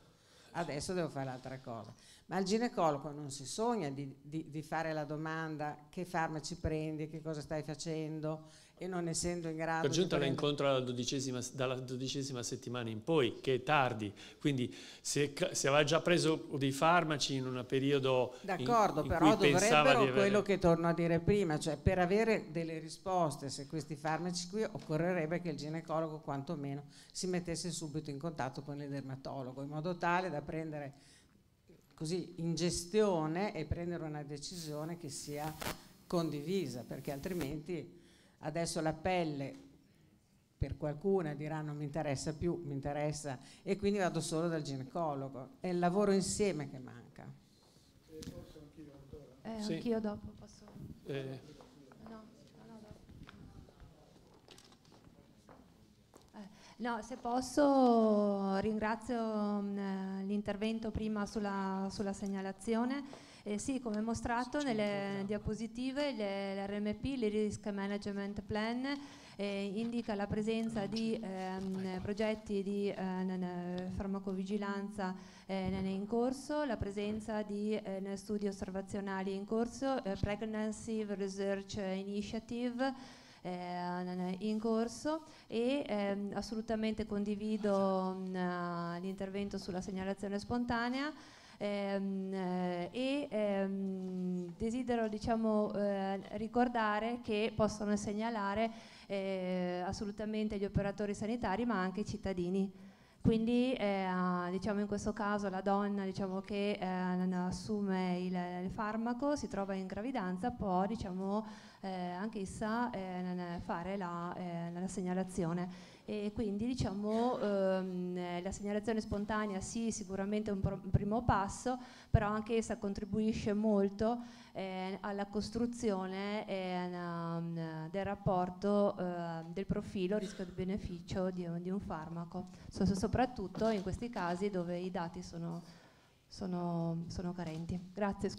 I: adesso devo fare altra cosa. Ma il ginecologo non si sogna di, di, di fare la domanda che farmaci prendi, che cosa stai facendo e non essendo in grado... Per giunta la prendere...
B: incontra dalla, dalla dodicesima, settimana in poi, che è tardi, quindi se, se aveva già preso dei farmaci in un periodo... D'accordo, però dovrebbero avere... quello
I: che torno a dire prima, cioè per avere delle risposte se questi farmaci qui occorrerebbe che il ginecologo quantomeno si mettesse subito in contatto con il dermatologo, in modo tale da prendere così in gestione e prendere una decisione che sia condivisa, perché altrimenti adesso la pelle per qualcuna dirà non mi interessa più, mi interessa e quindi vado solo dal ginecologo. È il lavoro insieme che manca. Eh, sì. anch'io dopo posso. Eh,
F: No, se posso ringrazio mh, mm, l'intervento prima sulla, sulla segnalazione. Eh sì, come mostrato nelle diapositive, l'RMP, il Risk Management Plan, eh, indica la presenza di ehm, progetti di eh, farmacovigilanza eh, in corso, la presenza di eh, studi osservazionali in corso, eh, Pregnancy Research Initiative, eh, in corso e ehm, assolutamente condivido mh, mm, eh, l'intervento sulla segnalazione spontanea ehm, eh, e ehm, desidero diciamo, eh, ricordare che possono segnalare eh, assolutamente gli operatori sanitari ma anche i cittadini. Quindi eh, diciamo in questo caso la donna diciamo, che eh, assume il, il, farmaco, si trova in gravidanza, può diciamo, eh, anch'essa eh, fare la, eh, la, segnalazione. E quindi diciamo, ehm, eh, la segnalazione spontanea sì, sicuramente è un, un primo passo, però anche essa contribuisce molto eh, alla costruzione eh, del rapporto ehm, del profilo rischio-beneficio di, di, un farmaco, so, soprattutto in questi casi dove i dati sono,
E: sono, sono carenti. Grazie.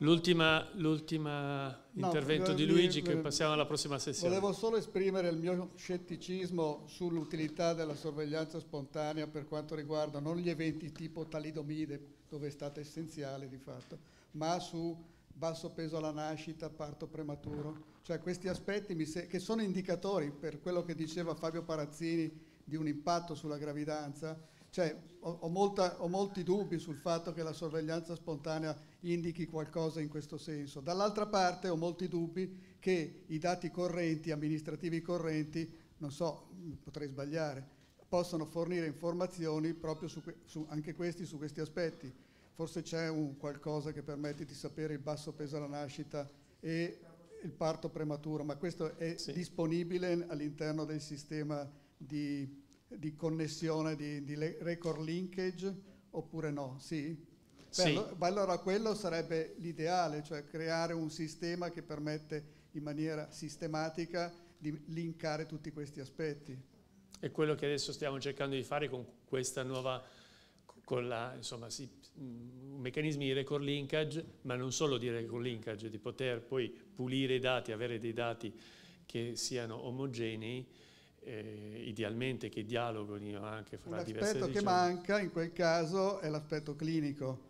B: L'ultimo no, intervento di Luigi che passiamo alla prossima sessione. Volevo
E: solo esprimere il mio scetticismo sull'utilità della sorveglianza spontanea per quanto riguarda non gli eventi tipo talidomide, dove è stata essenziale di fatto, ma su basso peso alla nascita, parto prematuro, cioè questi aspetti che sono indicatori per quello che diceva Fabio Parazzini di un impatto sulla gravidanza, cioè, ho, ho, molta, ho, molti dubbi sul fatto che la sorveglianza spontanea indichi qualcosa in questo senso. Dall'altra parte ho molti dubbi che i dati correnti, amministrativi correnti, non so, potrei sbagliare, possano fornire informazioni proprio su, su anche questi, su questi aspetti forse c'è un qualcosa che permette di sapere il basso peso alla nascita e il parto prematuro, ma questo è sì. disponibile all'interno del sistema di, di connessione, di, di, record linkage, oppure no? Sì? Beh, sì. allora quello sarebbe l'ideale, cioè creare un sistema che permette in maniera sistematica di linkare tutti questi aspetti.
B: È quello che adesso stiamo cercando di fare con questa nuova, con la, insomma, si, Mm, meccanismi di record linkage, ma non solo di record linkage, di poter poi pulire i dati, avere dei dati che siano omogenei, eh, idealmente che dialoghino anche fra diverse L'aspetto che manca
E: in quel caso è l'aspetto clinico,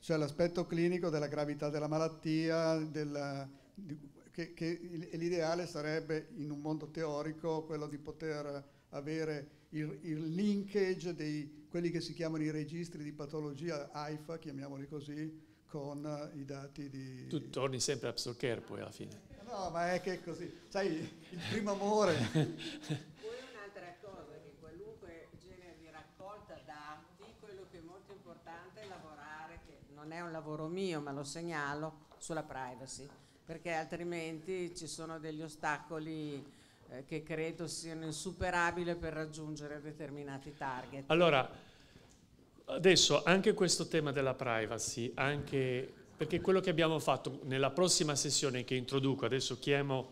E: cioè l'aspetto clinico della gravità della malattia, della, di che, che l'ideale sarebbe in un mondo teorico quello di poter avere il, il, linkage di quelli che si chiamano i registri di patologia AIFA, chiamiamoli così, con eh, i dati di...
B: Tu torni sempre a Psoccher poi alla fine.
E: No, ma è che è così, sai, il primo amore. poi
I: un'altra cosa, che qualunque genere di raccolta dati, quello che è molto importante è lavorare, che non è un lavoro mio, ma lo segnalo, sulla privacy perché altrimenti ci sono degli ostacoli eh, che credo siano insuperabili per raggiungere determinati target.
B: Allora, adesso anche questo tema della privacy, anche perché quello che abbiamo fatto nella prossima sessione che introduco, adesso chiamo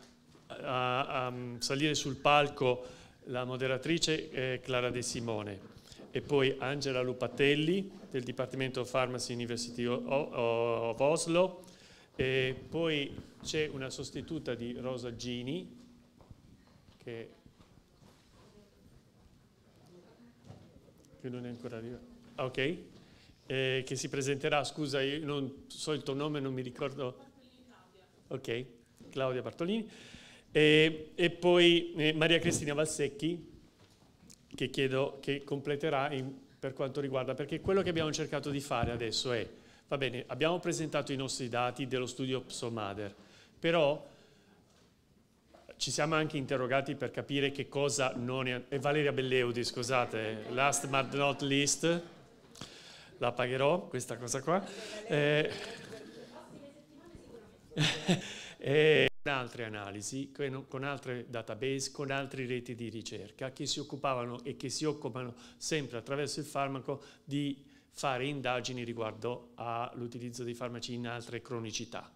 B: eh, a, a mm, salire sul palco la moderatrice eh, Clara De Simone e poi Angela Lupatelli del Dipartimento Pharmacy University of Oslo e poi c'è una sostituta di Rosa Gini che, che non è ancora arrivata. Ah, ok? Eh, che si presenterà, scusa, io non so il tuo nome, non mi ricordo. Ok, Claudia Bartolini. E, e poi eh, Maria Cristina Valsecchi, che chiedo che completerà in, per quanto riguarda, perché quello che abbiamo cercato di fare adesso è, va bene, abbiamo presentato i nostri dati dello studio Psomader, però ci siamo anche interrogati per capire che cosa non è... E Valeria Belleudi, scusate, last but not least, la pagherò questa cosa qua. Eh, eh con altre analisi, con altre database, con altre reti di ricerca che si occupavano e che si occupano sempre attraverso il farmaco di fare indagini riguardo all'utilizzo dei farmaci in altre cronicità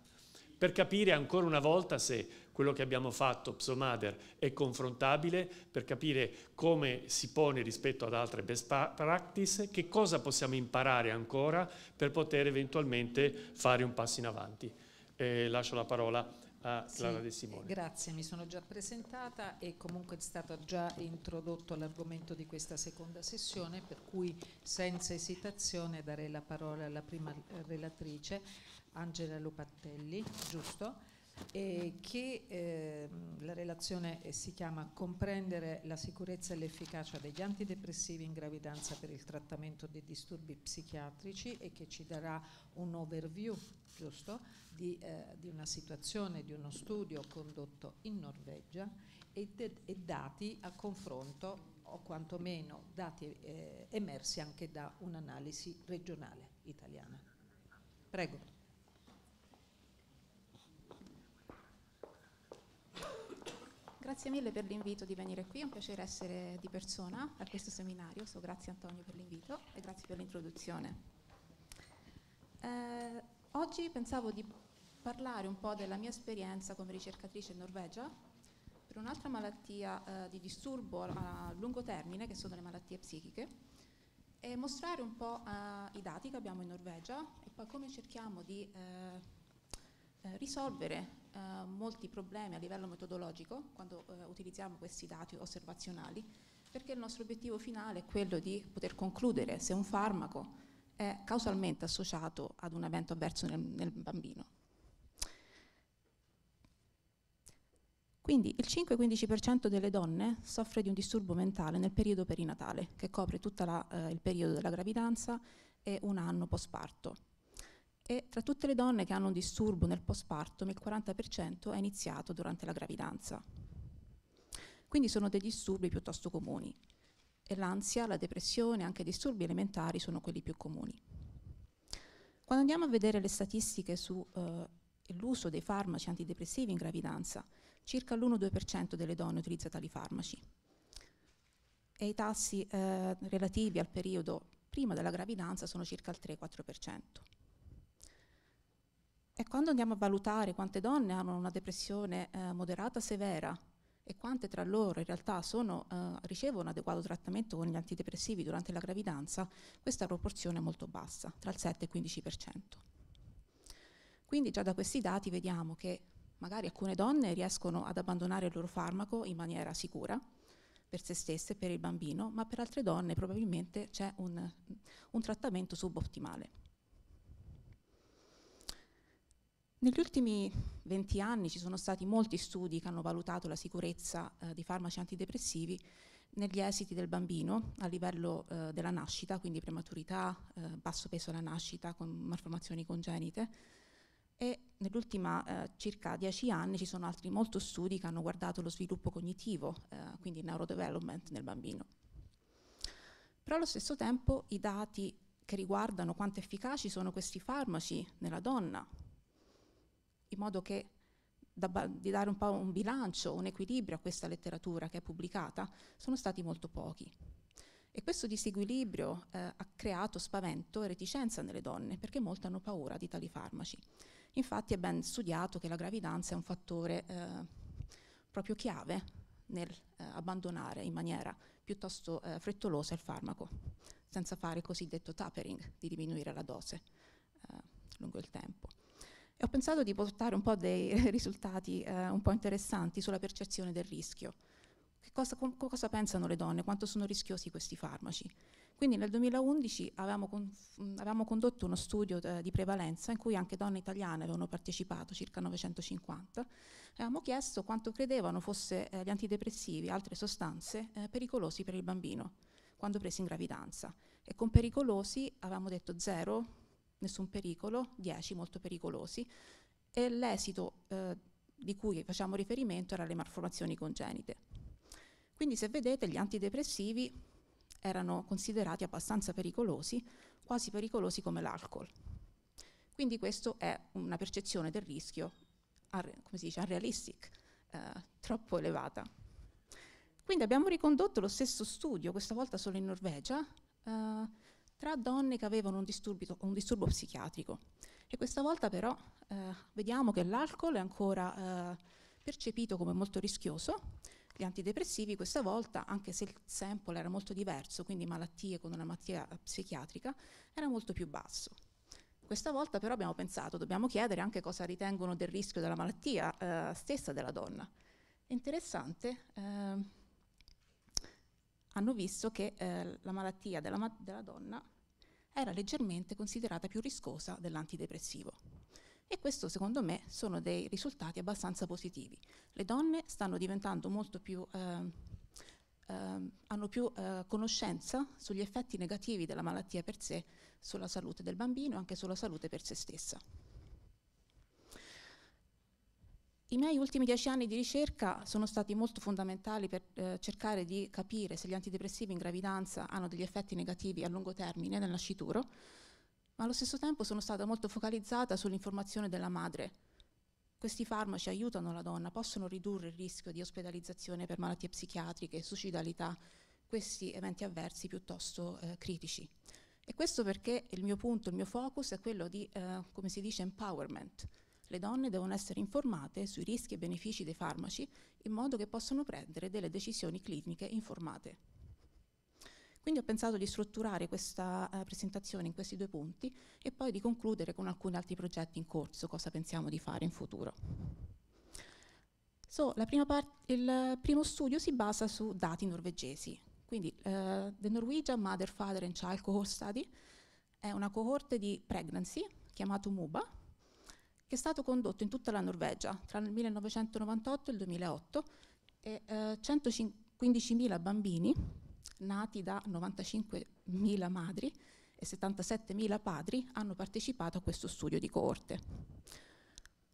B: per capire ancora una volta se quello che abbiamo fatto, Psomader, è confrontabile, per capire come si pone rispetto ad altre best practice, che cosa possiamo imparare ancora per poter eventualmente fare un passo in avanti. Eh, lascio la parola a Clara sì, De Simone. Grazie,
H: mi sono già presentata e comunque è stato già introdotto l'argomento di questa seconda sessione, per cui senza esitazione darei la parola alla prima relatrice Angela Lupattelli, giusto? E che eh, la relazione eh, si chiama Comprendere la sicurezza e l'efficacia degli antidepressivi in gravidanza per il trattamento dei disturbi psichiatrici e che ci darà un overview, giusto, di, eh, di una situazione, di uno studio condotto in Norvegia e, e dati a confronto o quantomeno dati eh, emersi anche da un'analisi regionale italiana. Prego.
L: Grazie mille per l'invito di venire qui, è un piacere essere di persona a questo seminario, so, grazie Antonio per l'invito e grazie per l'introduzione. Eh, oggi pensavo di parlare un po' della mia esperienza come ricercatrice in Norvegia per un'altra malattia eh, di disturbo a lungo termine che sono le malattie psichiche e mostrare un po' eh, i dati che abbiamo in Norvegia e poi come cerchiamo di eh, eh, risolvere eh, molti problemi a livello metodologico quando eh, utilizziamo questi dati osservazionali, perché il nostro obiettivo finale è quello di poter concludere se un farmaco è causalmente associato ad un evento avverso nel, nel bambino. Quindi il 5-15% delle donne soffre di un disturbo mentale nel periodo perinatale, che copre tutto eh, il periodo della gravidanza e un anno post parto e tra tutte le donne che hanno un disturbo nel postpartum il 40% è iniziato durante la gravidanza. Quindi sono dei disturbi piuttosto comuni e l'ansia, la depressione e anche i disturbi elementari sono quelli più comuni. Quando andiamo a vedere le statistiche sull'uso eh, dei farmaci antidepressivi in gravidanza, circa l'1-2% delle donne utilizza tali farmaci e i tassi eh, relativi al periodo prima della gravidanza sono circa il 3-4%. E quando andiamo a valutare quante donne hanno una depressione eh, moderata severa e quante tra loro in realtà sono, eh, ricevono adeguato trattamento con gli antidepressivi durante la gravidanza, questa proporzione è molto bassa, tra il 7 e il 15%. Quindi già da questi dati vediamo che magari alcune donne riescono ad abbandonare il loro farmaco in maniera sicura per se stesse, e per il bambino, ma per altre donne probabilmente c'è un, un trattamento subottimale. Negli ultimi 20 anni ci sono stati molti studi che hanno valutato la sicurezza eh, di farmaci antidepressivi negli esiti del bambino a livello eh, della nascita, quindi prematurità, eh, basso peso alla nascita, con malformazioni congenite. E nell'ultima eh, circa 10 anni ci sono altri molti studi che hanno guardato lo sviluppo cognitivo, eh, quindi il neurodevelopment nel bambino. Però allo stesso tempo i dati che riguardano quanto efficaci sono questi farmaci nella donna in modo che da, di dare un po' un bilancio, un equilibrio a questa letteratura che è pubblicata, sono stati molto pochi. E questo disequilibrio eh, ha creato spavento e reticenza nelle donne, perché molte hanno paura di tali farmaci. Infatti è ben studiato che la gravidanza è un fattore eh, proprio chiave nel eh, abbandonare in maniera piuttosto eh, frettolosa il farmaco, senza fare il cosiddetto tapering, di diminuire la dose eh, lungo il tempo e ho pensato di portare un po' dei risultati eh, un po' interessanti sulla percezione del rischio. Cosa, cosa, pensano le donne? Quanto sono rischiosi questi farmaci? Quindi nel 2011 avevamo, con, avevamo condotto uno studio eh, di prevalenza in cui anche donne italiane avevano partecipato, circa 950. Avevamo chiesto quanto credevano fossero eh, gli antidepressivi e altre sostanze eh, pericolosi per il bambino quando presi in gravidanza. E con pericolosi avevamo detto zero, nessun pericolo, 10 molto pericolosi, e l'esito eh, di cui facciamo riferimento era le malformazioni congenite. Quindi se vedete gli antidepressivi erano considerati abbastanza pericolosi, quasi pericolosi come l'alcol. Quindi questa è una percezione del rischio, come si dice, unrealistic, eh, troppo elevata. Quindi abbiamo ricondotto lo stesso studio, questa volta solo in Norvegia, eh, tra donne che avevano un, un disturbo psichiatrico. E questa volta però eh, vediamo che l'alcol è ancora eh, percepito come molto rischioso, gli antidepressivi questa volta, anche se il sample era molto diverso, quindi malattie con una malattia psichiatrica, era molto più basso. Questa volta però abbiamo pensato, dobbiamo chiedere anche cosa ritengono del rischio della malattia eh, stessa della donna. Interessante, ehm, hanno visto che eh, la malattia della, della donna era leggermente considerata più riscosa dell'antidepressivo. E questo secondo me sono dei risultati abbastanza positivi. Le donne stanno diventando molto più, eh, eh, hanno più eh, conoscenza sugli effetti negativi della malattia per sé, sulla salute del bambino e anche sulla salute per se stessa. I miei ultimi dieci anni di ricerca sono stati molto fondamentali per eh, cercare di capire se gli antidepressivi in gravidanza hanno degli effetti negativi a lungo termine nel nascituro, ma allo stesso tempo sono stata molto focalizzata sull'informazione della madre. Questi farmaci aiutano la donna, possono ridurre il rischio di ospedalizzazione per malattie psichiatriche, suicidalità, questi eventi avversi piuttosto eh, critici. E questo perché il mio punto, il mio focus è quello di, eh, come si dice, empowerment le donne devono essere informate sui rischi e benefici dei farmaci in modo che possano prendere delle decisioni cliniche informate. Quindi ho pensato di strutturare questa eh, presentazione in questi due punti e poi di concludere con alcuni altri progetti in corso, cosa pensiamo di fare in futuro. So, il primo studio si basa su dati norvegesi, quindi uh, The Norwegian Mother, Father and Child Cohort Study è una cohorte di pregnancy chiamato MUBA, che è stato condotto in tutta la Norvegia tra il 1998 e il 2008 e eh, 115.000 bambini nati da 95.000 madri e 77.000 padri hanno partecipato a questo studio di coorte.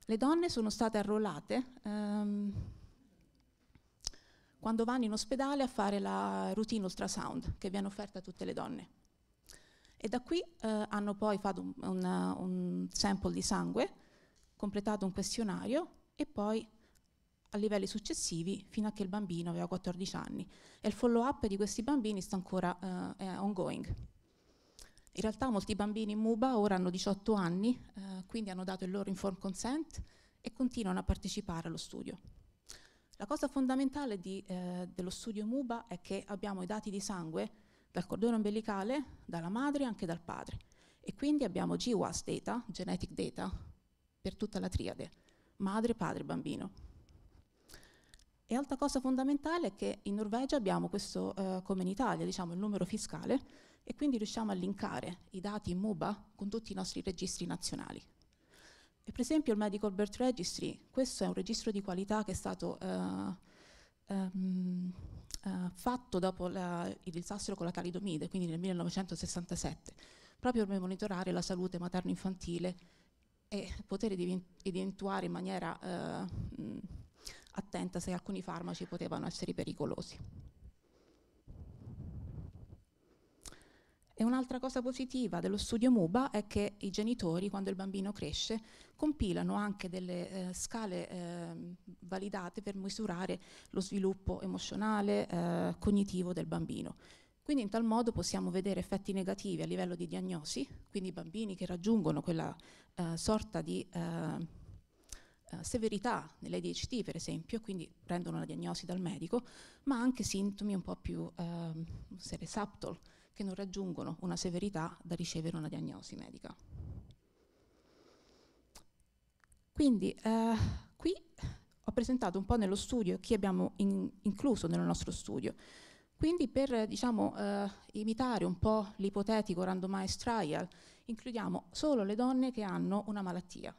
L: Le donne sono state arruolate ehm, quando vanno in ospedale a fare la routine ultrasound che viene offerta a tutte le donne. E da qui eh, hanno poi fatto un, una, un sample di sangue completato un questionario e poi a livelli successivi fino a che il bambino aveva 14 anni e il follow up di questi bambini sta ancora eh, ongoing. In realtà molti bambini in MUBA ora hanno 18 anni, eh, quindi hanno dato il loro informed consent e continuano a partecipare allo studio. La cosa fondamentale di, eh, dello studio MUBA è che abbiamo i dati di sangue dal cordone ombelicale, dalla madre e anche dal padre e quindi abbiamo GWAS data, genetic data, per tutta la triade, madre, padre, bambino. E altra cosa fondamentale è che in Norvegia abbiamo questo, eh, come in Italia, diciamo, il numero fiscale e quindi riusciamo a linkare i dati MUBA con tutti i nostri registri nazionali. E per esempio il Medical Birth Registry, questo è un registro di qualità che è stato eh, ehm, eh, fatto dopo la, il disastro con la calidomide, quindi nel 1967, proprio per monitorare la salute materno-infantile e poter evidenziare in maniera eh, attenta se alcuni farmaci potevano essere pericolosi. E un'altra cosa positiva dello studio MUBA è che i genitori, quando il bambino cresce, compilano anche delle eh, scale eh, validate per misurare lo sviluppo emozionale, eh, cognitivo del bambino. Quindi in tal modo possiamo vedere effetti negativi a livello di diagnosi, quindi bambini che raggiungono quella eh, sorta di eh, eh severità nell'ADHD per esempio, quindi prendono la diagnosi dal medico, ma anche sintomi un po' più eh, subtle, che non raggiungono una severità da ricevere una diagnosi medica. Quindi eh, qui ho presentato un po' nello studio chi abbiamo in incluso nel nostro studio. Quindi per diciamo, eh, imitare un po' l'ipotetico randomized trial, includiamo solo le donne che hanno una malattia.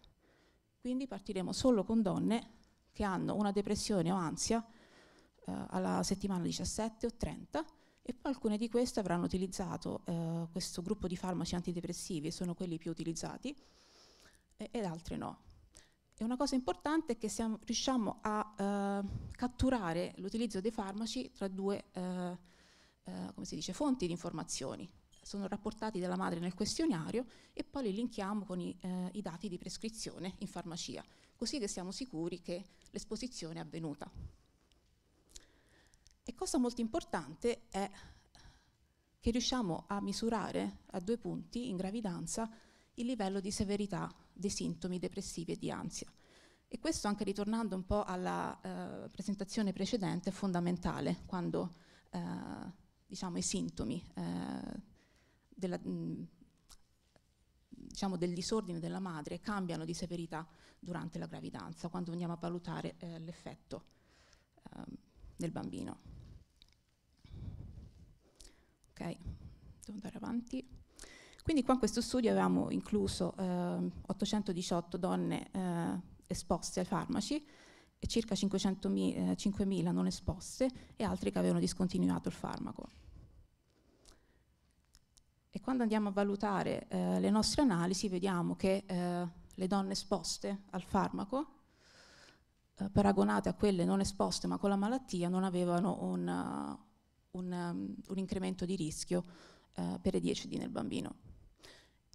L: Quindi partiremo solo con donne che hanno una depressione o ansia eh, alla settimana 17 o 30 e poi alcune di queste avranno utilizzato eh, questo gruppo di farmaci antidepressivi, e sono quelli più utilizzati, e, ed altre no. E una cosa importante è che siamo, riusciamo a eh, catturare l'utilizzo dei farmaci tra due eh, eh, dice, fonti di informazioni. Sono rapportati dalla madre nel questionario e poi li linkiamo con i, eh, i dati di prescrizione in farmacia, così che siamo sicuri che l'esposizione è avvenuta. E cosa molto importante è che riusciamo a misurare a due punti in gravidanza il livello di severità dei sintomi depressivi e di ansia. E questo, anche ritornando un po' alla eh, presentazione precedente, è fondamentale quando eh, diciamo, i sintomi eh, della, mh, mm, diciamo, del disordine della madre cambiano di severità durante la gravidanza, quando andiamo a valutare eh, l'effetto ehm, del bambino. Ok, devo andare avanti. Quindi qua in questo studio avevamo incluso eh, 818 donne eh, esposte ai farmaci e circa 500.000 eh, 5.000 non esposte e altri che avevano discontinuato il farmaco. E quando andiamo a valutare eh, le nostre analisi vediamo che eh, le donne esposte al farmaco eh, paragonate a quelle non esposte ma con la malattia non avevano un, un, ehm, un incremento di rischio per le 10 d nel bambino.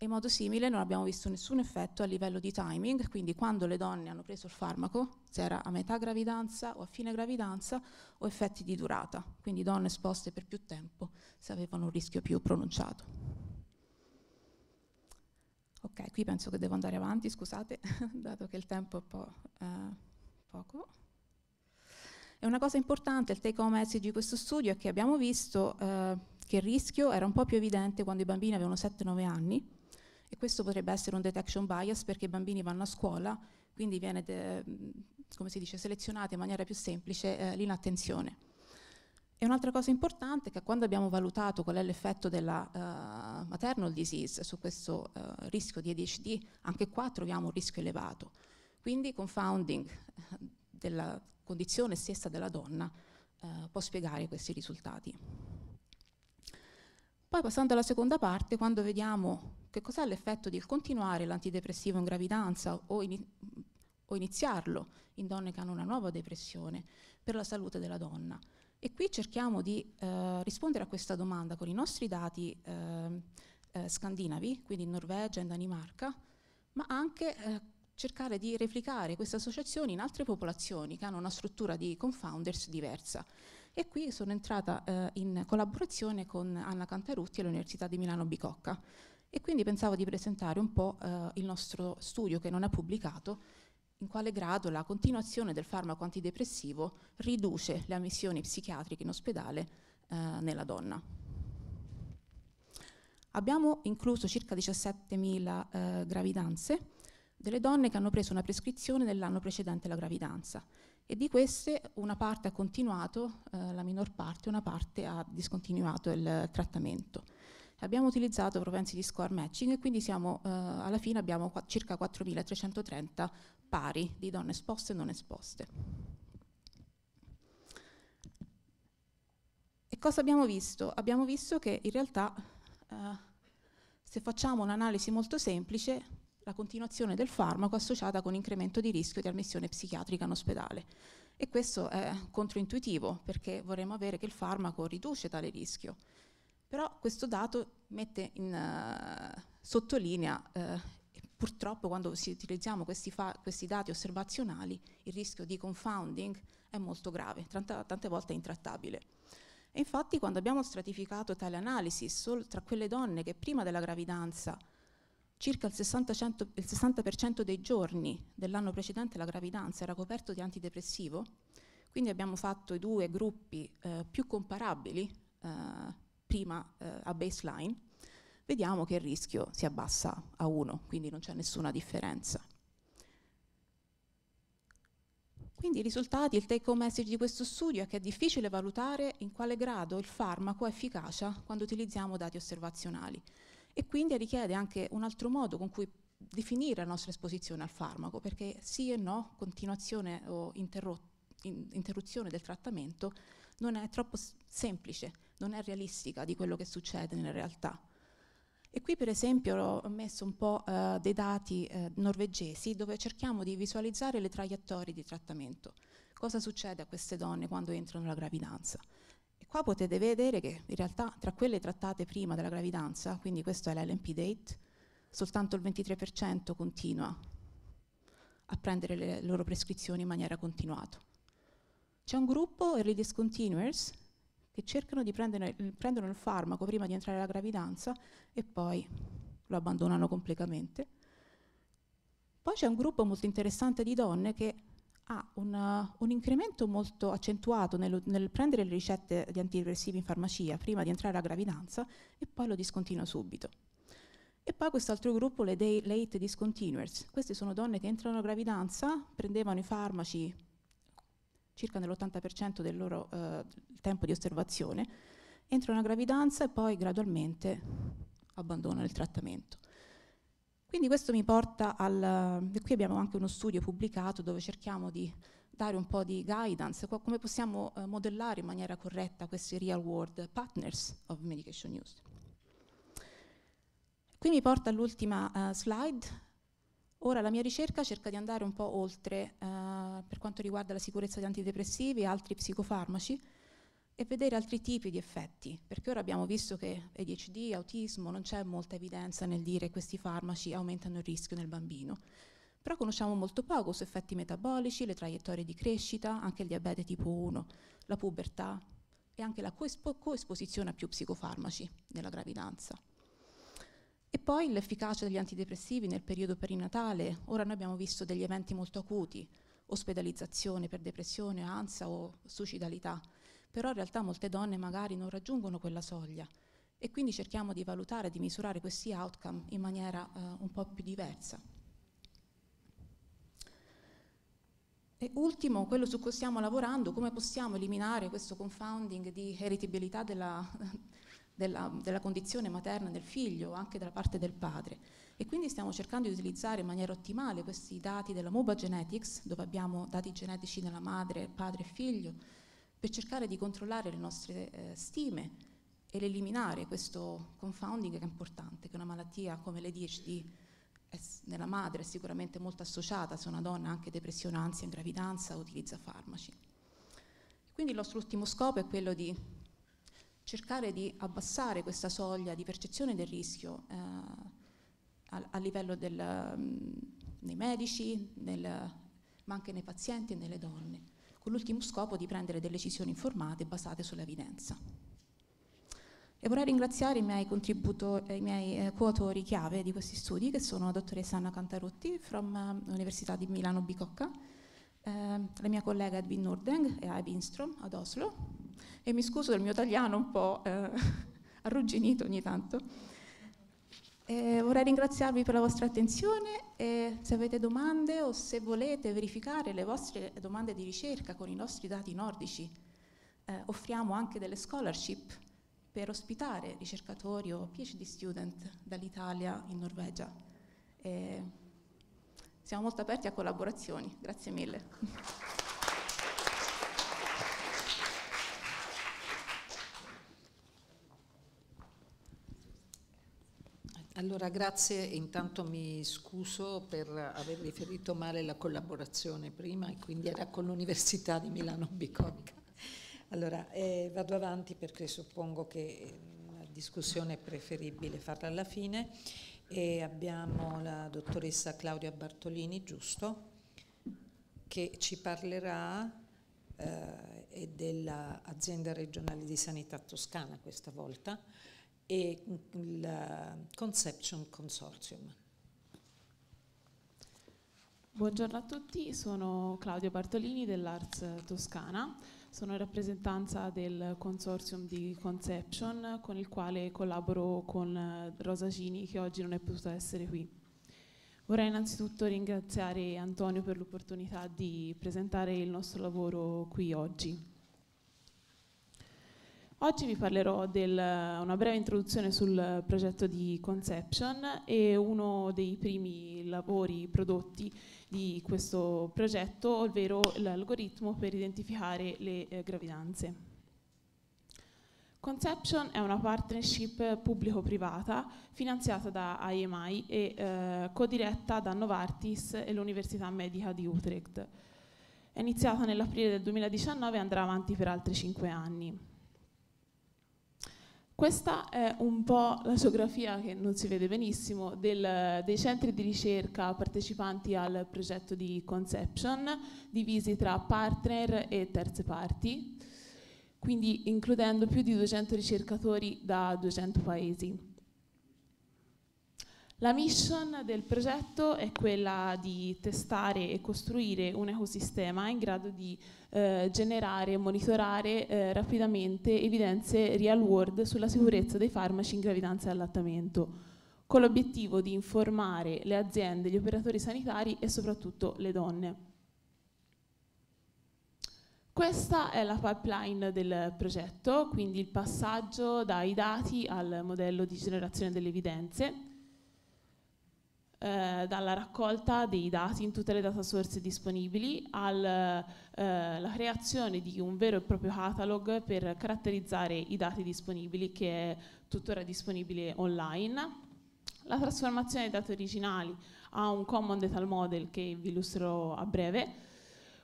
L: In modo simile non abbiamo visto nessun effetto a livello di timing, quindi quando le donne hanno preso il farmaco, se era a metà gravidanza o a fine gravidanza, o effetti di durata, quindi donne esposte per più tempo se avevano un rischio più pronunciato. Ok, qui penso che devo andare avanti, scusate, dato che il tempo è un po' eh, poco. E una cosa importante, il take home message di questo studio è che abbiamo visto eh, che il rischio era un po' più evidente quando i bambini avevano 7-9 anni, e questo potrebbe essere un detection bias perché i bambini vanno a scuola, quindi viene, come si dice, selezionata in maniera più semplice eh, l'inattenzione. E un'altra cosa importante è che quando abbiamo valutato qual è l'effetto della uh, maternal disease su questo uh, rischio di ADHD, anche qua troviamo un rischio elevato. Quindi confounding eh, della condizione stessa della donna uh, può spiegare questi risultati. Poi passando alla seconda parte, quando vediamo che cos'è l'effetto del continuare l'antidepressivo in gravidanza o, in, o iniziarlo in donne che hanno una nuova depressione per la salute della donna. E qui cerchiamo di eh, rispondere a questa domanda con i nostri dati eh, eh, scandinavi, quindi in Norvegia, e in Danimarca, ma anche eh, cercare di replicare queste associazioni in altre popolazioni che hanno una struttura di confounders diversa. E qui sono entrata eh, in collaborazione con Anna Cantarutti all'Università di Milano Bicocca e quindi pensavo di presentare un po' eh, il nostro studio che non ha pubblicato, in quale grado la continuazione del farmaco antidepressivo riduce le ammissioni psichiatriche in ospedale eh, nella donna. Abbiamo incluso circa 17.000 eh, gravidanze delle donne che hanno preso una prescrizione nell'anno precedente la gravidanza e di queste una parte ha continuato, eh, la minor parte, una parte ha discontinuato il trattamento. Abbiamo utilizzato propensi di score matching e quindi siamo, eh, alla fine abbiamo qua, circa 4.330 pari di donne esposte e non esposte. E cosa abbiamo visto? Abbiamo visto che in realtà eh, se facciamo un'analisi molto semplice la continuazione del farmaco è associata con incremento di rischio di ammissione psichiatrica in ospedale. E questo è controintuitivo perché vorremmo avere che il farmaco riduce tale rischio. Però questo dato mette in, uh, sottolinea, uh, purtroppo quando si utilizziamo questi, questi, dati osservazionali, il rischio di confounding è molto grave, tante, tante volte è intrattabile. E infatti quando abbiamo stratificato tale analisi tra quelle donne che prima della gravidanza circa il 60%, il 60 dei giorni dell'anno precedente la gravidanza era coperto di antidepressivo, quindi abbiamo fatto i due gruppi eh, più comparabili eh, prima eh, a baseline, vediamo che il rischio si abbassa a 1, quindi non c'è nessuna differenza. Quindi i risultati, il take home message di questo studio è che è difficile valutare in quale grado il farmaco ha efficacia quando utilizziamo dati osservazionali e quindi richiede anche un altro modo con cui definire la nostra esposizione al farmaco, perché sì e no, continuazione o interruzione del trattamento non è troppo semplice non è realistica di quello che succede nella realtà. E qui per esempio ho messo un po' eh, dei dati eh, norvegesi dove cerchiamo di visualizzare le traiettorie di trattamento. Cosa succede a queste donne quando entrano nella gravidanza? E qua potete vedere che in realtà tra quelle trattate prima della gravidanza, quindi questo è l'LMP date, soltanto il 23% continua a prendere le loro prescrizioni in maniera continuata. C'è un gruppo early discontinuers che cercano di prendere, eh, prendono il farmaco prima di entrare alla gravidanza e poi lo abbandonano completamente. Poi c'è un gruppo molto interessante di donne che ha una, eh, un incremento molto accentuato nel, nel, prendere le ricette di antidepressivi in farmacia prima di entrare alla gravidanza e poi lo discontinua subito. E poi quest'altro gruppo, le day late discontinuers. Queste sono donne che entrano alla gravidanza, prendevano i farmaci circa nell'80% del loro eh, tempo di osservazione, entrano in gravidanza e poi gradualmente abbandonano il trattamento. Quindi questo mi porta al... Eh, qui abbiamo anche uno studio pubblicato dove cerchiamo di dare un po' di guidance, come possiamo eh, modellare in maniera corretta questi real world partners of medication use. Qui mi porta all'ultima eh, slide, Ora la mia ricerca cerca di andare un po' oltre eh, per quanto riguarda la sicurezza di antidepressivi e altri psicofarmaci e vedere altri tipi di effetti, perché ora abbiamo visto che ADHD, autismo, non c'è molta evidenza nel dire che questi farmaci aumentano il rischio nel bambino. Però conosciamo molto poco su effetti metabolici, le traiettorie di crescita, anche il diabete tipo 1, la pubertà e anche la coesposizione a più psicofarmaci nella gravidanza. E poi l'efficacia degli antidepressivi nel periodo perinatale. Ora noi abbiamo visto degli eventi molto acuti, ospedalizzazione per depressione, ansia o suicidalità, però in realtà molte donne magari non raggiungono quella soglia e quindi cerchiamo di valutare, di misurare questi outcome in maniera eh, un po' più diversa. E ultimo, quello su cui stiamo lavorando, come possiamo eliminare questo confounding di heritabilità della, della, della, condizione materna del figlio, o anche da parte del padre. E quindi stiamo cercando di utilizzare in maniera ottimale questi dati della MOBA Genetics, dove abbiamo dati genetici della madre, padre e figlio, per cercare di controllare le nostre eh, stime ed eliminare questo confounding che è importante, che una malattia come l'ADHD nella madre è sicuramente molto associata se una donna ha anche depressione, ansia in gravidanza, utilizza farmaci. Quindi il nostro ultimo scopo è quello di cercare di abbassare questa soglia di percezione del rischio eh, a, a, livello del, mh, mm, dei medici, del, ma anche nei pazienti e nelle donne, con l'ultimo scopo di prendere delle decisioni informate basate sull'evidenza. E vorrei ringraziare i miei, i miei eh, coautori chiave di questi studi, che sono la dottoressa Anna Cantarotti from uh, Università di Milano Bicocca, eh, la mia collega Edwin Nordeng e Ai Binstrom ad Oslo, e mi scuso del mio italiano un po' eh, arrugginito ogni tanto. Eh, vorrei ringraziarvi per la vostra attenzione e se avete domande o se volete verificare le vostre domande di ricerca con i nostri dati nordici, eh, offriamo anche delle scholarship per ospitare ricercatori o PhD student dall'Italia in Norvegia. Eh, siamo molto aperti a collaborazioni, grazie mille.
H: Allora, grazie. Intanto mi scuso per aver riferito male la collaborazione prima e quindi era con l'Università di Milano Biconica. Allora, eh, vado avanti perché suppongo che eh, la discussione è preferibile farla alla fine. E abbiamo la dottoressa Claudia Bartolini, giusto, che ci parlerà eh, dell'azienda regionale di sanità toscana questa volta
M: e il eh, Conception Consortium. Buongiorno a tutti, sono Claudia Bartolini dell'Arts Toscana, sono in rappresentanza del consortium di Conception con il quale collaboro con eh, Rosacini che oggi non è potuta essere qui. Vorrei innanzitutto ringraziare Antonio per l'opportunità di presentare il nostro lavoro qui oggi. Oggi vi parlerò di una breve introduzione sul progetto di Conception e uno dei primi lavori prodotti di questo progetto, ovvero l'algoritmo per identificare le eh, gravidanze. Conception è una partnership pubblico-privata finanziata da IMI e eh, codiretta da Novartis e l'Università Medica di Utrecht. È iniziata nell'aprile del 2019 e andrà avanti per altri 5 anni. Questa è un po' la geografia che non si vede benissimo del, dei centri di ricerca partecipanti al progetto di Conception, divisi tra partner e terze parti, quindi includendo più di 200 ricercatori da 200 paesi. La mission del progetto è quella di testare e costruire un ecosistema in grado di eh, generare e monitorare eh, rapidamente evidenze real world sulla sicurezza dei farmaci in gravidanza e allattamento, con l'obiettivo di informare le aziende, gli operatori sanitari e soprattutto le donne. Questa è la pipeline del progetto, quindi il passaggio dai dati al modello di generazione delle evidenze, eh, dalla raccolta dei dati in tutte le data source disponibili alla eh, creazione di un vero e proprio catalog per caratterizzare i dati disponibili che è tuttora disponibile online. La trasformazione dei dati originali a un common data model che vi illustrerò a breve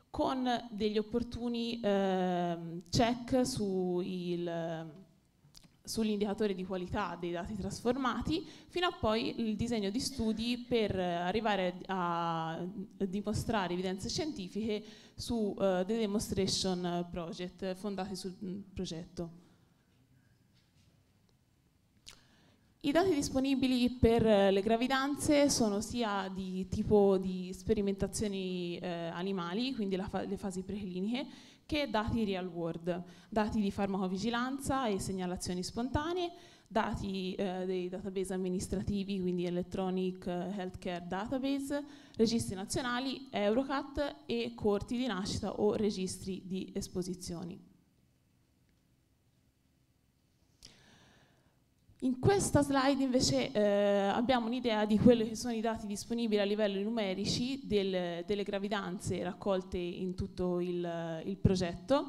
M: con degli opportuni eh, check sul sull'indicatore di qualità dei dati trasformati, fino a poi il disegno di studi per eh, arrivare a dimostrare evidenze scientifiche su uh, The Demonstration Project, fondati sul mm, progetto. I dati disponibili per eh, le gravidanze sono sia di tipo di sperimentazioni eh, animali, quindi fa le fasi precliniche, che dati real world, dati di farmacovigilanza e segnalazioni spontanee, dati eh, dei database amministrativi, quindi Electronic eh, Healthcare Database, registri nazionali, Eurocat e corti di nascita o registri di esposizioni. In questa slide invece eh, abbiamo un'idea di quelli che sono i dati disponibili a livello numerici del, delle gravidanze raccolte in tutto il, il, progetto.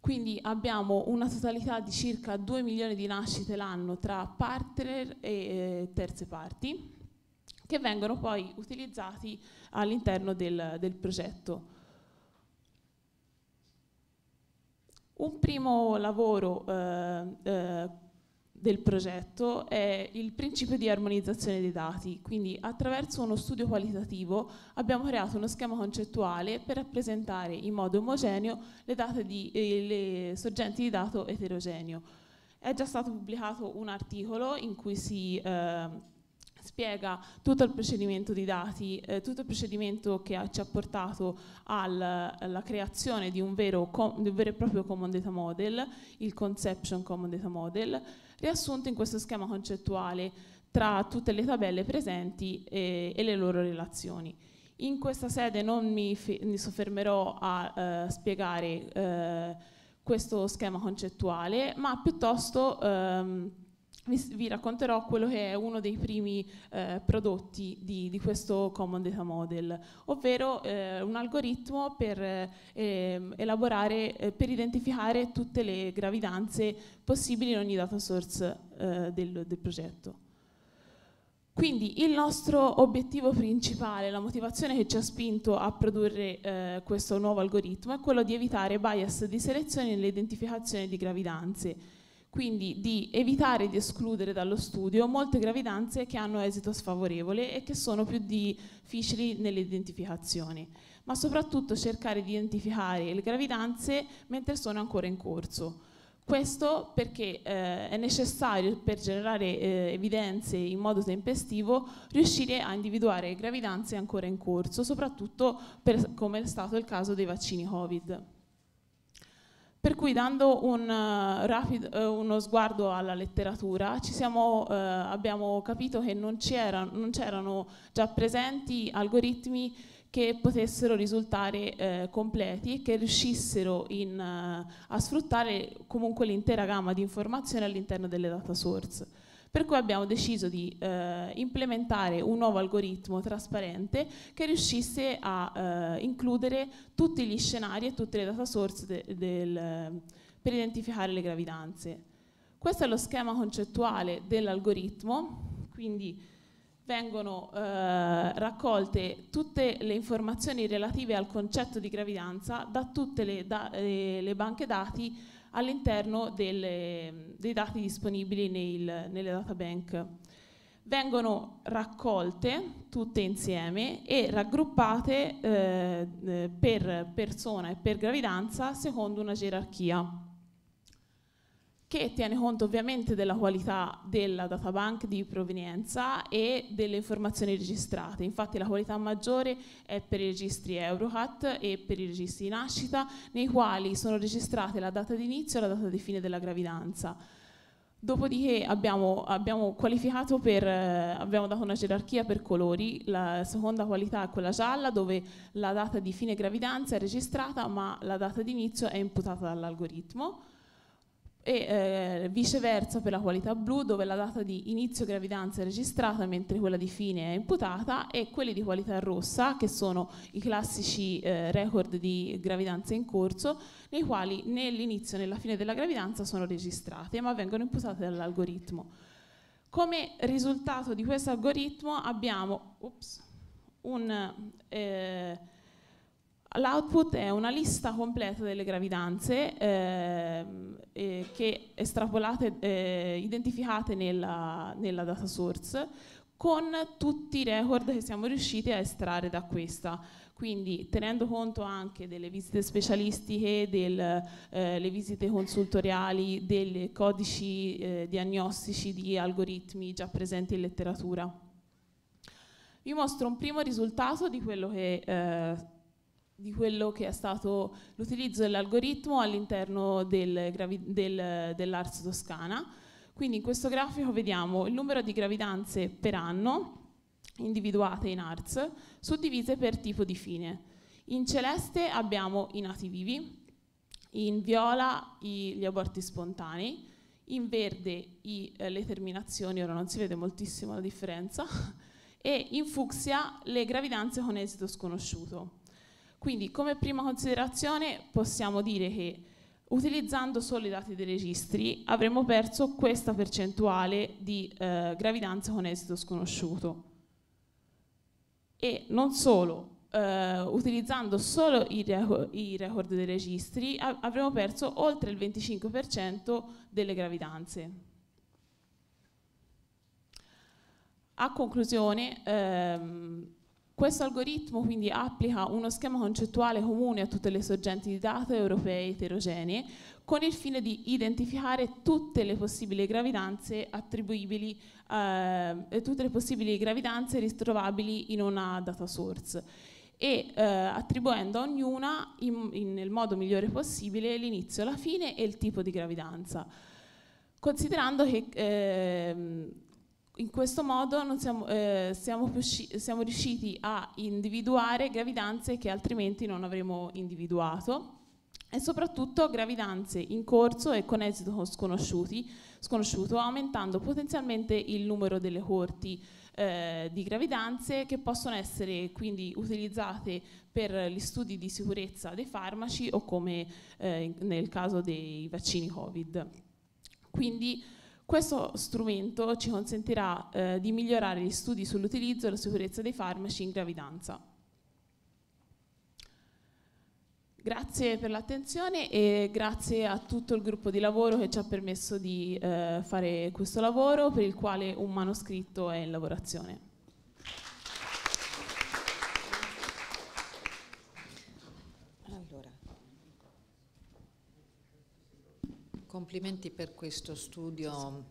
M: Quindi abbiamo una totalità di circa 2 milioni di nascite l'anno tra partner e eh, terze parti che vengono poi utilizzati all'interno del, del progetto. Un primo lavoro eh, eh del progetto è il principio di armonizzazione dei dati, quindi attraverso uno studio qualitativo abbiamo creato uno schema concettuale per rappresentare in modo omogeneo le, di, eh, le sorgenti di dato eterogeneo. È già stato pubblicato un articolo in cui si eh, spiega tutto il procedimento di dati, eh, tutto il procedimento che ha, ci ha portato al, alla creazione di un, vero, com, di un vero e proprio Common Data Model, il Conception Common Data Model, riassunto in questo schema concettuale tra tutte le tabelle presenti e, e le loro relazioni. In questa sede non mi, mi soffermerò a eh, spiegare eh, questo schema concettuale, ma piuttosto... Ehm, vi racconterò quello che è uno dei primi eh, prodotti di, di, questo Common Data Model, ovvero eh, un algoritmo per ehm, eh, elaborare, per identificare tutte le gravidanze possibili in ogni data source eh, del, del progetto. Quindi il nostro obiettivo principale, la motivazione che ci ha spinto a produrre eh, questo nuovo algoritmo è quello di evitare bias di selezione nell'identificazione di gravidanze quindi di evitare di escludere dallo studio molte gravidanze che hanno esito sfavorevole e che sono più difficili nelle identificazioni, ma soprattutto cercare di identificare le gravidanze mentre sono ancora in corso. Questo perché eh, è necessario per generare eh, evidenze in modo tempestivo riuscire a individuare gravidanze ancora in corso, soprattutto per, come è stato il caso dei vaccini Covid. Per cui dando un, uh, eh, rapido, uh, eh, uno sguardo alla letteratura siamo, uh, abbiamo capito che non, c'erano già presenti algoritmi che potessero risultare completi e che riuscissero in, a sfruttare comunque l'intera gamma di informazioni all'interno delle data source per cui abbiamo deciso di eh, implementare un nuovo algoritmo trasparente che riuscisse a eh, includere tutti gli scenari e tutte le data source de del, per identificare le gravidanze. Questo è lo schema concettuale dell'algoritmo, quindi vengono eh, raccolte tutte le informazioni relative al concetto di gravidanza da tutte le, da eh, le banche dati all'interno dei dati disponibili nel, nelle databank. Vengono raccolte tutte insieme e raggruppate eh, eh, per persona e per gravidanza secondo una gerarchia che tiene conto ovviamente della qualità della databank di provenienza e delle informazioni registrate. Infatti la qualità maggiore è per i registri Eurocat e per i registri di nascita, nei quali sono registrate la data di inizio e la data di fine della gravidanza. Dopodiché abbiamo, abbiamo qualificato per, eh, abbiamo dato una gerarchia per colori, la seconda qualità è quella gialla dove la data di fine gravidanza è registrata ma la data di inizio è imputata dall'algoritmo e eh, viceversa per la qualità blu dove la data di inizio gravidanza è registrata mentre quella di fine è imputata e quelli di qualità rossa che sono i classici eh, record di gravidanza in corso nei quali né l'inizio né la fine della gravidanza sono registrate ma vengono imputate dall'algoritmo. Come risultato di questo algoritmo abbiamo ups, un... Eh, L'output è una lista completa delle gravidanze eh, eh, che estrapolate, eh, identificate nella, nella, data source con tutti i record che siamo riusciti a estrarre da questa. Quindi tenendo conto anche delle visite specialistiche, delle eh, visite consultoriali, dei codici eh, diagnostici di algoritmi già presenti in letteratura. Vi mostro un primo risultato di quello che eh, di quello che è stato l'utilizzo dell'algoritmo all'interno del, del, dell'Ars Toscana. Quindi in questo grafico vediamo il numero di gravidanze per anno individuate in ARS suddivise per tipo di fine. In celeste abbiamo i nati vivi, in viola gli aborti spontanei, in verde i, eh, le terminazioni, ora non si vede moltissimo la differenza, e in fucsia le gravidanze con esito sconosciuto. Quindi come prima considerazione possiamo dire che utilizzando solo i dati dei registri avremo perso questa percentuale di eh, gravidanza con esito sconosciuto. E non solo, eh, utilizzando solo i, record, i record dei registri avremo perso oltre il 25% delle gravidanze. A conclusione, ehm, questo algoritmo quindi applica uno schema concettuale comune a tutte le sorgenti di date europee eterogenee con il fine di identificare tutte le possibili gravidanze attribuibili, eh, tutte le possibili gravidanze ritrovabili in una data source e eh, attribuendo a ognuna in, in, nel modo migliore possibile l'inizio, la fine e il tipo di gravidanza. Considerando che eh, in questo modo non siamo, eh, siamo, siamo riusciti a individuare gravidanze che altrimenti non avremmo individuato e soprattutto gravidanze in corso e con esito sconosciuto, aumentando potenzialmente il numero delle corti eh, di gravidanze che possono essere quindi utilizzate per gli studi di sicurezza dei farmaci o come eh, nel caso dei vaccini Covid. Quindi questo strumento ci consentirà eh, di migliorare gli studi sull'utilizzo e la sicurezza dei farmaci in gravidanza. Grazie per l'attenzione e grazie a tutto il gruppo di lavoro che ci ha permesso di eh, fare questo lavoro per il quale un manoscritto è in lavorazione.
H: complimenti per questo studio,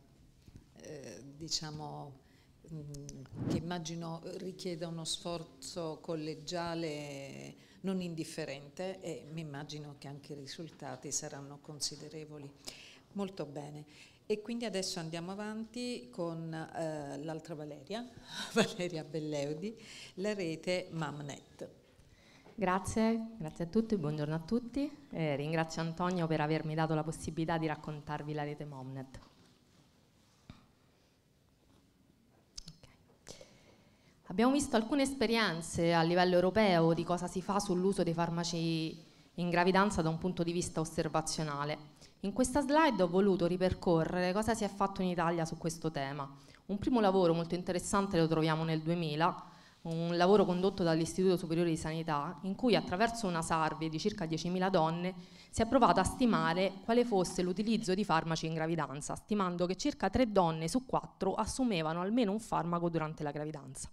H: eh, diciamo, mh, mm, che immagino richieda uno sforzo collegiale non indifferente e mi immagino che anche i risultati saranno considerevoli. Molto bene. E quindi adesso andiamo avanti con eh, l'altra Valeria, Valeria Belleudi, la rete MAMNET.
K: Grazie, grazie a tutti, buongiorno a tutti. Eh, ringrazio Antonio per avermi dato la possibilità di raccontarvi la rete Momnet. Abbiamo visto alcune esperienze a livello europeo di cosa si fa sull'uso dei farmaci in gravidanza da un punto di vista osservazionale. In questa slide ho voluto ripercorrere cosa si è fatto in Italia su questo tema. Un primo lavoro molto interessante lo troviamo nel 2000 un lavoro condotto dall'Istituto Superiore di Sanità in cui attraverso una survey di circa 10.000 donne si è provato a stimare quale fosse l'utilizzo di farmaci in gravidanza, stimando che circa 3 donne su 4 assumevano almeno un farmaco durante la gravidanza.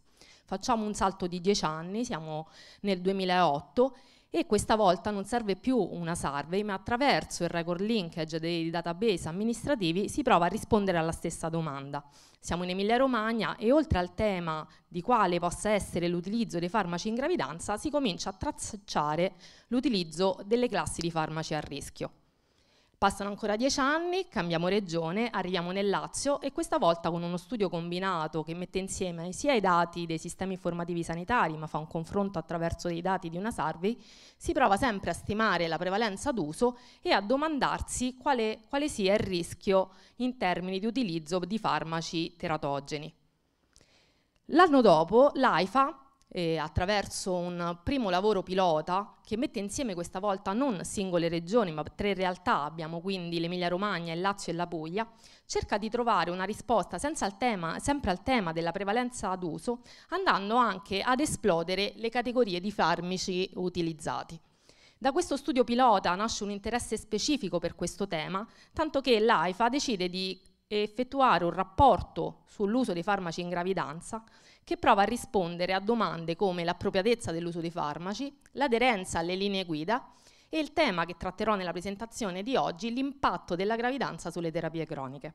K: Facciamo un salto di 10 anni, siamo nel 2008 e questa volta non serve più una survey, ma attraverso il record linkage dei database amministrativi si prova a rispondere alla stessa domanda. Siamo in Emilia-Romagna e oltre al tema di quale possa essere l'utilizzo dei farmaci in gravidanza, si comincia a tracciare l'utilizzo delle classi di farmaci a rischio. Passano ancora dieci anni, cambiamo regione, arriviamo nel Lazio e questa volta con uno studio combinato che mette insieme sia i dati dei sistemi informativi sanitari, ma fa un confronto attraverso dei dati di una survey, si prova sempre a stimare la prevalenza d'uso e a domandarsi quale, quale sia il rischio in termini di utilizzo di farmaci teratogeni. L'anno dopo l'AIFA eh, attraverso un primo lavoro pilota che mette insieme questa volta non singole regioni ma tre realtà, abbiamo quindi l'Emilia Romagna, il Lazio e la Puglia, cerca di trovare una risposta al tema, sempre al tema della prevalenza d'uso, andando anche ad esplodere le categorie di farmaci utilizzati. Da questo studio pilota nasce un interesse specifico per questo tema, tanto che l'AIFA decide di effettuare un rapporto sull'uso dei farmaci in gravidanza che prova a rispondere a domande come l'appropriatezza dell'uso dei farmaci, l'aderenza alle linee guida e il tema che tratterò nella presentazione di oggi, l'impatto della gravidanza sulle terapie croniche.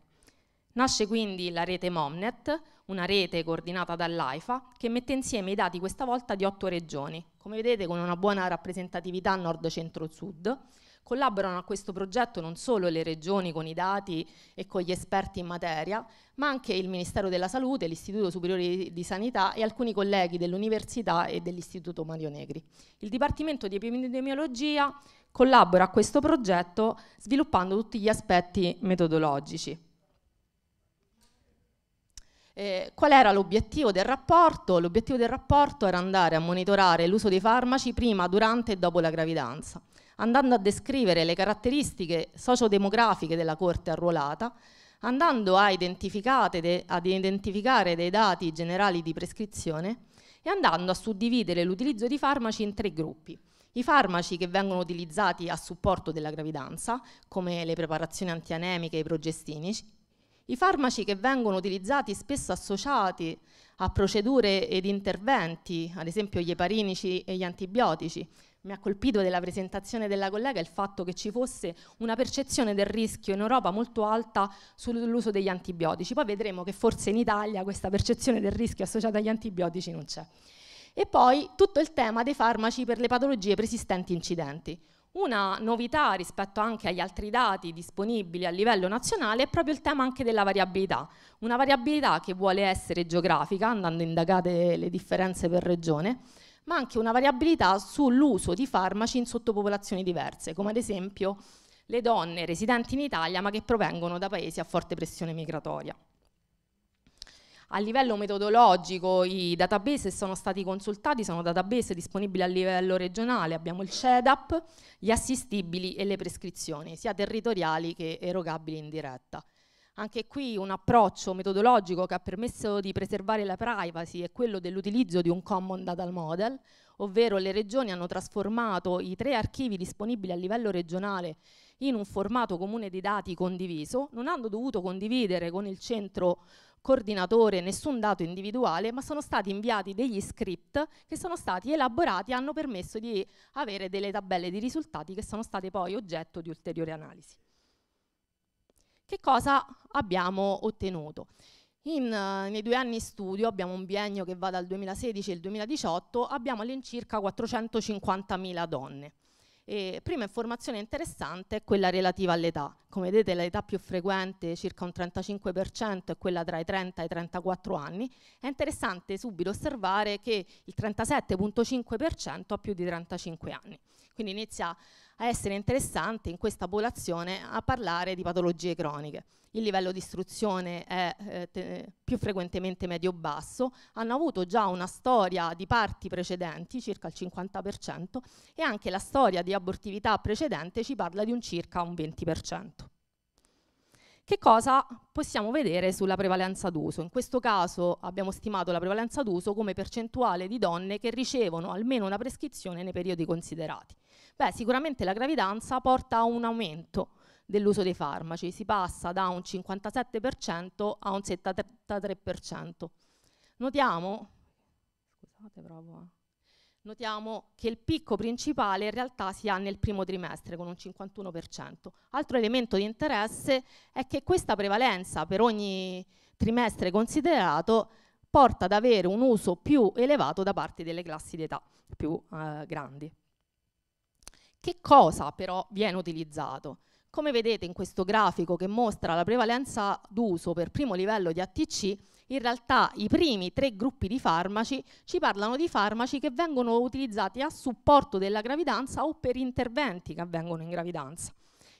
K: Nasce quindi la rete Momnet, una rete coordinata dall'AIFA che mette insieme i dati questa volta di otto regioni, come vedete con una buona rappresentatività nord-centro-sud, Collaborano a questo progetto non solo le regioni con i dati e con gli esperti in materia, ma anche il Ministero della Salute, l'Istituto Superiore di Sanità e alcuni colleghi dell'Università e dell'Istituto Mario Negri. Il Dipartimento di Epidemiologia collabora a questo progetto sviluppando tutti gli aspetti metodologici. Eh, qual era l'obiettivo del rapporto? L'obiettivo del rapporto era andare a monitorare l'uso dei farmaci prima, durante e dopo la gravidanza andando a descrivere le caratteristiche sociodemografiche della corte arruolata, andando a, de, ad identificare dei dati generali di prescrizione e andando a suddividere l'utilizzo di farmaci in tre gruppi. I farmaci che vengono utilizzati a supporto della gravidanza, come le preparazioni antianemiche e i progestinici, i farmaci che vengono utilizzati spesso associati a procedure ed interventi, ad esempio gli eparinici e gli antibiotici, mi ha colpito della presentazione della collega il fatto che ci fosse una percezione del rischio in Europa molto alta sull'uso degli antibiotici. Poi vedremo che forse in Italia questa percezione del rischio associata agli antibiotici non c'è. E poi tutto il tema dei farmaci per le patologie persistenti incidenti. Una novità rispetto anche agli altri dati disponibili a livello nazionale è proprio il tema anche della variabilità, una variabilità che vuole essere geografica, andando indagate le differenze per regione, ma anche una variabilità sull'uso di farmaci in sottopopolazioni diverse, come ad esempio le donne residenti in Italia ma che provengono da paesi a forte pressione migratoria. A livello metodologico i database sono stati consultati, sono database disponibili a livello regionale, abbiamo il CEDAP, gli assistibili e le prescrizioni, sia territoriali che erogabili in diretta. Anche qui un approccio metodologico che ha permesso di preservare la privacy è quello dell'utilizzo di un Common Data Model, ovvero le regioni hanno trasformato i tre archivi disponibili a livello regionale in un formato comune di dati condiviso, non hanno dovuto condividere con il centro coordinatore nessun dato individuale, ma sono stati inviati degli script che sono stati elaborati e hanno permesso di avere delle tabelle di risultati che sono state poi oggetto di ulteriore analisi. Che cosa abbiamo ottenuto? In, eh, nei due anni studio, abbiamo un biennio che va dal 2016 al 2018, abbiamo all'incirca 450.000 donne. E prima informazione interessante è quella relativa all'età. Come vedete l'età più frequente, circa un 35%, è quella tra i 30 e i 34 anni. È interessante subito osservare che il 37,5% ha più di 35 anni. Quindi inizia a essere interessante in questa popolazione a parlare di patologie croniche. Il livello di istruzione è eh, più frequentemente medio-basso, hanno avuto già una storia di parti precedenti, circa il 50%, e anche la storia di abortività precedente ci parla di un circa un 20%. Che cosa possiamo vedere sulla prevalenza d'uso? In questo caso abbiamo stimato la prevalenza d'uso come percentuale di donne che ricevono almeno una prescrizione nei periodi considerati. Beh, sicuramente la gravidanza porta a un aumento dell'uso dei farmaci, si passa da un 57% a un 73%. Notiamo, scusate, provo, eh. Notiamo che il picco principale in realtà si ha nel primo trimestre con un 51%. Altro elemento di interesse è che questa prevalenza per ogni trimestre considerato porta ad avere un uso più elevato da parte delle classi d'età più eh, grandi. Che cosa però viene utilizzato? Come vedete in questo grafico che mostra la prevalenza d'uso per primo livello di ATC, in realtà i primi tre gruppi di farmaci ci parlano di farmaci che vengono utilizzati a supporto della gravidanza o per interventi che avvengono in gravidanza.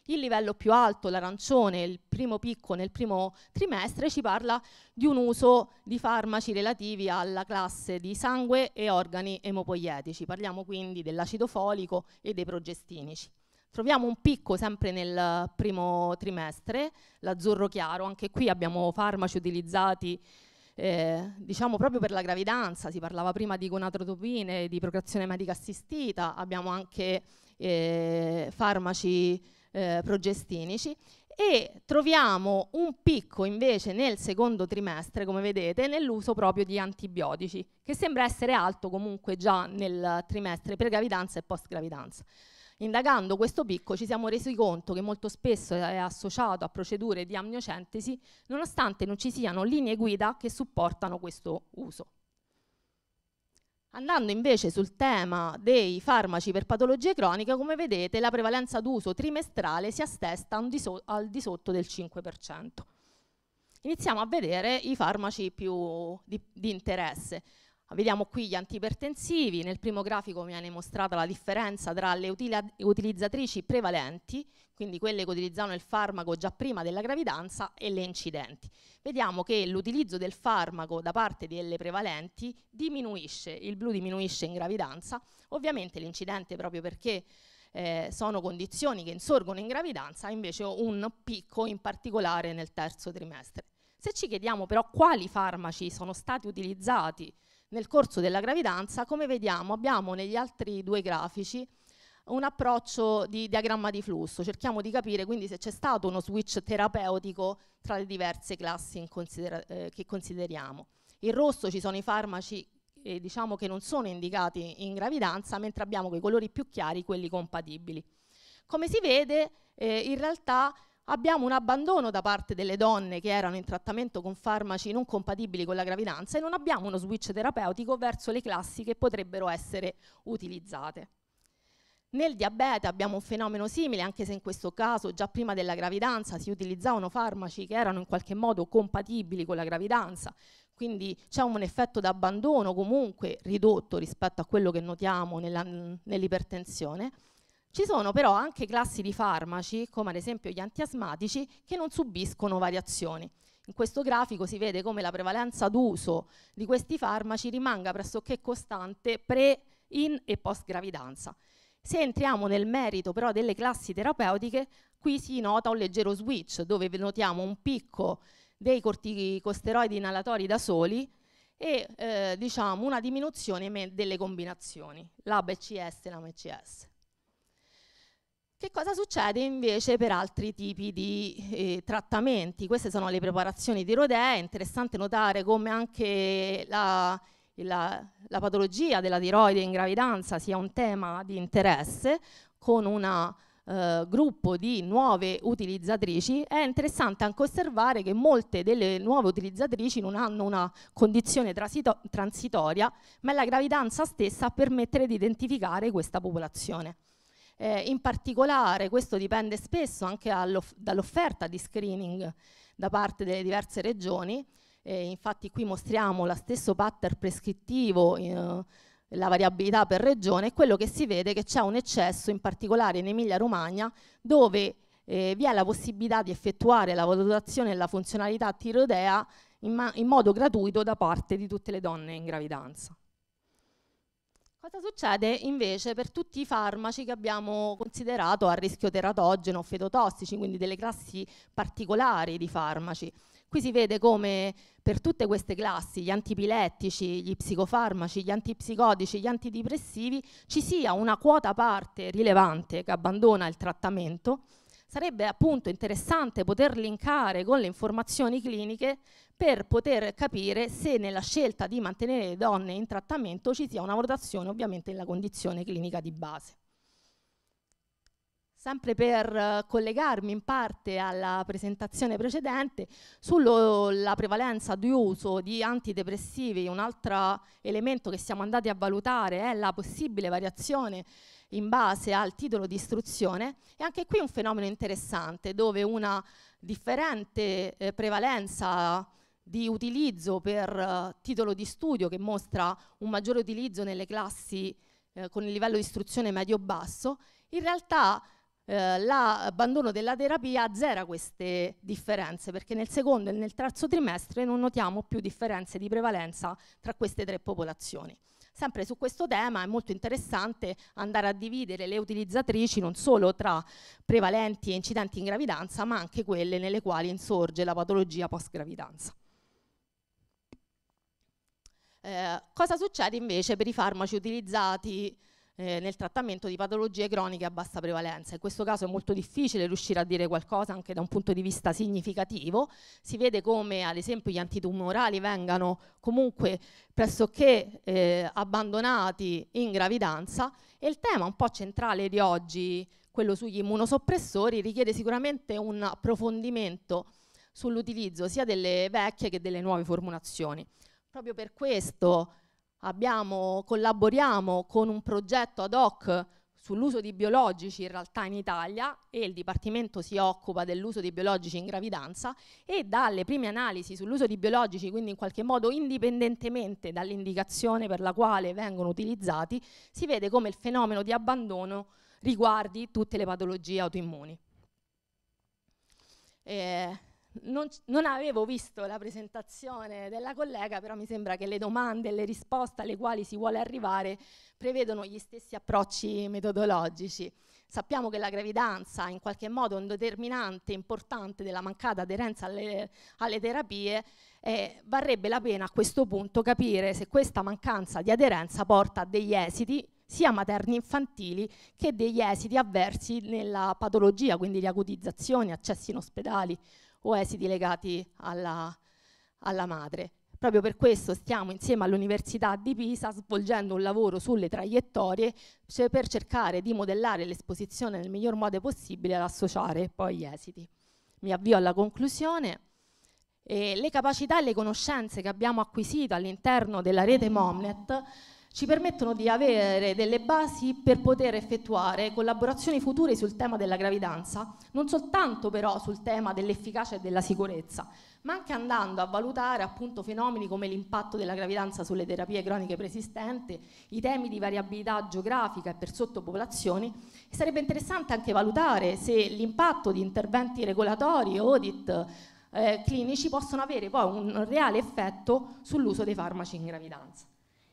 K: Il livello più alto, l'arancione, il primo picco nel primo trimestre, ci parla di un uso di farmaci relativi alla classe di sangue e organi emopoietici. Parliamo quindi dell'acido folico e dei progestinici. Troviamo un picco sempre nel primo trimestre, l'azzurro chiaro, anche qui abbiamo farmaci utilizzati eh, diciamo proprio per la gravidanza, si parlava prima di gonadotropine, di procreazione medica assistita, abbiamo anche eh, farmaci eh, progestinici e troviamo un picco invece nel secondo trimestre, come vedete, nell'uso proprio di antibiotici, che sembra essere alto comunque già nel trimestre pre-gravidanza e post-gravidanza. Indagando questo picco ci siamo resi conto che molto spesso è associato a procedure di amniocentesi, nonostante non ci siano linee guida che supportano questo uso. Andando invece sul tema dei farmaci per patologie croniche, come vedete la prevalenza d'uso trimestrale si attesta di so al di sotto del 5%. Iniziamo a vedere i farmaci più di, di interesse. Vediamo qui gli antipertensivi, nel primo grafico viene mostrata la differenza tra le utilizzatrici prevalenti, quindi quelle che utilizzavano il farmaco già prima della gravidanza, e le incidenti. Vediamo che l'utilizzo del farmaco da parte delle prevalenti diminuisce, il blu diminuisce in gravidanza, ovviamente l'incidente proprio perché eh, sono condizioni che insorgono in gravidanza, invece un picco in particolare nel terzo trimestre. Se ci chiediamo però quali farmaci sono stati utilizzati nel corso della gravidanza, come vediamo abbiamo negli altri due grafici un approccio di diagramma di flusso, cerchiamo di capire quindi se c'è stato uno switch terapeutico tra le diverse classi considera eh, che consideriamo. In rosso ci sono i farmaci eh, diciamo che non sono indicati in gravidanza, mentre abbiamo con i colori più chiari quelli compatibili. Come si vede, eh, in realtà abbiamo un abbandono da parte delle donne che erano in trattamento con farmaci non compatibili con la gravidanza e non abbiamo uno switch terapeutico verso le classi che potrebbero essere utilizzate. Nel diabete abbiamo un fenomeno simile, anche se in questo caso già prima della gravidanza si utilizzavano farmaci che erano in qualche modo compatibili con la gravidanza, quindi c'è un effetto d'abbandono comunque ridotto rispetto a quello che notiamo nell'ipertensione. Ci sono però anche classi di farmaci, come ad esempio gli antiasmatici, che non subiscono variazioni. In questo grafico si vede come la prevalenza d'uso di questi farmaci rimanga pressoché costante pre, in e post gravidanza. Se entriamo nel merito però delle classi terapeutiche, qui si nota un leggero switch dove notiamo un picco dei corticosteroidi inalatori da soli e eh, diciamo una diminuzione delle combinazioni, l'ABCS e l'AMCS. Che cosa succede invece per altri tipi di eh, trattamenti? Queste sono le preparazioni di Rodea, è interessante notare come anche la, la, la, patologia della tiroide in gravidanza sia un tema di interesse con un eh, gruppo di nuove utilizzatrici. È interessante anche osservare che molte delle nuove utilizzatrici non hanno una condizione transito transitoria, ma è la gravidanza stessa a permettere di identificare questa popolazione. Eh, in particolare questo dipende spesso anche dall'offerta di screening da parte delle diverse regioni, eh, infatti qui mostriamo lo stesso pattern prescrittivo, eh, la variabilità per regione, e quello che si vede è che c'è un eccesso, in particolare in Emilia-Romagna, dove eh, vi è la possibilità di effettuare la valutazione e la funzionalità tirodea in, in modo gratuito da parte di tutte le donne in gravidanza. Cosa succede invece per tutti i farmaci che abbiamo considerato a rischio teratogeno o fetotossici, quindi delle classi particolari di farmaci? Qui si vede come per tutte queste classi, gli antipilettici, gli psicofarmaci, gli antipsicotici, gli antidepressivi, ci sia una quota parte rilevante che abbandona il trattamento sarebbe appunto interessante poter linkare con le informazioni cliniche per poter capire se nella scelta di mantenere le donne in trattamento ci sia una valutazione ovviamente nella condizione clinica di base. Sempre per eh, collegarmi in parte alla presentazione precedente, sulla prevalenza di uso di antidepressivi, un altro elemento che siamo andati a valutare è la possibile variazione in base al titolo di istruzione e anche qui un fenomeno interessante dove una differente eh, prevalenza di utilizzo per eh, titolo di studio che mostra un maggiore utilizzo nelle classi eh, con il livello di istruzione medio-basso, in realtà eh, l'abbandono della terapia azzera queste differenze perché nel secondo e nel terzo trimestre non notiamo più differenze di prevalenza tra queste tre popolazioni. Sempre su questo tema è molto interessante andare a dividere le utilizzatrici non solo tra prevalenti e incidenti in gravidanza, ma anche quelle nelle quali insorge la patologia post-gravidanza. Eh, cosa succede invece per i farmaci utilizzati eh, nel trattamento di patologie croniche a bassa prevalenza. In questo caso è molto difficile riuscire a dire qualcosa anche da un punto di vista significativo. Si vede come ad esempio gli antitumorali vengano comunque pressoché eh, abbandonati in gravidanza e il tema un po' centrale di oggi, quello sugli immunosoppressori, richiede sicuramente un approfondimento sull'utilizzo sia delle vecchie che delle nuove formulazioni. Proprio per questo Abbiamo, collaboriamo con un progetto ad hoc sull'uso di biologici in realtà in Italia e il Dipartimento si occupa dell'uso di biologici in gravidanza e dalle prime analisi sull'uso di biologici, quindi in qualche modo indipendentemente dall'indicazione per la quale vengono utilizzati, si vede come il fenomeno di abbandono riguardi tutte le patologie autoimmuni. Eh, non, non, avevo visto la presentazione della collega, però mi sembra che le domande e le risposte alle quali si vuole arrivare prevedono gli stessi approcci metodologici. Sappiamo che la gravidanza è in qualche modo un determinante importante della mancata aderenza alle, alle terapie e varrebbe la pena a questo punto capire se questa mancanza di aderenza porta a degli esiti sia materni infantili che degli esiti avversi nella patologia, quindi riacutizzazioni, accessi in ospedali, o esiti legati alla, alla madre. Proprio per questo stiamo insieme all'Università di Pisa svolgendo un lavoro sulle traiettorie cioè per cercare di modellare l'esposizione nel miglior modo possibile ad associare poi gli esiti. Mi avvio alla conclusione. E le capacità e le conoscenze che abbiamo acquisito all'interno della rete Momnet ci permettono di avere delle basi per poter effettuare collaborazioni future sul tema della gravidanza, non soltanto però sul tema dell'efficacia e della sicurezza, ma anche andando a valutare appunto fenomeni come l'impatto della gravidanza sulle terapie croniche preesistenti, i temi di variabilità geografica e per sottopopolazioni. E sarebbe interessante anche valutare se l'impatto di interventi regolatori, audit, eh, clinici possono avere poi un reale effetto sull'uso dei farmaci in gravidanza.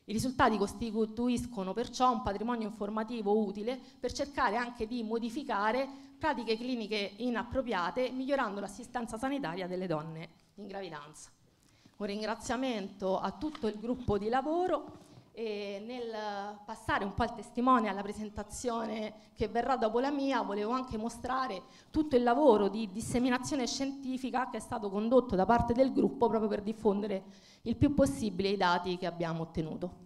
K: I risultati costituiscono perciò un patrimonio informativo utile per cercare anche di modificare pratiche cliniche inappropriate, migliorando l'assistenza sanitaria delle donne in gravidanza. Un ringraziamento a tutto il gruppo di lavoro e nel passare un po' il testimone alla presentazione che verrà dopo la mia, volevo anche mostrare tutto il lavoro di disseminazione scientifica che è stato condotto da parte del gruppo proprio per diffondere il più possibile i dati che abbiamo ottenuto.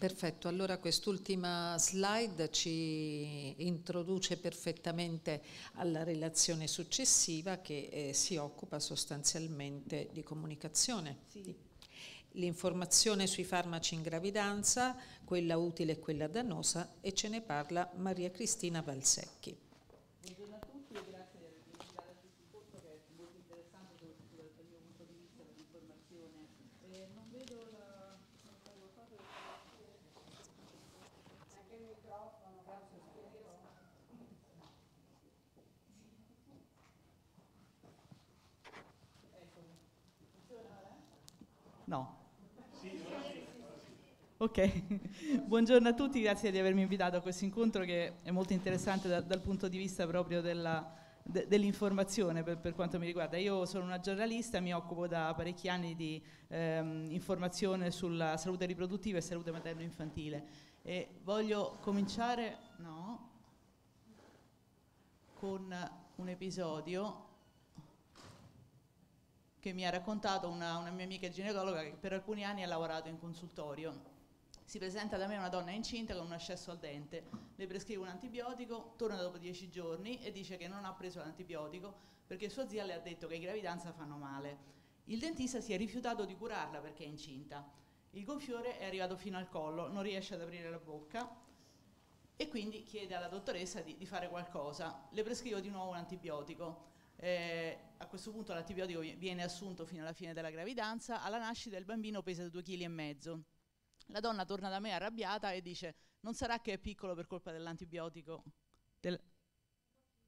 H: Perfetto, allora quest'ultima slide ci introduce perfettamente alla relazione successiva che eh, si occupa sostanzialmente di comunicazione. Sì. L'informazione sui farmaci in gravidanza, quella utile e quella dannosa, e ce ne parla Maria Cristina Valsecchi.
N: No. Ok, buongiorno a tutti, grazie di avermi invitato a questo incontro che è molto interessante da, dal punto di vista proprio della, de, dell'informazione per, per, quanto mi riguarda. Io sono una giornalista, mi occupo da parecchi anni di ehm, informazione sulla salute riproduttiva e salute materno-infantile e voglio cominciare no, con un episodio che mi ha raccontato una, una mia amica ginecologa che per alcuni anni ha lavorato in consultorio. Si presenta da me una donna incinta con un ascesso al dente, le prescrive un antibiotico, torna dopo dieci giorni e dice che non ha preso l'antibiotico perché sua zia le ha detto che in gravidanza fanno male. Il dentista si è rifiutato di curarla perché è incinta. Il gonfiore è arrivato fino al collo, non riesce ad aprire la bocca e quindi chiede alla dottoressa di, di fare qualcosa. Le prescrivo di nuovo un antibiotico. Eh, a questo punto l'antibiotico viene assunto fino alla fine della gravidanza, alla nascita il bambino pesa 2,5 kg. La donna torna da me arrabbiata e dice non sarà che è piccolo per colpa dell'antibiotico del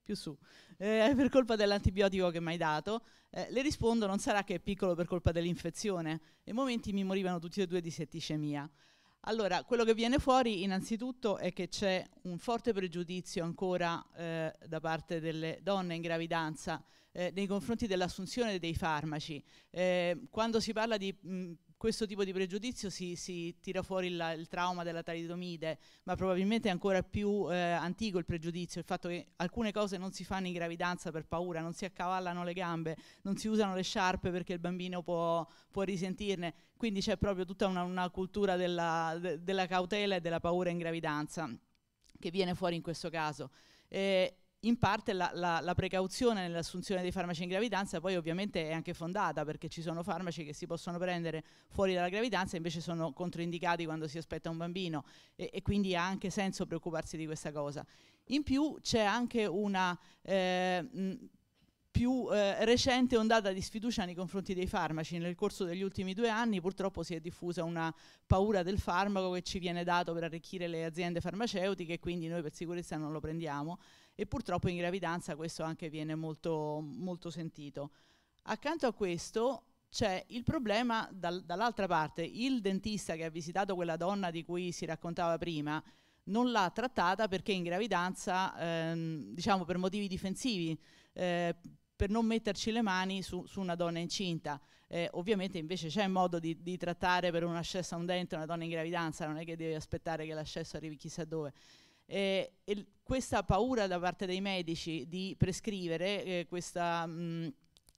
N: più su, eh, per colpa dell'antibiotico che mi hai dato, eh, le rispondo non sarà che è piccolo per colpa dell'infezione. E momenti mi morivano tutti e due di setticemia. Allora, quello che viene fuori innanzitutto è che c'è un forte pregiudizio ancora eh, da parte delle donne in gravidanza eh, nei confronti dell'assunzione dei farmaci. Eh, quando si parla di mh, questo tipo di pregiudizio si, si tira fuori la, il trauma della talidomide, ma probabilmente è ancora più eh, antico il pregiudizio, il fatto che alcune cose non si fanno in gravidanza per paura, non si accavallano le gambe, non si usano le sciarpe perché il bambino può, può risentirne, quindi c'è proprio tutta una, una cultura della, de, della, cautela e della paura in gravidanza che viene fuori in questo caso. Eh, in parte la, la, la precauzione nell'assunzione dei farmaci in gravidanza poi ovviamente è anche fondata perché ci sono farmaci che si possono prendere fuori dalla gravidanza e invece sono controindicati quando si aspetta un bambino e, e quindi ha anche senso preoccuparsi di questa cosa. In più c'è anche una eh, mh, più eh, recente ondata di sfiducia nei confronti dei farmaci. Nel corso degli ultimi due anni purtroppo si è diffusa una paura del farmaco che ci viene dato per arricchire le aziende farmaceutiche e quindi noi per sicurezza non lo prendiamo e purtroppo in gravidanza questo anche viene molto, molto sentito. Accanto a questo c'è il problema dal, dall'altra parte, il dentista che ha visitato quella donna di cui si raccontava prima non l'ha trattata perché in gravidanza, ehm, diciamo per motivi difensivi, eh, per non metterci le mani su, su una donna incinta. Eh, ovviamente invece c'è modo di, di trattare per un ascesso a un dente una donna in gravidanza, non è che devi aspettare che l'accesso arrivi chissà dove. Eh, e questa paura da parte dei medici di prescrivere eh, questo mm,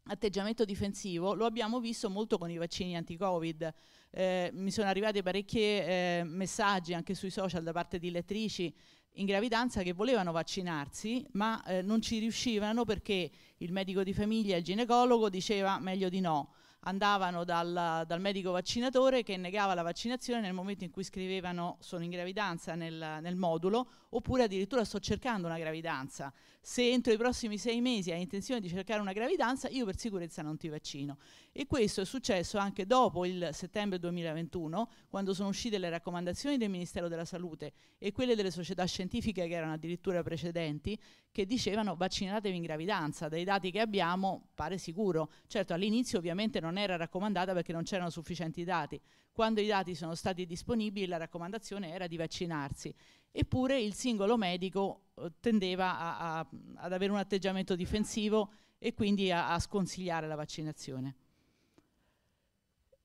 N: atteggiamento difensivo lo abbiamo visto molto con i vaccini anti-covid. Eh, mi sono arrivati parecchi eh, messaggi anche sui social da parte di lettrici in gravidanza che volevano vaccinarsi ma eh, non ci riuscivano perché il medico di famiglia il ginecologo diceva meglio di no andavano dal, dal, medico vaccinatore che negava la vaccinazione nel momento in cui scrivevano sono in gravidanza nel, nel, modulo oppure addirittura sto cercando una gravidanza. Se entro i prossimi sei mesi hai intenzione di cercare una gravidanza io per sicurezza non ti vaccino. E questo è successo anche dopo il settembre 2021 quando sono uscite le raccomandazioni del Ministero della Salute e quelle delle società scientifiche che erano addirittura precedenti che dicevano vaccinatevi in gravidanza, dai dati che abbiamo pare sicuro. Certo all'inizio ovviamente non era raccomandata perché non c'erano sufficienti dati, quando i dati sono stati disponibili la raccomandazione era di vaccinarsi, eppure il singolo medico eh, tendeva a, a, ad avere un atteggiamento difensivo e quindi a, a sconsigliare la vaccinazione.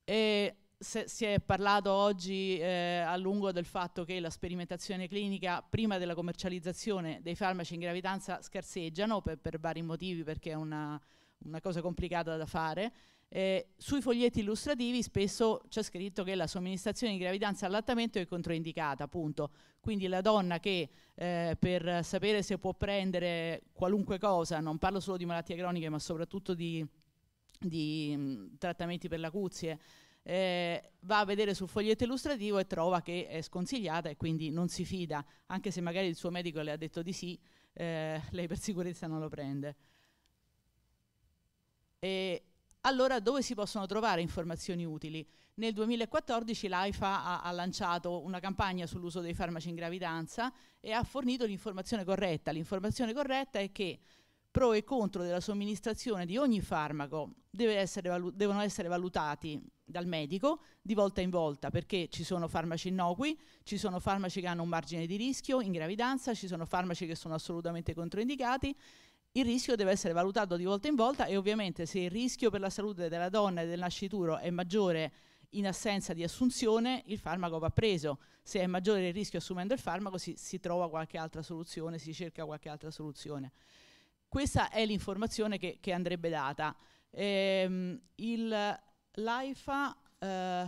N: E se, si è parlato oggi eh, a lungo del fatto che la sperimentazione clinica prima della commercializzazione dei farmaci in gravidanza scarseggiano per, per vari motivi, perché è una, una cosa complicata da fare. Eh, sui foglietti illustrativi spesso c'è scritto che la somministrazione in gravidanza all'attamento è controindicata, appunto. Quindi la donna che eh, per sapere se può prendere qualunque cosa, non parlo solo di malattie croniche ma soprattutto di, di mh, trattamenti per l'acuzie, cuzie, eh, va a vedere sul foglietto illustrativo e trova che è sconsigliata e quindi non si fida, anche se magari il suo medico le ha detto di sì, eh, lei per sicurezza non lo prende. E allora dove si possono trovare informazioni utili? Nel 2014 l'AIFA ha, ha lanciato una campagna sull'uso dei farmaci in gravidanza e ha fornito l'informazione corretta. L'informazione corretta è che pro e contro della somministrazione di ogni farmaco deve essere devono essere valutati dal medico di volta in volta perché ci sono farmaci innocui, ci sono farmaci che hanno un margine di rischio in gravidanza, ci sono farmaci che sono assolutamente controindicati. Il rischio deve essere valutato di volta in volta e ovviamente se il rischio per la salute della donna e del nascituro è maggiore in assenza di assunzione il farmaco va preso, se è maggiore il rischio assumendo il farmaco si, si trova qualche altra soluzione, si cerca qualche altra soluzione. Questa è l'informazione che, che, andrebbe data. Ehm, il, l'AIFA eh,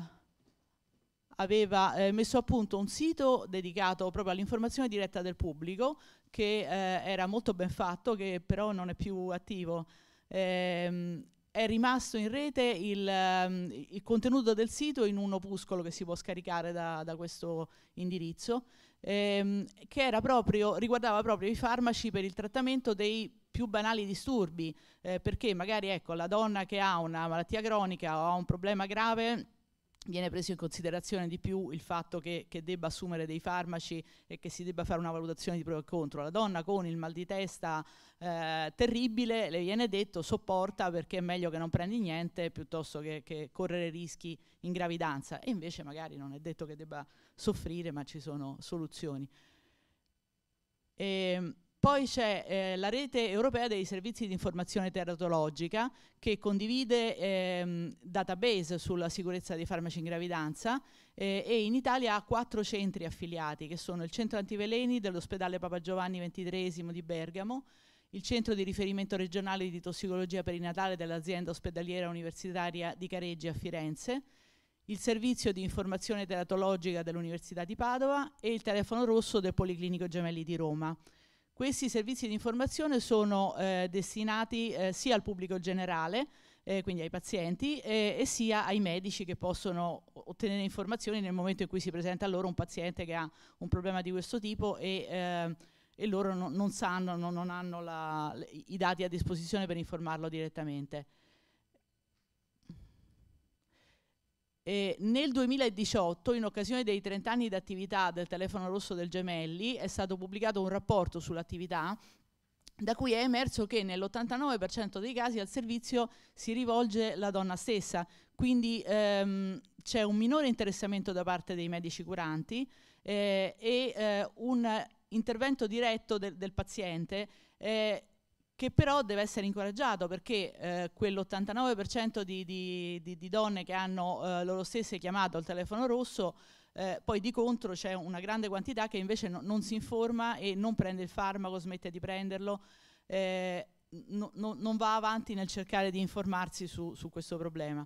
N: aveva eh, messo a punto un sito dedicato proprio all'informazione diretta del pubblico che eh, era molto ben fatto, che però non è più attivo. Ehm, è rimasto in rete il, ehm, il, contenuto del sito in un opuscolo che si può scaricare da, da questo indirizzo, ehm, che proprio, riguardava proprio i farmaci per il trattamento dei più banali disturbi, eh, perché magari ecco, la donna che ha una malattia cronica o ha un problema grave viene preso in considerazione di più il fatto che, che, debba assumere dei farmaci e che si debba fare una valutazione di pro e contro. La donna con il mal di testa eh, terribile le viene detto sopporta perché è meglio che non prendi niente piuttosto che, che, correre rischi in gravidanza e invece magari non è detto che debba soffrire ma ci sono soluzioni. E, ehm, poi c'è eh, la rete europea dei servizi di informazione teratologica che condivide ehm, database sulla sicurezza dei farmaci in gravidanza eh, e in Italia ha quattro centri affiliati che sono il centro antiveleni dell'ospedale Papa Giovanni XXIII di Bergamo, il centro di riferimento regionale di tossicologia perinatale dell'azienda ospedaliera universitaria di Careggi a Firenze, il servizio di informazione teratologica dell'Università di Padova e il telefono rosso del Policlinico Gemelli di Roma. Questi servizi di informazione sono eh, destinati eh, sia al pubblico generale, eh, quindi ai pazienti, eh, e sia ai medici che possono ottenere informazioni nel momento in cui si presenta a loro un paziente che ha un problema di questo tipo e, eh, e loro no, non sanno, no, non hanno la, i dati a disposizione per informarlo direttamente. Eh, nel 2018, in occasione dei 30 anni di attività del telefono rosso del Gemelli, è stato pubblicato un rapporto sull'attività da cui è emerso che nell'89% dei casi al servizio si rivolge la donna stessa, quindi ehm, c'è un minore interessamento da parte dei medici curanti eh, e eh, un intervento diretto del, del paziente eh, che però deve essere incoraggiato perché eh, quell'89% di, di, di, di, donne che hanno eh, loro stesse chiamato al telefono rosso, eh, poi di contro c'è una grande quantità che invece no, non si informa e non prende il farmaco, smette di prenderlo, eh, no, no, non va avanti nel cercare di informarsi su, su questo problema.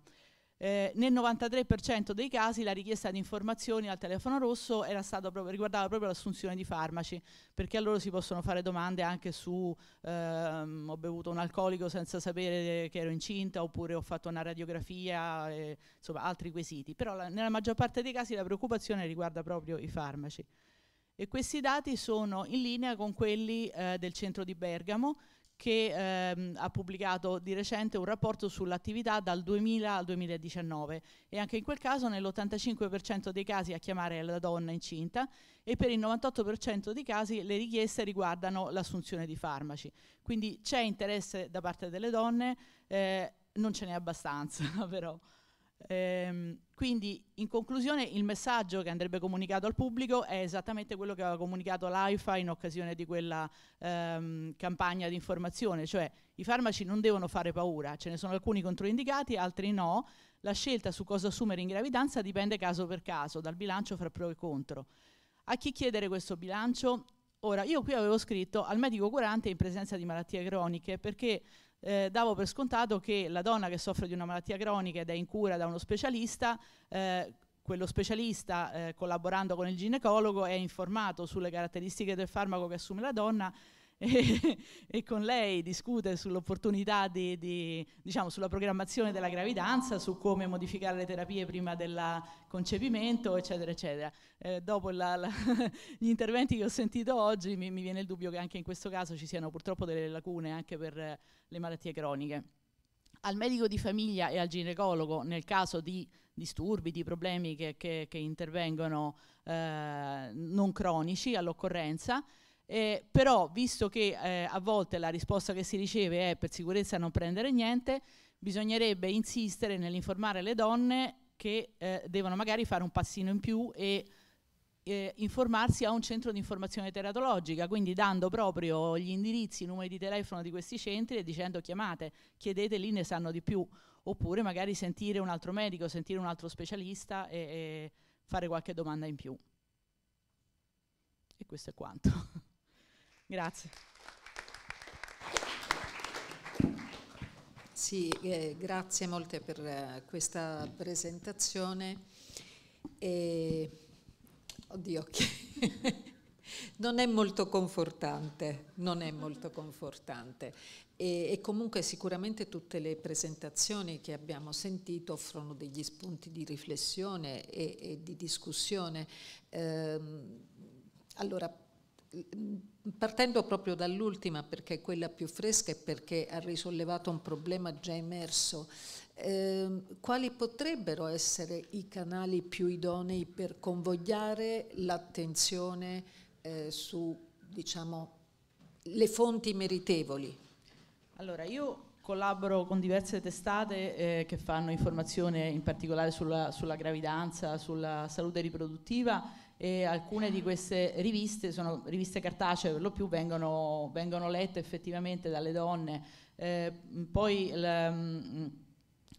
N: Eh, nel 93% dei casi la richiesta di informazioni al telefono rosso proprio, riguardava proprio l'assunzione di farmaci, perché a loro si possono fare domande anche su ehm, ho bevuto un alcolico senza sapere che ero incinta oppure ho fatto una radiografia, e, insomma altri quesiti. Però la, nella maggior parte dei casi la preoccupazione riguarda proprio i farmaci. E questi dati sono in linea con quelli eh, del centro di Bergamo, che ehm, ha pubblicato di recente un rapporto sull'attività dal 2000 al 2019 e anche in quel caso nell'85% dei casi a chiamare è la donna incinta e per il 98% dei casi le richieste riguardano l'assunzione di farmaci. Quindi c'è interesse da parte delle donne, eh, non ce n'è abbastanza però. Ehm, quindi in conclusione il messaggio che andrebbe comunicato al pubblico è esattamente quello che aveva comunicato l'AIFA in occasione di quella ehm, campagna di informazione, cioè i farmaci non devono fare paura, ce ne sono alcuni controindicati, altri no, la scelta su cosa assumere in gravidanza dipende caso per caso dal bilancio fra pro e contro. A chi chiedere questo bilancio? Ora, io qui avevo scritto al medico curante in presenza di malattie croniche perché eh, davo per scontato che la donna che soffre di una malattia cronica ed è in cura da uno specialista, eh, quello specialista eh, collaborando con il ginecologo è informato sulle caratteristiche del farmaco che assume la donna e, e con lei discute sull'opportunità di, di, diciamo, sulla programmazione della gravidanza, su come modificare le terapie prima del concepimento, eccetera, eccetera. Eh, dopo la, la gli interventi che ho sentito oggi mi, mi, viene il dubbio che anche in questo caso ci siano purtroppo delle lacune anche per eh, le malattie croniche. Al medico di famiglia e al ginecologo, nel caso di disturbi, di problemi che, che, che intervengono eh, non cronici all'occorrenza, eh, però, visto che eh, a volte la risposta che si riceve è per sicurezza non prendere niente, bisognerebbe insistere nell'informare le donne che eh, devono magari fare un passino in più e eh, informarsi a un centro di informazione teratologica, quindi dando proprio gli indirizzi, i numeri di telefono di questi centri e dicendo chiamate, chiedete lì ne sanno di più, oppure magari sentire un altro medico, sentire un altro specialista e, e fare qualche domanda in più. E questo è quanto. Grazie.
H: Sì, eh, grazie molte per eh, questa presentazione. E, oddio, che non è molto confortante, non è molto confortante. E, e, comunque sicuramente tutte le presentazioni che abbiamo sentito offrono degli spunti di riflessione e, e di discussione. Ehm, allora, partendo proprio dall'ultima perché è quella più fresca e perché ha risollevato un problema già emerso, eh, quali potrebbero essere i canali più idonei per convogliare l'attenzione eh, su, diciamo, le fonti meritevoli?
N: Allora, io collaboro con diverse testate eh, che fanno informazione in particolare sulla, sulla gravidanza, sulla salute riproduttiva e alcune di queste riviste sono riviste cartacee per lo più vengono, vengono lette effettivamente dalle donne eh, poi l, mm,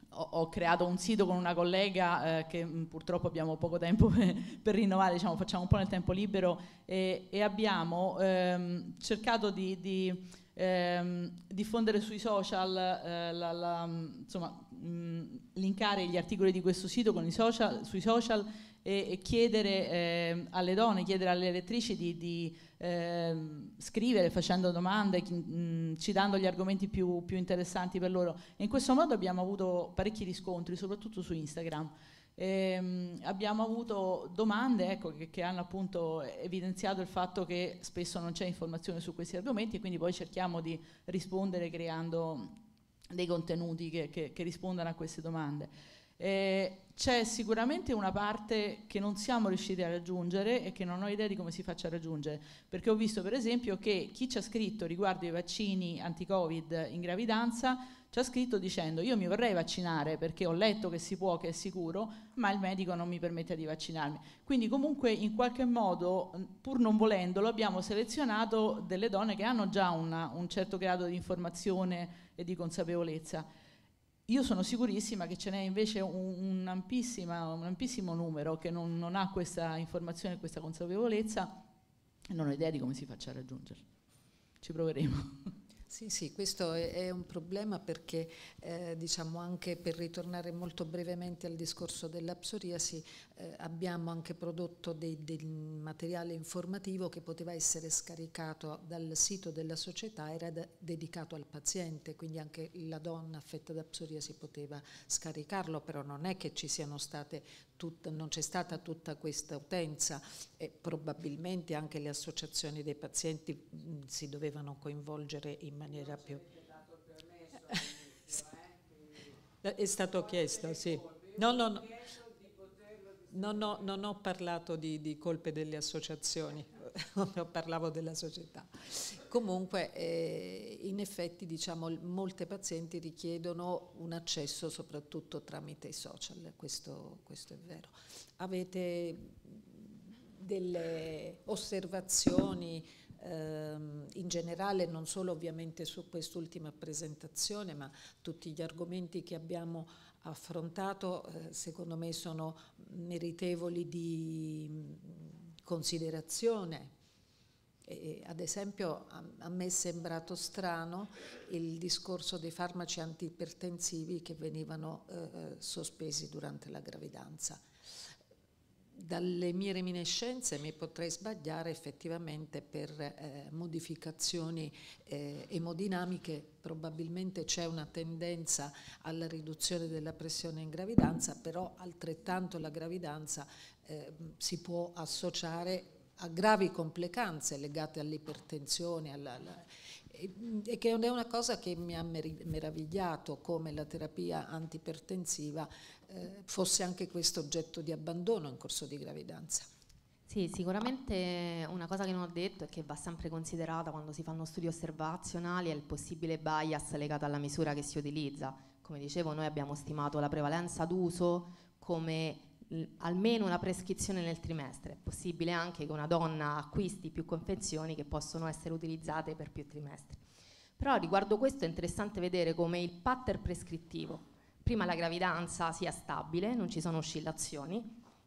N: ho, ho, creato un sito con una collega eh, che mm, purtroppo abbiamo poco tempo per, per rinnovare diciamo, facciamo un po' nel tempo libero e, e abbiamo ehm, cercato di, di ehm, diffondere sui social eh, la, la, mm, insomma mh, linkare gli articoli di questo sito social, sui social e, e chiedere eh, alle donne, chiedere alle elettrici di, di eh, scrivere facendo domande, mh, mm, citando gli argomenti più, più interessanti per loro. E in questo modo abbiamo avuto parecchi riscontri, soprattutto su Instagram. Eh, abbiamo avuto domande ecco, che, che, hanno appunto evidenziato il fatto che spesso non c'è informazione su questi argomenti, quindi poi cerchiamo di rispondere creando dei contenuti che, che, che rispondano a queste domande. Eh, c'è sicuramente una parte che non siamo riusciti a raggiungere e che non ho idea di come si faccia a raggiungere, perché ho visto per esempio che chi ci ha scritto riguardo i vaccini anti-Covid in gravidanza ci ha scritto dicendo io mi vorrei vaccinare perché ho letto che si può, che è sicuro, ma il medico non mi permette di vaccinarmi. Quindi comunque in qualche modo, pur non volendolo, abbiamo selezionato delle donne che hanno già una, un certo grado di informazione e di consapevolezza. Io sono sicurissima che ce n'è invece un, un, un ampissimo numero che non, non, ha questa informazione, questa consapevolezza e non ho idea di come si faccia a raggiungerla. Ci
H: proveremo. Sì, sì, questo è un problema perché eh, diciamo anche per ritornare molto brevemente al discorso della psoriasi eh, abbiamo anche prodotto dei, del materiale informativo che poteva essere scaricato dal sito della società, era da, dedicato al paziente, quindi anche la donna affetta da psoriasi poteva scaricarlo, però non è che ci siano state tut, non c'è stata tutta questa utenza e probabilmente anche le associazioni dei pazienti mh, mm, si dovevano coinvolgere in maniera più... È, eh, è stato chiesto, sì. No, no, no. Non ho, non ho parlato di, di colpe delle associazioni, quando parlavo della società. Comunque, eh, in effetti, diciamo, molte pazienti richiedono un accesso soprattutto tramite i social, questo, questo è vero. Avete delle osservazioni ehm, in generale, non solo ovviamente su quest'ultima presentazione, ma tutti gli argomenti che abbiamo affrontato, eh, secondo me sono meritevoli di considerazione. E, ad esempio a, a, me è sembrato strano il discorso dei farmaci antipertensivi che venivano eh, eh, sospesi durante la gravidanza dalle mie reminiscenze mi potrei sbagliare effettivamente per eh, modificazioni eh, emodinamiche, probabilmente c'è una tendenza alla riduzione della pressione in gravidanza, però altrettanto la gravidanza eh, si può associare a gravi complicanze legate all'ipertensione, alla, alla e che è una cosa che mi ha meravigliato come la terapia
K: antipertensiva eh, fosse anche questo oggetto di abbandono in corso di gravidanza. Sì, sicuramente una cosa che non ho detto e che va sempre considerata quando si fanno studi osservazionali è il possibile bias legato alla misura che si utilizza. Come dicevo, noi abbiamo stimato la prevalenza d'uso come almeno una prescrizione nel trimestre. È possibile anche che una donna acquisti più confezioni che possono essere utilizzate per più trimestri. Però riguardo questo è interessante vedere come il pattern prescrittivo, prima la gravidanza sia stabile, non ci sono oscillazioni,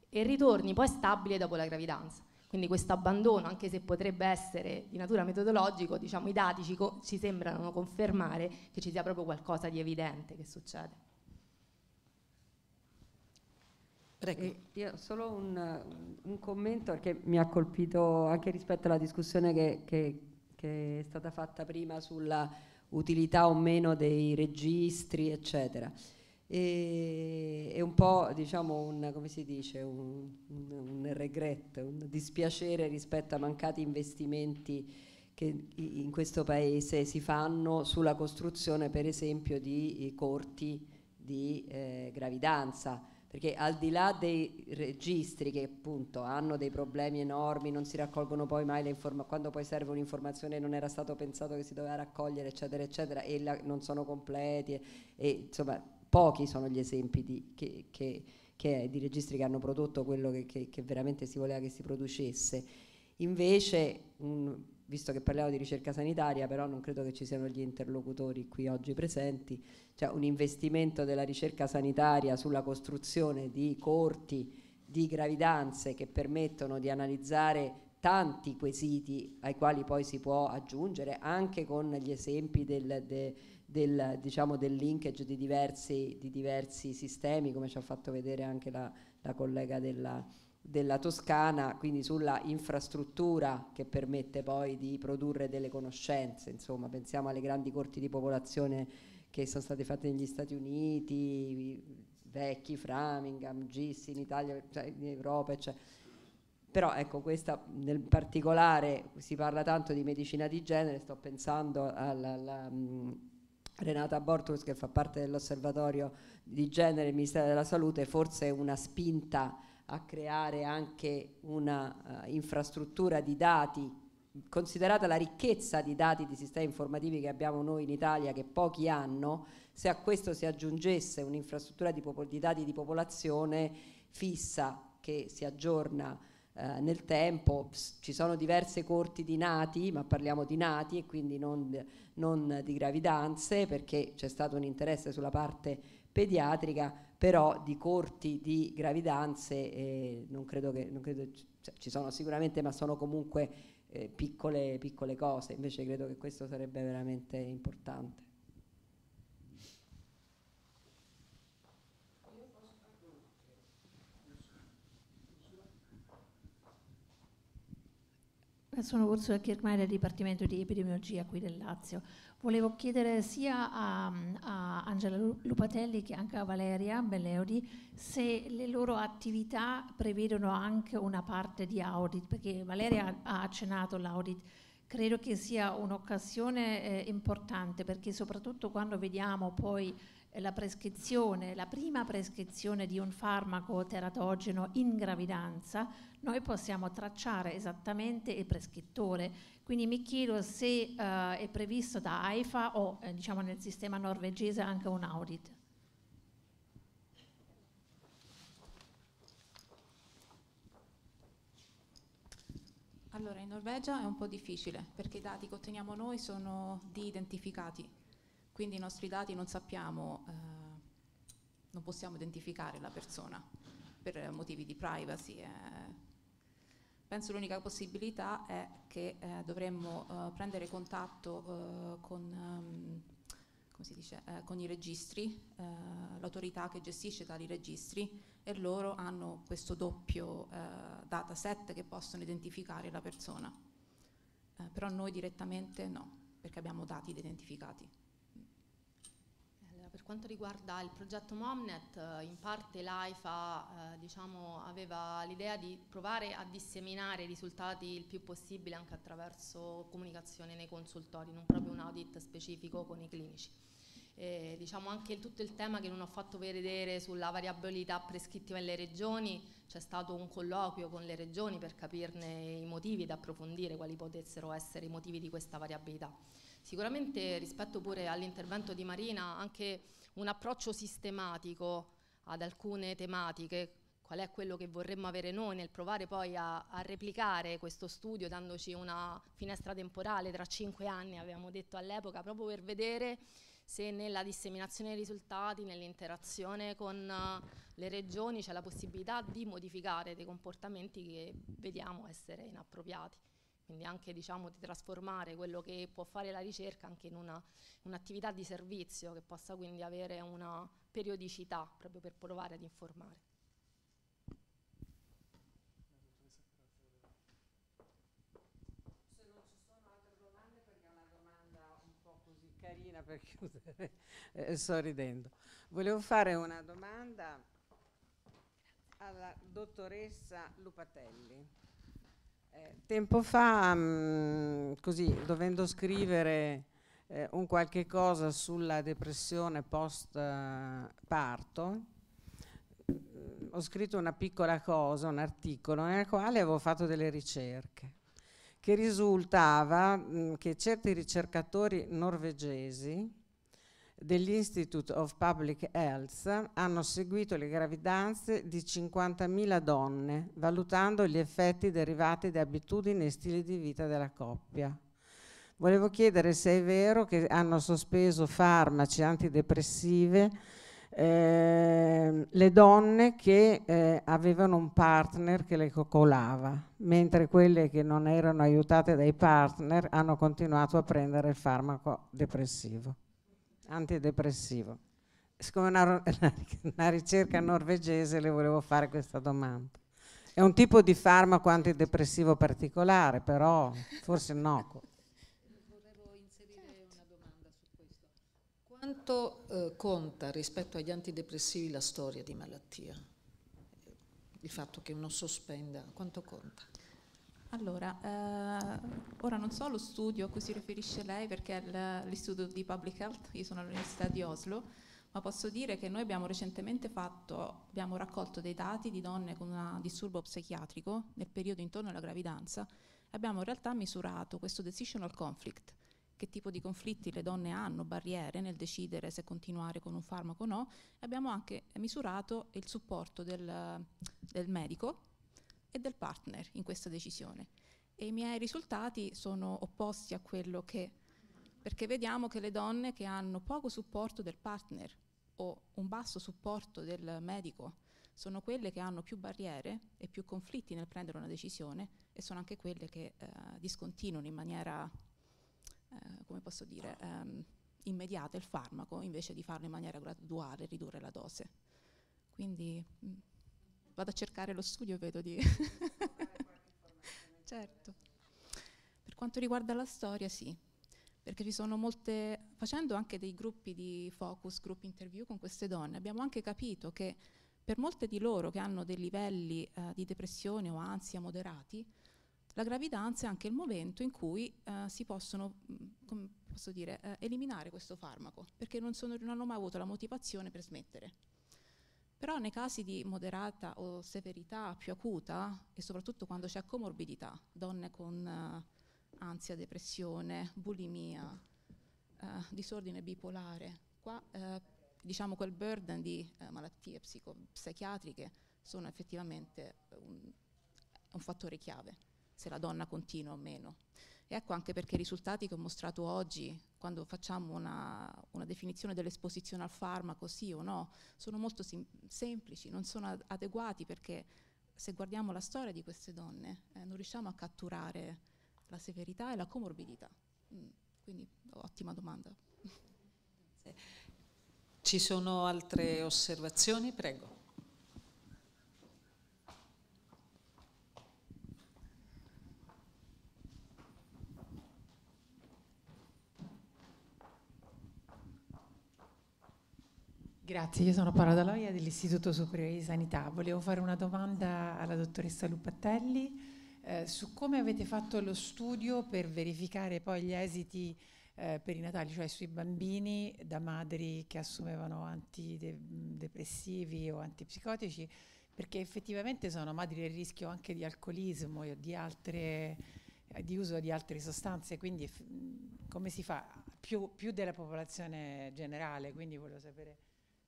K: e ritorni poi stabile dopo la gravidanza. Quindi questo abbandono, anche se potrebbe essere di natura metodologico, diciamo, i dati ci, co- ci sembrano confermare che ci sia proprio qualcosa di evidente che succede. Eh,
A: io solo un, un, commento perché mi ha colpito anche rispetto alla discussione che, che, che, è stata fatta prima sulla utilità o meno dei registri, eccetera. E, è un po' diciamo un, come si dice, un, un, un regret, un dispiacere rispetto a mancati investimenti che in questo paese si fanno sulla costruzione per esempio di eh, corti di eh, gravidanza perché al di là dei registri che appunto hanno dei problemi enormi, non si raccolgono poi mai le informazioni, quando poi serve un'informazione non era stato pensato che si doveva raccogliere, eccetera, eccetera, e la, non sono completi, e, e insomma pochi sono gli esempi di, che, che, che di registri che hanno prodotto quello che, che, veramente si voleva che si producesse. Invece, mh, visto che parliamo di ricerca sanitaria, però non credo che ci siano gli interlocutori qui oggi presenti, cioè un investimento della ricerca sanitaria sulla costruzione di corti di gravidanze che permettono di analizzare tanti quesiti ai quali poi si può aggiungere anche con gli esempi del, de, del, diciamo, del linkage di diversi, di diversi, sistemi, come ci ha fatto vedere anche la, la collega della, della Toscana, quindi sulla infrastruttura che permette poi di produrre delle conoscenze, insomma pensiamo alle grandi corti di popolazione che sono state fatte negli Stati Uniti, vecchi, Framingham, GIS in Italia, cioè, in Europa, eccetera. Però ecco, questa nel particolare si parla tanto di medicina di genere, sto pensando alla, alla, mm, Renata Bortus che fa parte dell'osservatorio di genere del Ministero della Salute, forse una spinta a creare anche una uh, infrastruttura di dati, considerata la ricchezza di dati di sistemi informativi che abbiamo noi in Italia che pochi hanno, se a questo si aggiungesse un'infrastruttura di, di dati di popolazione fissa che si aggiorna eh, nel tempo. Ci sono diverse corti di nati, ma parliamo di nati e quindi non, non di gravidanze perché c'è stato un interesse sulla parte pediatrica, però di corti di gravidanze eh, non credo che non credo, cioè, ci sono sicuramente, ma sono comunque eh, piccole, piccole cose, invece credo che questo sarebbe veramente importante.
F: sono Ursula Kirchmeier del Dipartimento di Epidemiologia qui del Lazio. Volevo chiedere sia a, a Angela Lupatelli che anche a Valeria Belleodi se le loro attività prevedono anche una parte di audit, perché Valeria ha accennato l'audit. Credo che sia un'occasione eh, importante perché soprattutto quando vediamo poi la prescrizione, la prima prescrizione di un farmaco teratogeno in gravidanza, noi possiamo tracciare esattamente il prescrittore. Quindi mi chiedo se eh, è previsto da AIFA o eh, diciamo nel sistema norvegese anche un audit.
L: Allora, in Norvegia è un po' difficile perché i dati che otteniamo noi sono di identificati, quindi i nostri dati non sappiamo, eh, non possiamo identificare la persona per motivi di privacy. Eh. Penso l'unica possibilità è che eh, dovremmo eh, prendere contatto eh, con, um, dice, eh, con, i registri, l'autorità che gestisce tali registri e loro hanno questo doppio dataset che possono identificare la persona. però noi direttamente no, perché abbiamo dati identificati
K: quanto riguarda il progetto Momnet, eh, in parte l'AIFA eh, diciamo, aveva l'idea di provare a disseminare i risultati il più possibile anche attraverso comunicazione nei consultori, non proprio un audit specifico con i clinici. E, diciamo anche tutto il tema che non ho fatto vedere sulla variabilità prescrittiva nelle regioni, c'è stato un colloquio con le regioni per capirne i motivi ed approfondire quali potessero essere i motivi di questa variabilità. Sicuramente rispetto pure all'intervento di Marina, anche un approccio sistematico ad alcune tematiche, qual è quello che vorremmo avere noi nel provare poi a, a replicare questo studio dandoci una finestra temporale tra cinque anni, avevamo detto all'epoca, proprio per vedere se nella disseminazione dei risultati, nell'interazione con eh, le regioni c'è la possibilità di modificare dei comportamenti che vediamo essere inappropriati quindi anche diciamo, di trasformare quello che può fare la ricerca anche in una, un'attività di servizio che possa quindi avere una periodicità proprio per provare ad informare.
I: Se non ci sono altre domande, perché è una domanda un po' così carina per chiudere, eh, sto ridendo. Volevo fare una domanda alla dottoressa Lupatelli. Eh, tempo fa, mm, così, dovendo scrivere eh, un qualche cosa sulla depressione post eh, parto, mm, ho scritto una piccola cosa, un articolo, nel quale avevo fatto delle ricerche, che risultava mh, mm, che certi ricercatori norvegesi dell'Institute of Public Health hanno seguito le gravidanze di 50.000 donne, valutando gli effetti derivati da abitudini e stili di vita della coppia. Volevo chiedere se è vero che hanno sospeso farmaci antidepressive eh, le donne che eh, avevano un partner che le coccolava, mentre quelle che non erano aiutate dai partner hanno continuato a prendere il farmaco depressivo antidepressivo. Siccome è una, una ricerca norvegese, le volevo fare questa domanda. È un tipo di farmaco antidepressivo particolare, però forse no. Volevo inserire
E: una domanda su questo.
H: Quanto eh, conta rispetto agli antidepressivi la storia di malattia? Il fatto che uno sospenda, quanto conta?
L: Allora, eh, ora non so lo studio a cui si riferisce lei perché è l'istituto di Public Health, io sono all'Università di Oslo, ma posso dire che noi abbiamo recentemente fatto, abbiamo raccolto dei dati di donne con un disturbo psichiatrico nel periodo intorno alla gravidanza e abbiamo in realtà misurato questo decisional conflict, che tipo di conflitti le donne hanno, barriere nel decidere se continuare con un farmaco o no, e abbiamo anche misurato il supporto del, del medico e del partner in questa decisione. E i miei risultati sono opposti a quello che, perché vediamo che le donne che hanno poco supporto del partner o un basso supporto del medico sono quelle che hanno più barriere e più conflitti nel prendere una decisione e sono anche quelle che eh, discontinuano in maniera, eh, come posso dire, ehm, immediata il farmaco invece di farlo in maniera graduale, ridurre la dose. Quindi mh. Mm, vado a cercare lo studio, vedo di... certo. Per quanto riguarda la storia, sì, perché ci sono molte, facendo anche dei gruppi di focus, group interview con queste donne, abbiamo anche capito che per molte di loro che hanno dei livelli eh, di depressione o ansia moderati, la gravidanza è anche il momento in cui eh, si possono, mh, mm, dire, eh, eliminare questo farmaco, perché non, sono, non hanno mai avuto la motivazione per smettere. Però nei casi di moderata o severità più acuta e soprattutto quando c'è comorbidità, donne con uh, ansia, depressione, bulimia, uh, disordine bipolare, qua uh, diciamo quel burden di malattie psichiatriche sono effettivamente un, un fattore chiave, se la donna continua o meno ecco anche perché i risultati che ho mostrato oggi, quando facciamo una, una definizione dell'esposizione al farmaco, sì o no, sono molto semplici, non sono adeguati perché se guardiamo la storia di queste donne eh, non riusciamo a catturare la severità e la comorbidità. Mm, quindi ottima domanda.
H: Ci sono altre osservazioni? Prego.
M: Grazie, io sono Paola Daloia
H: dell'Istituto Superiore di Sanità. Volevo fare una domanda alla dottoressa Lupattelli eh, su come avete fatto lo studio per verificare poi gli esiti eh, per i natali, cioè sui bambini da madri che assumevano antidepressivi o antipsicotici, perché effettivamente sono madri a rischio anche di alcolismo e di, altre, eh, di uso di altre sostanze, quindi come si fa? Più, più della popolazione generale, quindi volevo sapere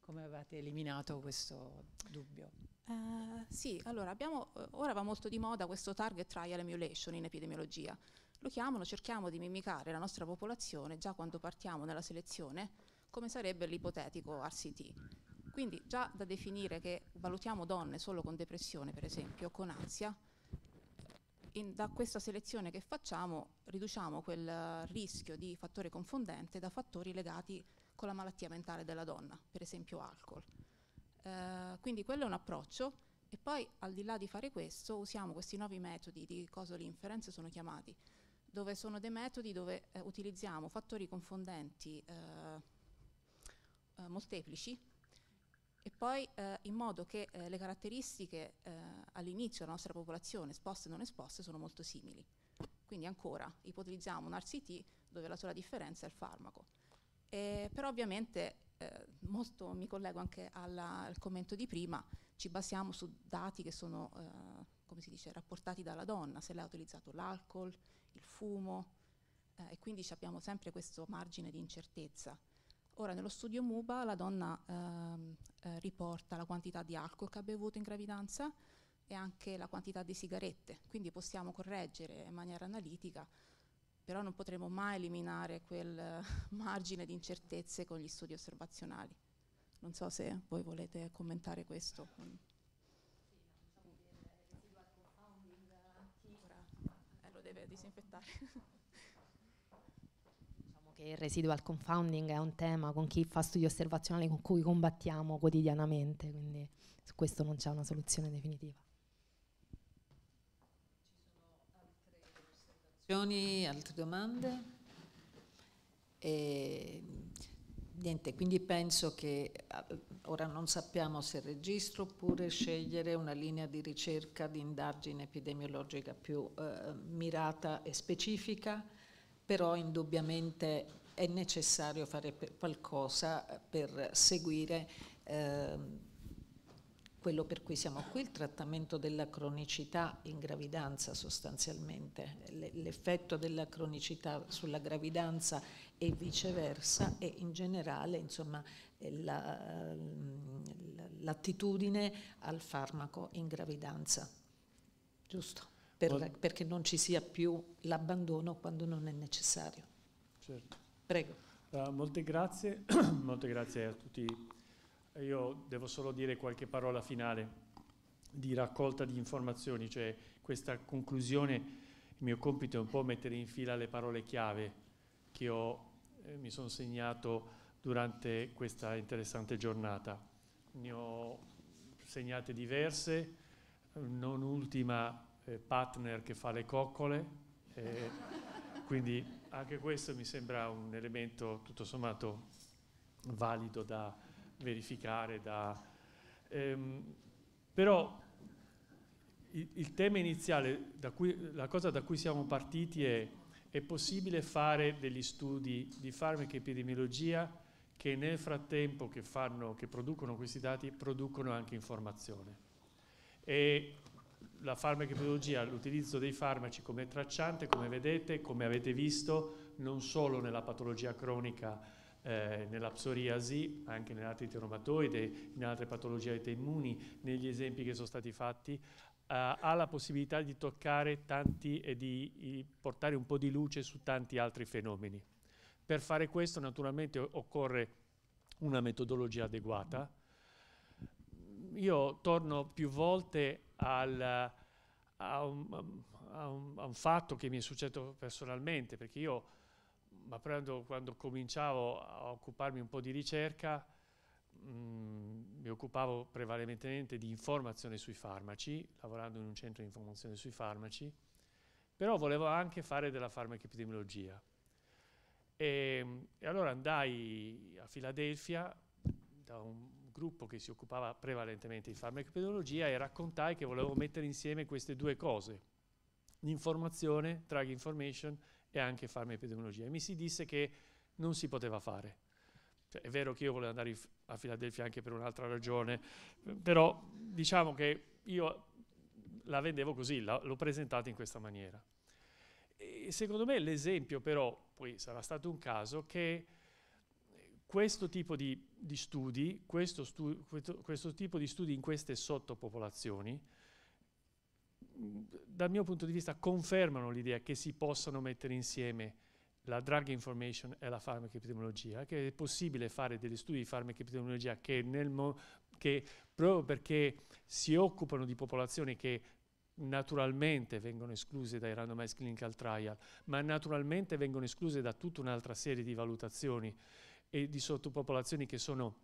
H: come avevate eliminato questo dubbio?
L: Uh, sì, allora abbiamo, eh, ora va molto di moda questo target trial emulation in epidemiologia. Lo chiamano, cerchiamo di mimicare la nostra popolazione già quando partiamo nella selezione, come sarebbe l'ipotetico RCT. Quindi già da definire che valutiamo donne solo con depressione, per esempio, o con ansia, in, da questa selezione che facciamo riduciamo quel eh, rischio di fattore confondente da fattori legati con la malattia mentale della donna, per esempio alcol. Uh, quindi quello è un approccio e poi al di là di fare questo usiamo questi nuovi metodi di causal inference sono chiamati, dove sono dei metodi dove eh, utilizziamo fattori confondenti eh, eh, molteplici e poi eh, in modo che eh, le caratteristiche all'inizio della nostra popolazione, esposte e non esposte, sono molto simili. Quindi ancora ipotizziamo un RCT dove la sola differenza è il farmaco. Eh, però ovviamente eh, molto mi collego anche alla, al commento di prima, ci basiamo su dati che sono, eh, come si dice, rapportati dalla donna, se lei ha utilizzato l'alcol, il fumo, eh, e quindi abbiamo sempre questo margine di incertezza. Ora, nello studio MUBA la donna ehm, eh, riporta la quantità di alcol che ha bevuto in gravidanza e anche la quantità di sigarette, quindi possiamo correggere in maniera analitica però non potremo mai eliminare quel eh, margine di incertezze con gli studi osservazionali. Non so se voi volete commentare questo. Diciamo eh, deve disinfettare.
K: Diciamo che il residual confounding è un tema con chi fa studi osservazionali con cui combattiamo quotidianamente, quindi su questo non c'è una soluzione definitiva.
H: Questioni, altre domande? E, niente, quindi penso che eh, ora non sappiamo se registro oppure scegliere una linea di ricerca di indagine epidemiologica più eh, mirata e specifica, però indubbiamente è necessario fare qualcosa per seguire eh, quello per cui siamo qui, il trattamento della cronicità in gravidanza sostanzialmente, l'effetto della cronicità sulla gravidanza e viceversa e in generale insomma, eh, ehm, l'attitudine al farmaco in gravidanza, giusto? Per, perché non ci sia più l'abbandono quando non è necessario.
B: Certo. Prego. Uh, molte, grazie. molte grazie a tutti io devo solo dire qualche parola finale di raccolta di informazioni, cioè questa conclusione, il mio compito è un po' mettere in fila le parole chiave che ho, eh, mi sono segnato durante questa interessante giornata. Ne ho segnate diverse, non ultima eh, partner che fa le coccole, eh, quindi anche questo mi sembra un elemento tutto sommato valido da verificare, da... Ehm, però il, il, tema iniziale, cui, la cosa da cui siamo partiti è è possibile fare degli studi di farmaca epidemiologia che nel frattempo che, fanno, che producono questi dati producono anche informazione. E la farmacopedologia, l'utilizzo dei farmaci come tracciante, come vedete, come avete visto, non solo nella patologia cronica eh, nella psoriasi, anche nell'artrite reumatoide, in altre patologie autoimmuni, negli esempi che sono stati fatti, eh, ha la possibilità di toccare tanti e di, di portare un po' di luce su tanti altri fenomeni. Per fare questo naturalmente occorre una metodologia adeguata. Io torno più volte al, a, un, a, un, a un fatto che mi è successo personalmente, perché io ma prendo, quando cominciavo a occuparmi un po' di ricerca, mh, mm, mi occupavo prevalentemente di informazione sui farmaci, lavorando in un centro di informazione sui farmaci, però volevo anche fare della farmacoepidemiologia. E, e allora andai a Filadelfia da un gruppo che si occupava prevalentemente di farmacoepidemiologia e raccontai che volevo mettere insieme queste due cose, l'informazione, drug information e anche farmacoepidemiologia. E mi si disse che non si poteva fare. Cioè, è vero che io volevo andare a Filadelfia anche per un'altra ragione, però diciamo che io la vendevo così, la, l'ho presentata in questa maniera. E secondo me l'esempio però, poi sarà stato un caso, che questo tipo di, di studi, questo, stu, questo, questo tipo di studi in queste sottopopolazioni, dal mio punto di vista confermano l'idea che si possano mettere insieme la drug information e la farmacoepidemiologia, che è possibile fare degli studi di farmacoepidemiologia che, mo- che proprio perché si occupano di popolazioni che naturalmente vengono escluse dai randomized clinical trial, ma naturalmente vengono escluse da tutta un'altra serie di valutazioni e di sottopopolazioni che sono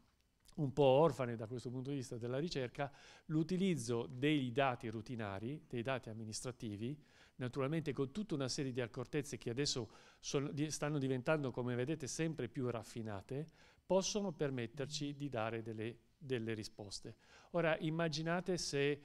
B: un po' orfane da questo punto di vista della ricerca, l'utilizzo dei dati rutinari, dei dati amministrativi, naturalmente con tutta una serie di accortezze che adesso sono, stanno diventando, come vedete, sempre più raffinate, possono permetterci di dare delle, delle risposte. Ora immaginate se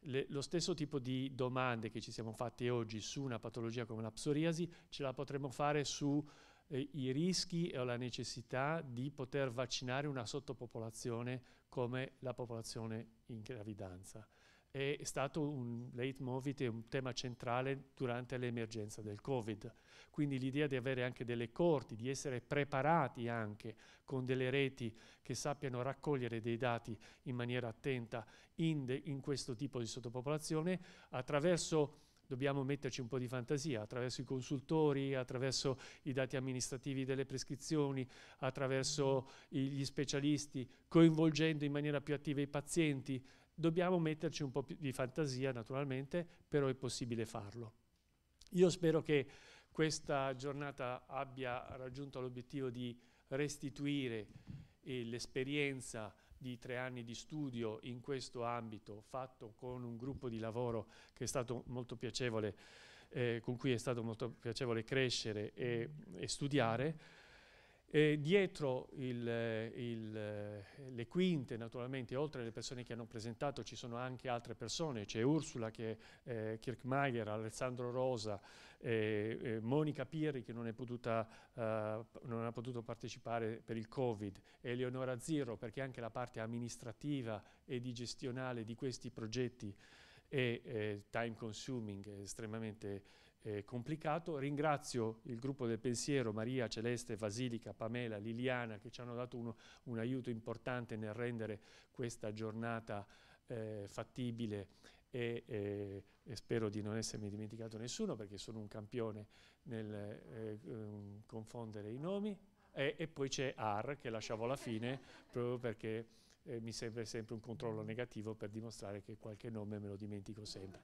B: le, lo stesso tipo di domande che ci siamo fatte oggi su una patologia come la psoriasi ce la potremmo fare su eh, i rischi o la necessità di poter vaccinare una sottopopolazione come la popolazione in gravidanza. È stato un leitmotiv e un tema centrale durante l'emergenza del Covid. Quindi l'idea di avere anche delle corti, di essere preparati anche con delle reti che sappiano raccogliere dei dati in maniera attenta in, in questo tipo di sottopopolazione attraverso dobbiamo metterci un po' di fantasia attraverso i consultori, attraverso i dati amministrativi delle prescrizioni, attraverso gli specialisti, coinvolgendo in maniera più attiva i pazienti. Dobbiamo metterci un po' di fantasia naturalmente, però è possibile farlo. Io spero che questa giornata abbia raggiunto l'obiettivo di restituire eh, l'esperienza di tre anni di studio in questo ambito fatto con un gruppo di lavoro che è stato molto piacevole, eh, con cui è stato molto piacevole crescere e, e studiare. E dietro il, il, le quinte, naturalmente, oltre alle persone che hanno presentato, ci sono anche altre persone, c'è Ursula che, eh, Kirchmeier, Alessandro Rosa, eh, eh, Monica Pirri che non, potuta, eh, non, ha potuto partecipare per il Covid, Eleonora Zirro perché anche la parte amministrativa e di gestionale di questi progetti è time consuming, è estremamente complicato. Ringrazio il gruppo del pensiero, Maria, Celeste, Basilica, Pamela, Liliana che ci hanno dato uno, un aiuto importante nel rendere questa giornata eh, fattibile e eh, e spero di non essermi dimenticato nessuno perché sono un campione nel eh, ehm, confondere i nomi, e, e poi c'è AR che lasciavo alla fine proprio perché eh, mi serve sempre un controllo negativo per dimostrare che qualche nome me lo dimentico sempre.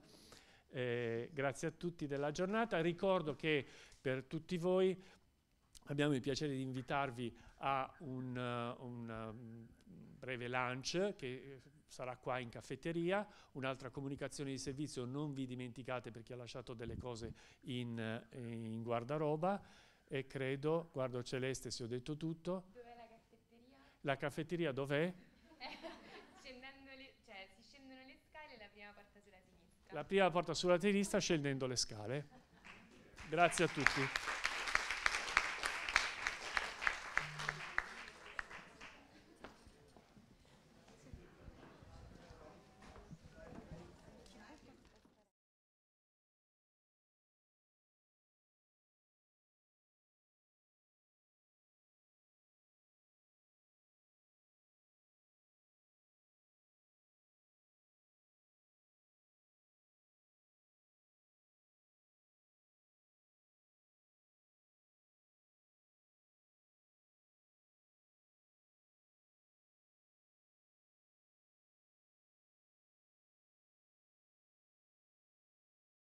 B: Eh, grazie a tutti della giornata, ricordo che per tutti voi abbiamo il piacere di invitarvi a un, eh, un, un eh, breve lunch che eh, sarà qua in caffetteria, un'altra comunicazione di servizio, non vi dimenticate perché ha lasciato delle cose in, eh, in guardaroba e credo, guardo Celeste se ho detto tutto.
K: Dov'è la caffetteria?
B: La caffetteria dov'è?
K: cioè, le
B: scale e la prima porta sulla tenista La prima porta sulla sinistra scendendo le scale. Grazie a tutti.